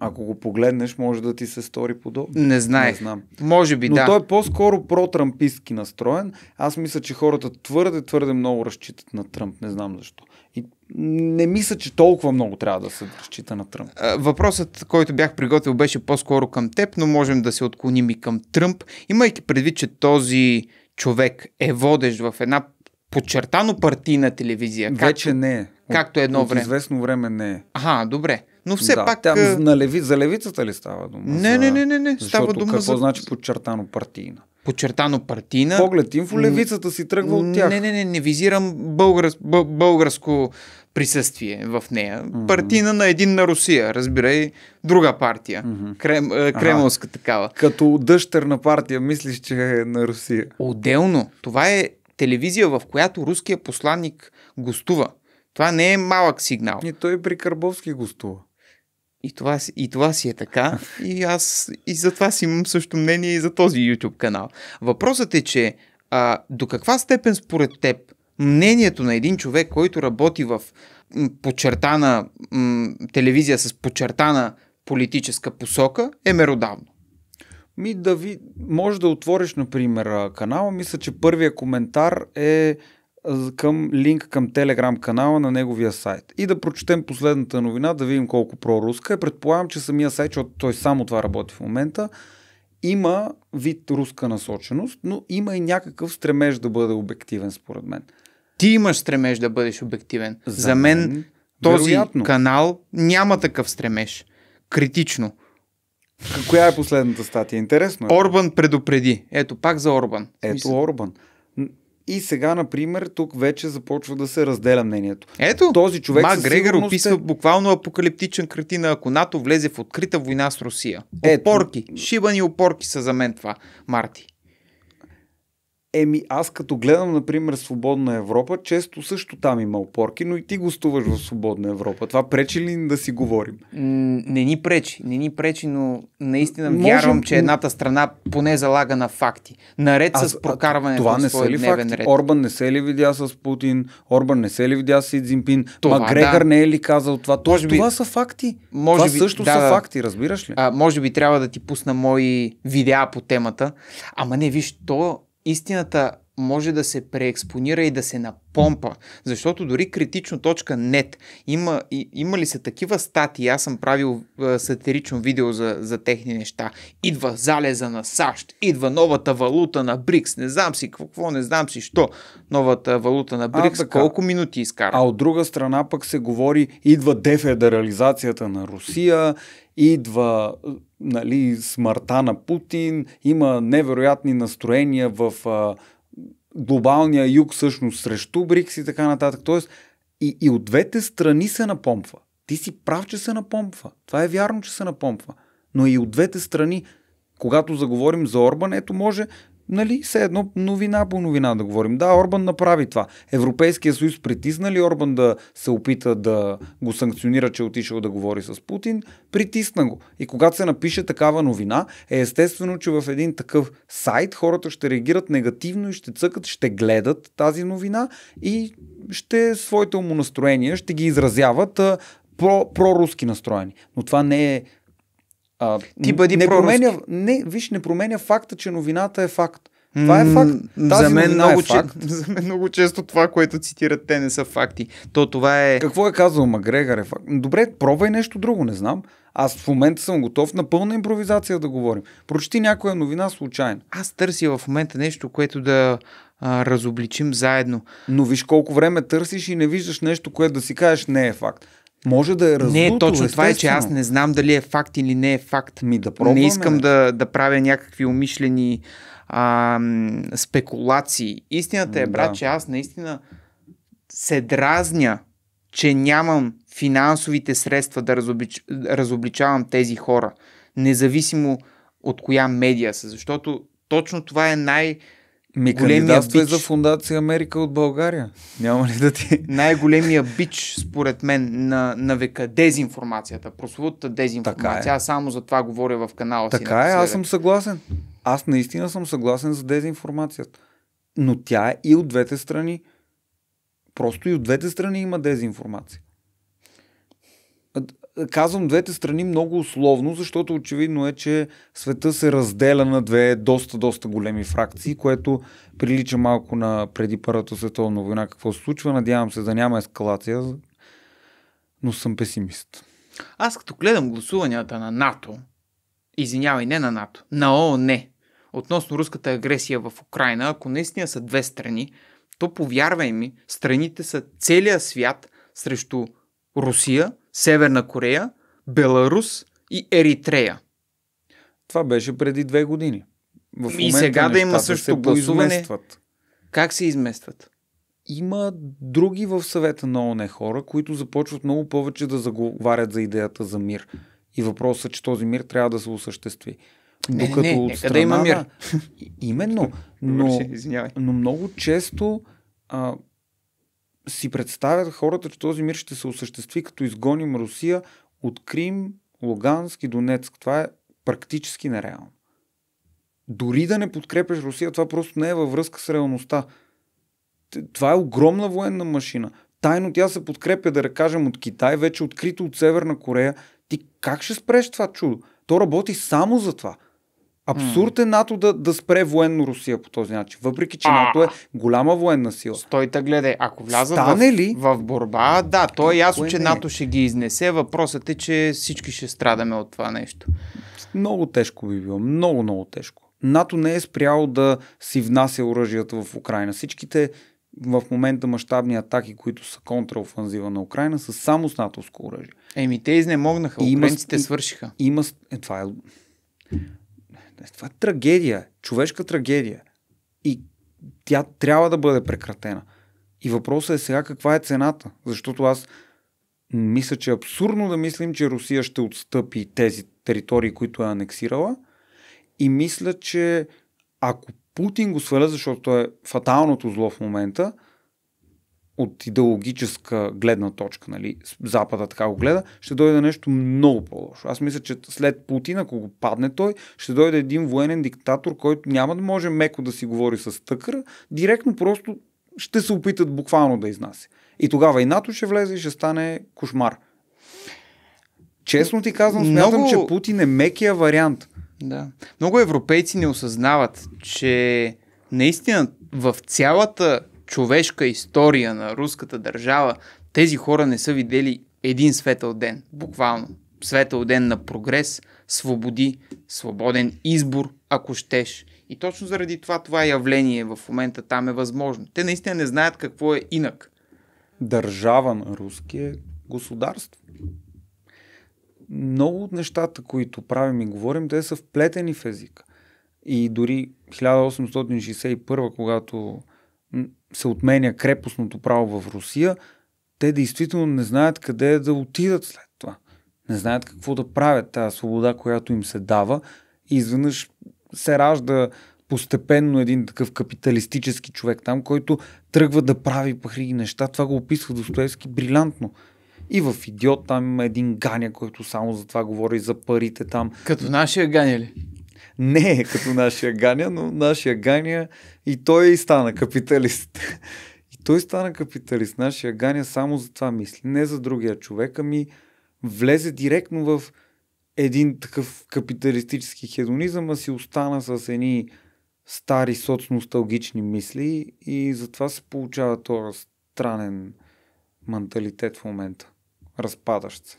Ако го погледнеш, може да ти се стори подобно. Не знае. Не знам. Може би, Но да. Но той е по-скоро про-трампистски настроен. Аз мисля, че хората твърде, твърде много разчитат на Тръмп. Не знам защо. И не мисля, че толкова много трябва да се разчита на Тръмп. Въпросът, който бях приготвил, беше по-скоро към теб, но можем да се отклоним и към Тръмп, имайки предвид, че този човек е водещ в една подчертано партийна телевизия. Вече както, не е. Както едно от, време. От известно време не е. Ага, добре. Но все да, пак. Тя, на леви, за левицата ли става дума? Не, за... не, не, не, не. Защото става дума какво за... значи подчертано партийна? Подчертано партийна. Поглед инфо, левицата си тръгва от тях. Не, не, не, не визирам българс, българско присъствие в нея. Mm-hmm. Партийна на един на Русия, разбирай, друга партия. Mm-hmm. Крем, е, кремълска ага. такава. Като дъщерна партия, мислиш, че е на Русия. Отделно. Това е телевизия, в която руският посланник гостува. Това не е малък сигнал. И той при Карбовски гостува. И това, и това си е така. И аз и за това си имам също мнение и за този YouTube канал. Въпросът е, че а, до каква степен според теб мнението на един човек, който работи в м, подчертана м, телевизия с подчертана политическа посока, е меродавно? Ми да ви, може да отвориш, например, канала. Мисля, че първия коментар е към линк към телеграм канала на неговия сайт. И да прочетем последната новина, да видим колко проруска е. Предполагам, че самия сайт, защото той само това работи в момента, има вид руска насоченост, но има и някакъв стремеж да бъде обективен, според мен. Ти имаш стремеж да бъдеш обективен. За, За мен, мен този вероятно. канал няма такъв стремеж. Критично. Коя е последната статия? Интересно е. Орбан предупреди. Ето, пак за Орбан. Ето Мисля. Орбан. И сега, например, тук вече започва да се разделя мнението. Ето, този човек. Ма Грегор описва е... буквално апокалиптичен картина, ако НАТО влезе в открита война с Русия. Ето. Опорки, шибани опорки са за мен това, Марти. Еми, аз като гледам, например, Свободна Европа, често също там има опорки, но и ти гостуваш в Свободна Европа. Това пречи ли да си говорим? Не ни пречи, не ни пречи, но наистина Можем... вярвам, че едната страна поне залага на факти. Наред аз, с прокарване това не са ли факти? Ред. Орбан не се ли видя с Путин? Орбан не се ли видя с Идзимпин? Това, Макгрегор да. не е ли казал това? То, може би, това са факти. Може това би, също да, са факти, разбираш ли? А, може би трябва да ти пусна мои видеа по темата. Ама не, виж, то истината може да се преекспонира и да се напомпа. Защото дори критично точка нет има, и, има ли са такива статии, аз съм правил а, е, сатирично видео за, за техни неща. Идва залеза на САЩ, идва новата валута на БРИКС, не знам си какво, не знам си що. Новата валута на БРИКС, а, колко минути изкара? А от друга страна пък се говори, идва дефедерализацията на Русия, идва нали, смъртта на Путин, има невероятни настроения в а, глобалния юг всъщност срещу БРИКС и така нататък. Тоест и, и от двете страни се напомпва. Ти си прав, че се напомпва. Това е вярно, че се напомпва. Но и от двете страни, когато заговорим за Орбан, ето може нали, все едно новина по новина да говорим. Да, Орбан направи това. Европейския съюз притисна ли Орбан да се опита да го санкционира, че е отишъл да говори с Путин? Притисна го. И когато се напише такава новина, е естествено, че в един такъв сайт хората ще реагират негативно и ще цъкат, ще гледат тази новина и ще е своите умонастроения ще ги изразяват а, про, проруски настроени. Но това не е а, Ти бъди не, променя, не, виж, не променя факта, че новината е факт. Това е факт. Тази за, мен много, е, е факт. Че, за мен много често това, което цитират те, не са факти. То това е... Какво е казал Магрегор е факт. Добре, пробвай нещо друго, не знам. Аз в момента съм готов на пълна импровизация да говорим. Прочети някоя новина случайно. Аз търся в момента нещо, което да а, разобличим заедно. Но виж колко време търсиш и не виждаш нещо, което да си кажеш не е факт. Може да е раздуто. Не, точно това е, че аз не знам дали е факт или не е факт. Ми да пробваме. Не искам да, да правя някакви умишлени а, спекулации. Истината е, брат, да. че аз наистина се дразня, че нямам финансовите средства да разоблич... разобличавам тези хора, независимо от коя медия са, защото точно това е най- ми бич. е за Фундация Америка от България. Няма ли да ти... Най-големия бич, според мен, на, на века дезинформацията. Прословутата дезинформация. Така е. Аз само за това говоря в канала така си. Така е, аз съм съгласен. Аз наистина съм съгласен за дезинформацията. Но тя е и от двете страни. Просто и от двете страни има дезинформация казвам двете страни много условно, защото очевидно е, че света се разделя на две доста, доста големи фракции, което прилича малко на преди Първата световна война какво се случва. Надявам се да няма ескалация, но съм песимист. Аз като гледам гласуванията на НАТО, извинявай, не на НАТО, на ООН, относно руската агресия в Украина, ако наистина са две страни, то повярвай ми, страните са целия свят срещу Русия – Северна Корея, Беларус и Еритрея. Това беше преди две години. В ами и сега да има също гласуване. Как се изместват? Има други в съвета на ОНЕ хора, които започват много повече да заговарят за идеята за мир. И въпросът, е, че този мир трябва да се осъществи. Докато не, не, от страна да има мир. Именно. Но, но много често а, си представят хората, че този мир ще се осъществи като изгоним Русия от Крим, Луганск и Донецк. Това е практически нереално. Дори да не подкрепеш Русия, това просто не е във връзка с реалността. Това е огромна военна машина. Тайно тя се подкрепя, да кажем, от Китай, вече открито от Северна Корея. Ти как ще спреш това чудо? То работи само за това. Абсурд е НАТО да, да спре военно Русия по този начин, въпреки че НАТО е голяма военна сила. Стойте, гледай, ако влязат Стане в, ли? в борба, да, то е ясно, е че не. НАТО ще ги изнесе. Въпросът е, че всички ще страдаме от това нещо. Много тежко би било, много, много тежко. НАТО не е спряло да си внася оръжията в Украина. Всичките в момента мащабни атаки, които са контраофанзива на Украина, са само с натовско оръжие. Еми, те изнемогнаха, украинците свършиха. Има, е, това е... Е, това е трагедия, човешка трагедия. И тя трябва да бъде прекратена. И въпросът е сега каква е цената. Защото аз мисля, че е абсурдно да мислим, че Русия ще отстъпи тези територии, които е анексирала. И мисля, че ако Путин го сваля, защото е фаталното зло в момента, от идеологическа гледна точка, нали, Запада така го гледа, ще дойде нещо много по-лошо. Аз мисля, че след Путин, ако го падне той, ще дойде един военен диктатор, който няма да може меко да си говори с тъкър, директно просто ще се опитат буквално да изнася. И тогава и НАТО ще влезе и ще стане кошмар. Честно ти казвам, смятам, много... че Путин е мекия вариант. Да. Много европейци не осъзнават, че наистина в цялата човешка история на руската държава, тези хора не са видели един светъл ден, буквално. Светъл ден на прогрес, свободи, свободен избор, ако щеш. И точно заради това това явление в момента там е възможно. Те наистина не знаят какво е инак. Държава на руски е государство. Много от нещата, които правим и говорим, те са вплетени в езика. И дори 1861, когато се отменя крепостното право в Русия, те действително не знаят къде да отидат след това. Не знаят какво да правят тази свобода, която им се дава. И изведнъж се ражда постепенно един такъв капиталистически човек там, който тръгва да прави пахриги неща. Това го описва Достоевски брилянтно. И в Идиот там има един Ганя, който само за това говори, за парите там. Като нашия Ганя ли? не е като нашия Ганя, но нашия Ганя и той и стана капиталист. И той стана капиталист. Нашия Ганя само за това мисли, не за другия човек, ами влезе директно в един такъв капиталистически хедонизъм, а си остана с едни стари соцносталгични мисли и затова се получава този странен менталитет в момента. Разпадащ се.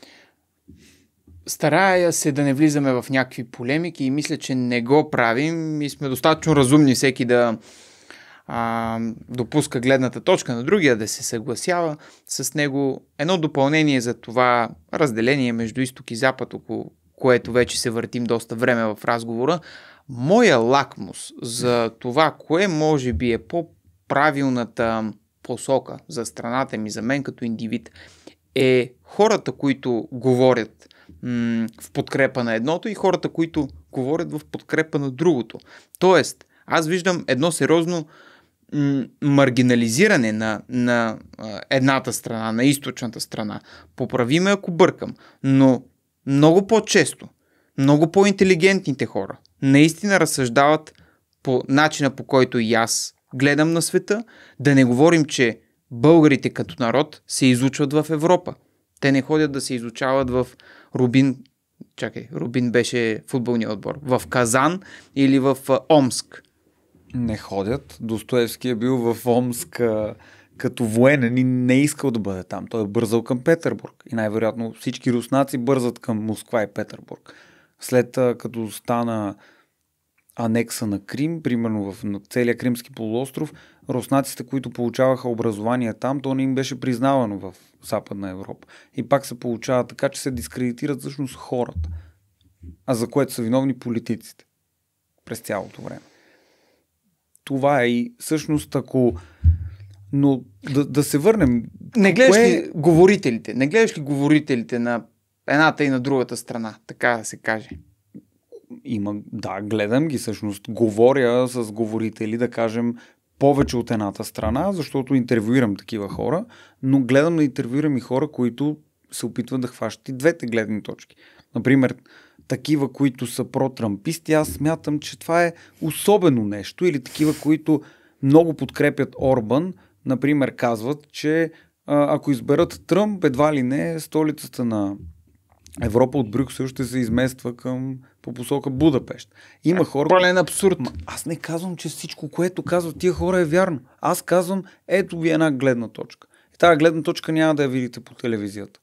Старая се да не влизаме в някакви полемики и мисля, че не го правим и сме достатъчно разумни всеки да а, допуска гледната точка на другия, да се съгласява с него. Едно допълнение за това разделение между изток и запад, около което вече се въртим доста време в разговора, моя лакмус за това, кое може би е по-правилната посока за страната ми, за мен като индивид, е хората, които говорят м- в подкрепа на едното и хората, които говорят в подкрепа на другото. Тоест, аз виждам едно сериозно маргинализиране на, на едната страна, на източната страна. Поправи ме ако бъркам, но много по-често, много по-интелигентните хора наистина разсъждават по начина по който и аз гледам на света, да не говорим, че българите като народ се изучват в Европа. Те не ходят да се изучават в Рубин, чакай, Рубин беше футболния отбор, в Казан или в Омск. Не ходят. Достоевски е бил в Омск като военен и не е искал да бъде там. Той е бързал към Петербург. И най-вероятно всички руснаци бързат към Москва и Петербург. След като стана анекса на Крим, примерно в целия Кримски полуостров, руснаците, които получаваха образование там, то не им беше признавано в Западна Европа. И пак се получава така, че се дискредитират всъщност хората, а за което са виновни политиците през цялото време. Това е и всъщност ако... Но да, да се върнем... Не гледаш кое... ли е говорителите? Не гледаш ли говорителите на едната и на другата страна, така да се каже? има, да, гледам ги всъщност, говоря с говорители, да кажем, повече от едната страна, защото интервюирам такива хора, но гледам да интервюирам и хора, които се опитват да хващат и двете гледни точки. Например, такива, които са протрамписти, аз смятам, че това е особено нещо, или такива, които много подкрепят Орбан, например, казват, че ако изберат Тръмп, едва ли не столицата на Европа от Брюксел ще се измества към по посока Будапешт. Има е, хора. Пълен е абсурд. Ма, аз не казвам, че всичко, което казват тия хора е вярно. Аз казвам, ето ви една гледна точка. И е, тази гледна точка няма да я видите по телевизията.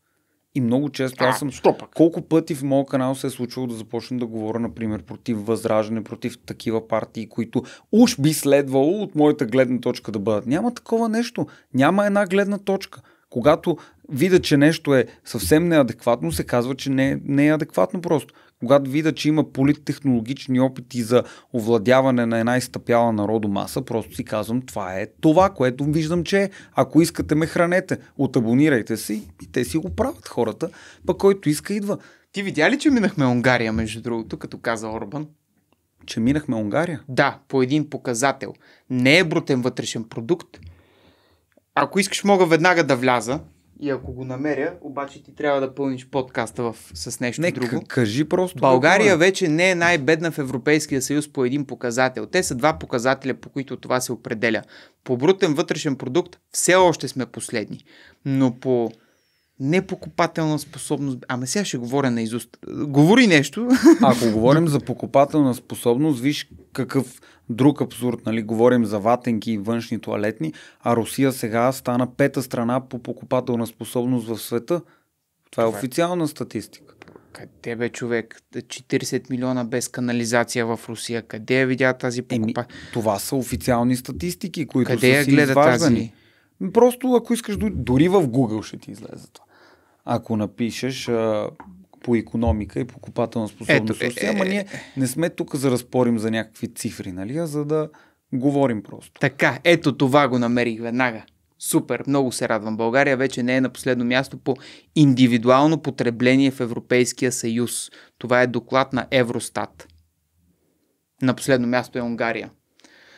И много често а, аз съм. Стопък. Колко пъти в моят канал се е случвало да започна да говоря, например, против възраждане, против такива партии, които уж би следвало от моята гледна точка да бъдат. Няма такова нещо. Няма една гледна точка. Когато видя, че нещо е съвсем неадекватно, се казва, че не, не е адекватно просто когато видя, че има политтехнологични опити за овладяване на една изтъпяла народомаса, просто си казвам, това е това, което виждам, че е. Ако искате ме хранете, отабонирайте се и те си го правят хората, пък който иска идва. Ти видя ли, че минахме Унгария, между другото, като каза Орбан? Че минахме Унгария? Да, по един показател. Не е брутен вътрешен продукт. Ако искаш, мога веднага да вляза и ако го намеря, обаче ти трябва да пълниш подкаста в, с нещо не, друго. К- кажи просто. България е. вече не е най-бедна в Европейския съюз по един показател. Те са два показателя, по които това се определя. По брутен вътрешен продукт все още сме последни. Но по непокупателна способност. Ама сега ще говоря на изуст. Говори нещо. Ако говорим за покупателна способност, виж какъв друг абсурд, нали? Говорим за ватенки и външни туалетни, а Русия сега стана пета страна по покупателна способност в света. Това е официална статистика. Къде бе човек? 40 милиона без канализация в Русия. Къде я видя тази покупа? това са официални статистики, които Къде са я си гледа изваждани. тази? Просто ако искаш, дори в Google ще ти излезе това ако напишеш а, по економика и покупателна способност. Ето, е, е, Ама ние е. не сме тук за да за някакви цифри, нали? а за да говорим просто. Така, ето това го намерих веднага. Супер, много се радвам. България вече не е на последно място по индивидуално потребление в Европейския съюз. Това е доклад на Евростат. На последно място е Унгария.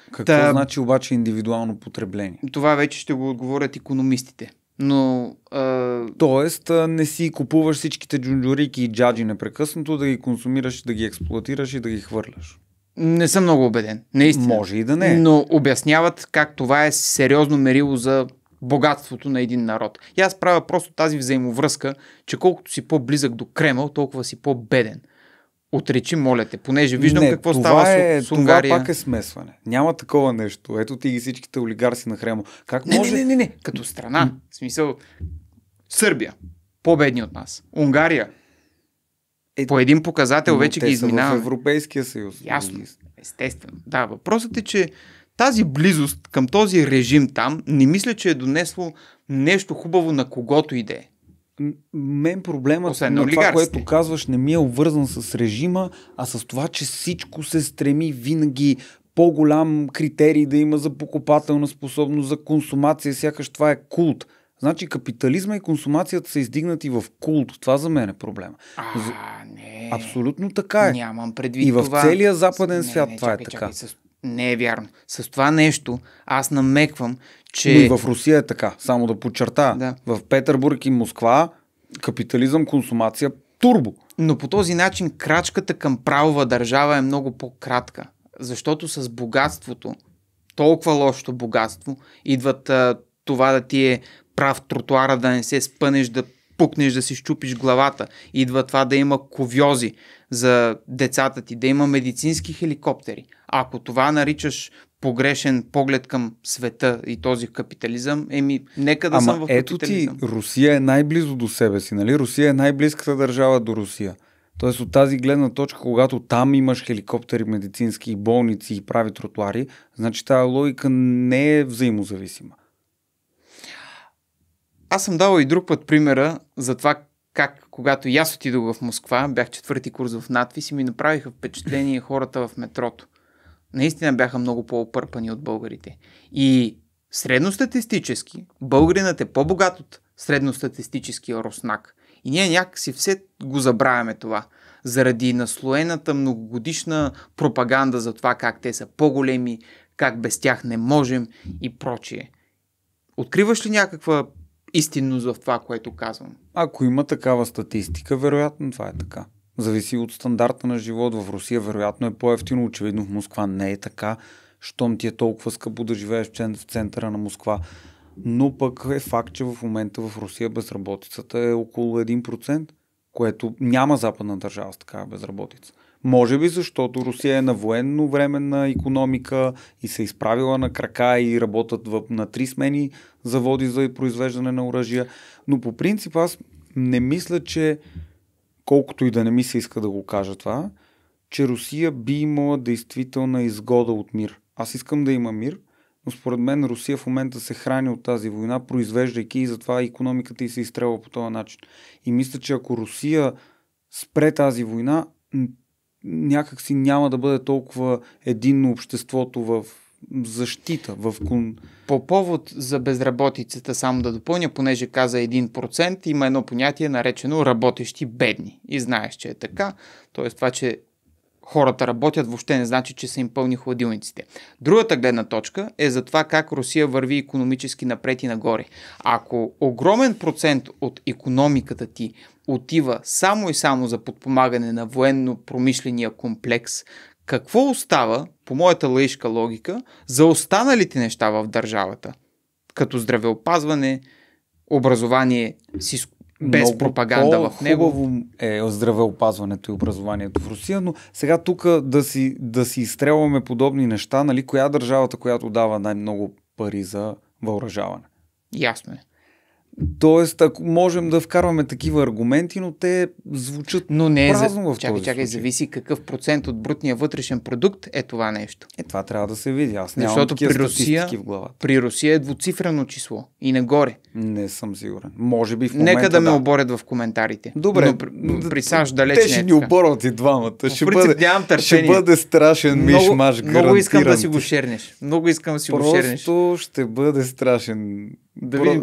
Какво Та... значи обаче индивидуално потребление? Това вече ще го отговорят економистите. Но. А... Тоест, не си купуваш всичките джунджурики и джаджи непрекъснато, да ги консумираш, да ги експлуатираш и да ги хвърляш. Не съм много убеден. Наистина. Може и да не. Но обясняват как това е сериозно мерило за богатството на един народ. И аз правя просто тази взаимовръзка, че колкото си по-близък до Кремъл, толкова си по-беден. Отречи, моля те, понеже виждам не, какво става е, с, с Унгария. Това пак е смесване. Няма такова нещо. Ето ти ги всичките олигарси на хремо. Как не, може... не, не, не, не, като страна. В смисъл, Сърбия, по-бедни от нас. Унгария, е, по един показател вече ги изминава. в Европейския съюз. Ясно, нали? естествено. Да, въпросът е, че тази близост към този режим там не мисля, че е донесло нещо хубаво на когото иде мен проблемът Освен на, на това, което казваш, не ми е обвързан с режима, а с това, че всичко се стреми винаги по-голям критерий да има за покупателна способност, за консумация, сякаш това е култ. Значи капитализма и консумацията са издигнати в култ. Това за мен е проблема. А, не. Абсолютно така е. Нямам предвид И в това... целия западен не, свят не, това чакай, е чакай, така. С не е вярно. С това нещо аз намеквам, че... Но и в Русия е така, само да подчертая. Да. В Петербург и Москва капитализъм, консумация, турбо. Но по този начин крачката към правова държава е много по-кратка. Защото с богатството, толкова лошото богатство, идват а, това да ти е прав тротуара, да не се спънеш, да пукнеш, да си щупиш главата. Идва това да има ковьози за децата ти, да има медицински хеликоптери. Ако това наричаш погрешен поглед към света и този капитализъм, еми, нека да Ама съм в ето ти, Русия е най-близо до себе си, нали? Русия е най-близката държава до Русия. Тоест от тази гледна точка, когато там имаш хеликоптери, медицински и болници и прави тротуари, значи тази логика не е взаимозависима. Аз съм давал и друг път примера за това как, когато и аз отидох в Москва, бях четвърти курс в надвис и ми направиха впечатление хората в метрото наистина бяха много по-опърпани от българите. И средностатистически, българинът е по-богат от средностатистическия руснак. И ние някакси все го забравяме това заради наслоената многогодишна пропаганда за това как те са по-големи, как без тях не можем и прочие. Откриваш ли някаква истинност в това, което казвам? Ако има такава статистика, вероятно това е така зависи от стандарта на живот. В Русия вероятно е по-ефтино, очевидно в Москва не е така, щом ти е толкова скъпо да живееш в центъра на Москва. Но пък е факт, че в момента в Русия безработицата е около 1%, което няма западна държава с такава безработица. Може би защото Русия е на военно временна економика и се изправила на крака и работят в, на три смени заводи за произвеждане на оръжия. Но по принцип аз не мисля, че колкото и да не ми се иска да го кажа това, че Русия би имала действителна изгода от мир. Аз искам да има мир, но според мен Русия в момента се храни от тази война, произвеждайки и затова економиката й се изстрелва по този начин. И мисля, че ако Русия спре тази война, някакси няма да бъде толкова единно обществото в защита, в кон... По повод за безработицата, само да допълня, понеже каза 1%, има едно понятие наречено работещи бедни. И знаеш, че е така. т.е. това, че хората работят, въобще не значи, че са им пълни хладилниците. Другата гледна точка е за това как Русия върви економически напред и нагоре. Ако огромен процент от економиката ти отива само и само за подпомагане на военно-промишления комплекс, какво остава, по моята лъишка логика, за останалите неща в държавата? Като здравеопазване, образование, си без много пропаганда в него. Хубаво е здравеопазването и образованието в Русия, но сега тук да си, да си изстрелваме подобни неща, нали, коя е държавата, която дава най-много пари за въоръжаване? Ясно е. Тоест, ако можем да вкарваме такива аргументи, но те звучат но не е празно за... в чакай, този чакай, случай. зависи какъв процент от брутния вътрешен продукт е това нещо. Е, това трябва да се види. Аз нямам Защото при Русия, в главата. При Русия е двуцифрено число и нагоре. Не съм сигурен. Може би в момента, Нека да, да ме оборят в коментарите. Добре. Но при, при САЩ далеч Те ще е ни оборват и двамата. ще, принцип, бъде, нямам ще бъде страшен миш, много, Много искам да си го шернеш. Много искам да си Просто го шернеш. Просто ще бъде страшен да ви,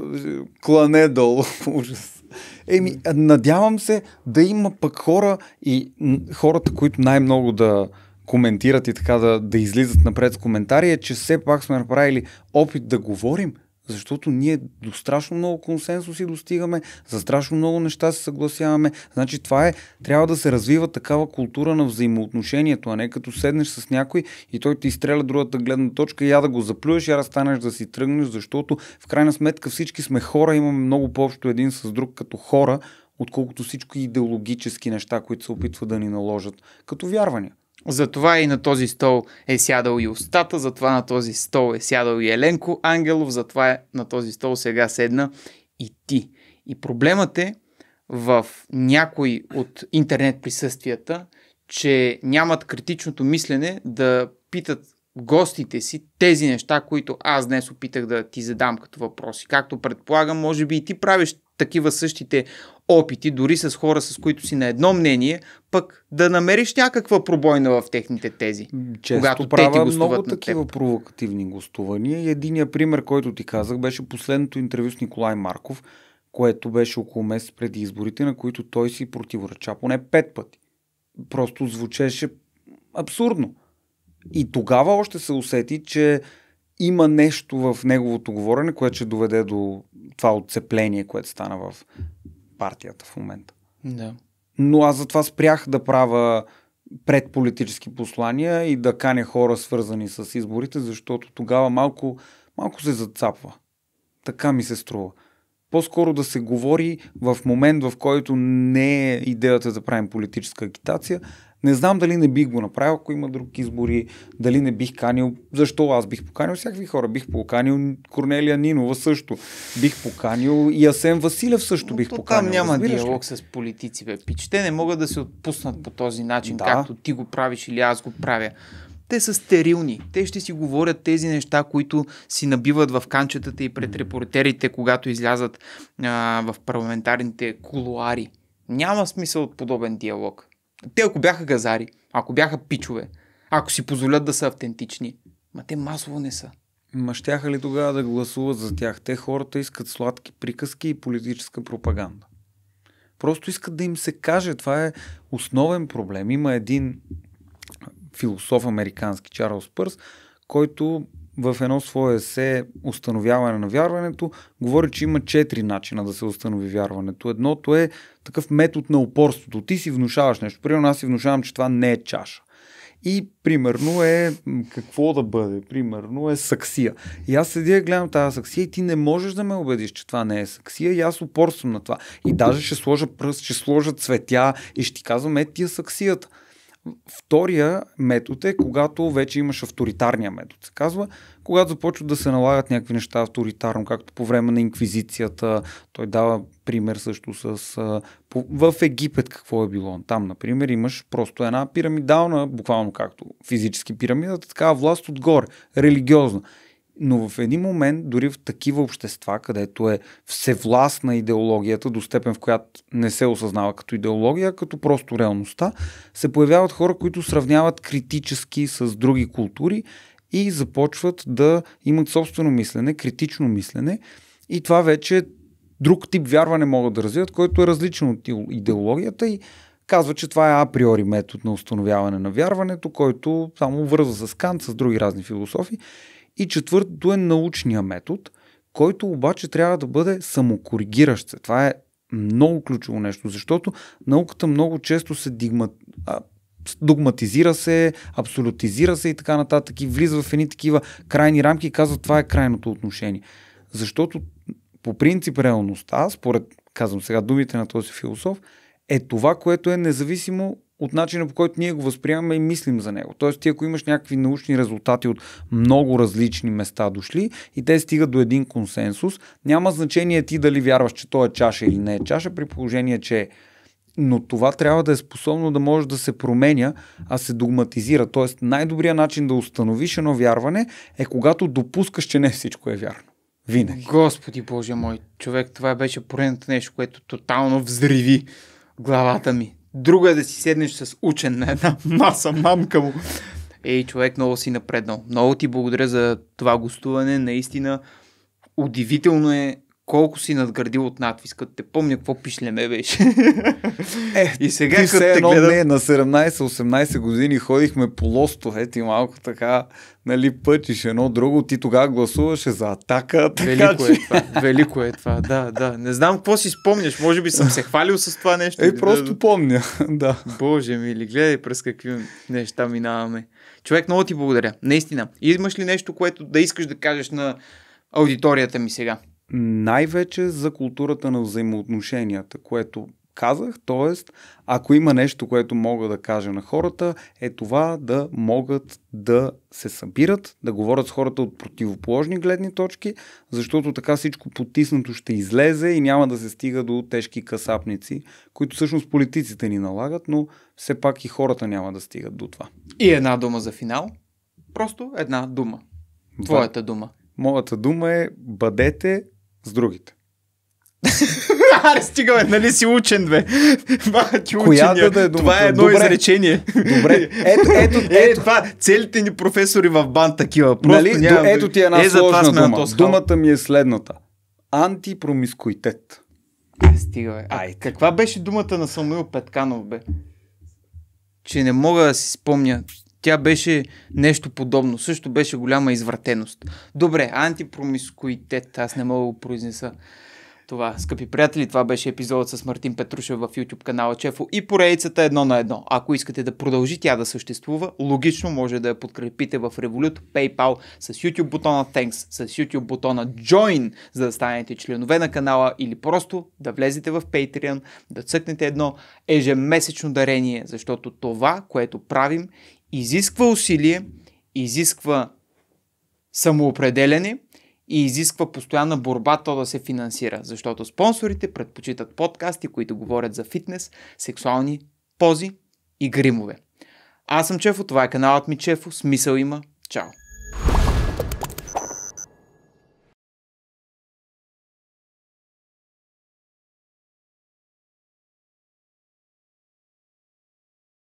Клане е долу. Ужас. Еми, надявам се да има пък хора и хората, които най-много да коментират и така да, да излизат напред с коментари, е, че все пак сме направили опит да говорим защото ние до страшно много консенсуси достигаме, за страшно много неща се съгласяваме. Значи това е, трябва да се развива такава култура на взаимоотношението, а не като седнеш с някой и той ти изстреля другата гледна точка, я да го заплюеш, я да станеш да си тръгнеш, защото в крайна сметка всички сме хора, имаме много по-общо един с друг като хора, отколкото всички идеологически неща, които се опитват да ни наложат като вярвания. Затова и на този стол е сядал и устата, затова на този стол е сядал и Еленко Ангелов, затова на този стол сега седна и ти. И проблемът е в някой от интернет присъствията, че нямат критичното мислене да питат гостите си тези неща, които аз днес опитах да ти задам като въпроси. Както предполагам, може би и ти правиш такива същите опити, дори с хора, с които си на едно мнение, пък да намериш някаква пробойна в техните тези. Често когато правя те ти много такива теб. провокативни гостувания. единият пример, който ти казах, беше последното интервю с Николай Марков, което беше около месец преди изборите, на които той си противореча поне пет пъти. Просто звучеше абсурдно. И тогава още се усети, че има нещо в неговото говорене, което ще доведе до това отцепление, което стана в партията в момента. Да. Но аз затова спрях да правя предполитически послания и да каня хора свързани с изборите, защото тогава малко, малко се зацапва. Така ми се струва. По-скоро да се говори в момент, в който не е идеята да правим политическа агитация, не знам дали не бих го направил, ако има друг избори, дали не бих канил, защо аз бих поканил всякакви хора. Бих поканил Корнелия Нинова също, бих поканил и Асен Василев също Но бих поканил. Там няма Разбираш диалог ли? с политици, бе, пич. Те не могат да се отпуснат по този начин, да. както ти го правиш или аз го правя те са стерилни. Те ще си говорят тези неща, които си набиват в канчетата и пред репортерите, когато излязат а, в парламентарните кулуари. Няма смисъл от подобен диалог. Те ако бяха газари, ако бяха пичове, ако си позволят да са автентични, ма те масово не са. Ма щяха ли тогава да гласуват за тях? Те хората искат сладки приказки и политическа пропаганда. Просто искат да им се каже. Това е основен проблем. Има един философ американски, Чарлз Пърс, който в едно свое се установяване на вярването, говори, че има четири начина да се установи вярването. Едното е такъв метод на упорството. Ти си внушаваш нещо. Примерно аз си внушавам, че това не е чаша. И примерно е какво да бъде, примерно е саксия. И аз седя и гледам тази саксия и ти не можеш да ме убедиш, че това не е саксия и аз упорствам на това. И даже ще сложа пръст, ще сложа цветя и ще ти казвам, е тия е саксията. Втория метод е, когато вече имаш авторитарния метод, се казва, когато започват да се налагат някакви неща авторитарно, както по време на инквизицията, той дава пример също с... в Египет какво е било? Там, например, имаш просто една пирамидална, буквално както физически пирамида, така власт отгоре, религиозна. Но в един момент, дори в такива общества, където е всевластна идеологията, до степен в която не се осъзнава като идеология, като просто реалността, се появяват хора, които сравняват критически с други култури и започват да имат собствено мислене, критично мислене. И това вече друг тип вярване могат да развият, който е различен от идеологията и казва, че това е априори метод на установяване на вярването, който само връзва с Кант, с други разни философии. И четвъртото е научния метод, който обаче трябва да бъде самокоригиращ се. Това е много ключово нещо, защото науката много често се дигма, догматизира се, абсолютизира се и така нататък и влиза в едни такива крайни рамки и казва това е крайното отношение. Защото по принцип реалността, според, казвам сега думите на този философ, е това, което е независимо от начина по който ние го възприемаме и мислим за него. Тоест, ти ако имаш някакви научни резултати от много различни места дошли и те стигат до един консенсус, няма значение ти дали вярваш, че то е чаша или не е чаша, при положение, че е но това трябва да е способно да може да се променя, а се догматизира. Тоест най-добрият начин да установиш едно вярване е когато допускаш, че не всичко е вярно. Винаги. Господи Боже мой, човек, това беше поредното нещо, което тотално взриви главата ми. Друго е да си седнеш с учен на една маса мамка му. Ей, човек, много си напреднал. Много ти благодаря за това гостуване. Наистина, удивително е колко си надградил от надвиска. Те помня какво пишлеме беше. Е, и сега ти се едно гледам... не, на 17-18 години ходихме по лосто, е ти малко така, нали, пътиш едно друго, ти тогава гласуваше за атака. Така, велико е че... е това, велико е това, да, да. Не знам какво си спомняш, може би съм се хвалил с това нещо. Е, просто да... помня, да. Боже мили, гледай през какви неща минаваме. Човек, много ти благодаря, наистина. Имаш ли нещо, което да искаш да кажеш на аудиторията ми сега? най-вече за културата на взаимоотношенията, което казах, т.е. ако има нещо, което мога да кажа на хората, е това да могат да се събират, да говорят с хората от противоположни гледни точки, защото така всичко потиснато ще излезе и няма да се стига до тежки касапници, които всъщност политиците ни налагат, но все пак и хората няма да стигат до това. И една дума за финал. Просто една дума. Твоята дума. Моята дума е бъдете с другите. Аре, стигаме, нали си учен, бе. Бати, Коя да, да е Това е едно Добре. изречение. Добре. Ето, ето, е, ето. Е, това, целите ни професори в бан такива. Просто нали? нямам... Ето ти е една е, сложна дума. Думата ми е следната. Антипромискуитет. Е, стига, бе. Ай, каква беше думата на Самуил Петканов, бе? Че не мога да си спомня тя беше нещо подобно. Също беше голяма извратеност. Добре, антипромискуитет, аз не мога да го произнеса това. Скъпи приятели, това беше епизодът с Мартин Петрушев в YouTube канала Чефо и поредицата едно на едно. Ако искате да продължи тя да съществува, логично може да я подкрепите в Revolut, PayPal, с YouTube бутона Thanks, с YouTube бутона Join, за да станете членове на канала или просто да влезете в Patreon, да цъкнете едно ежемесечно дарение, защото това, което правим изисква усилие, изисква самоопределене и изисква постоянна борба то да се финансира, защото спонсорите предпочитат подкасти, които говорят за фитнес, сексуални пози и гримове. Аз съм Чефо, това е каналът ми Чефо, смисъл има, чао!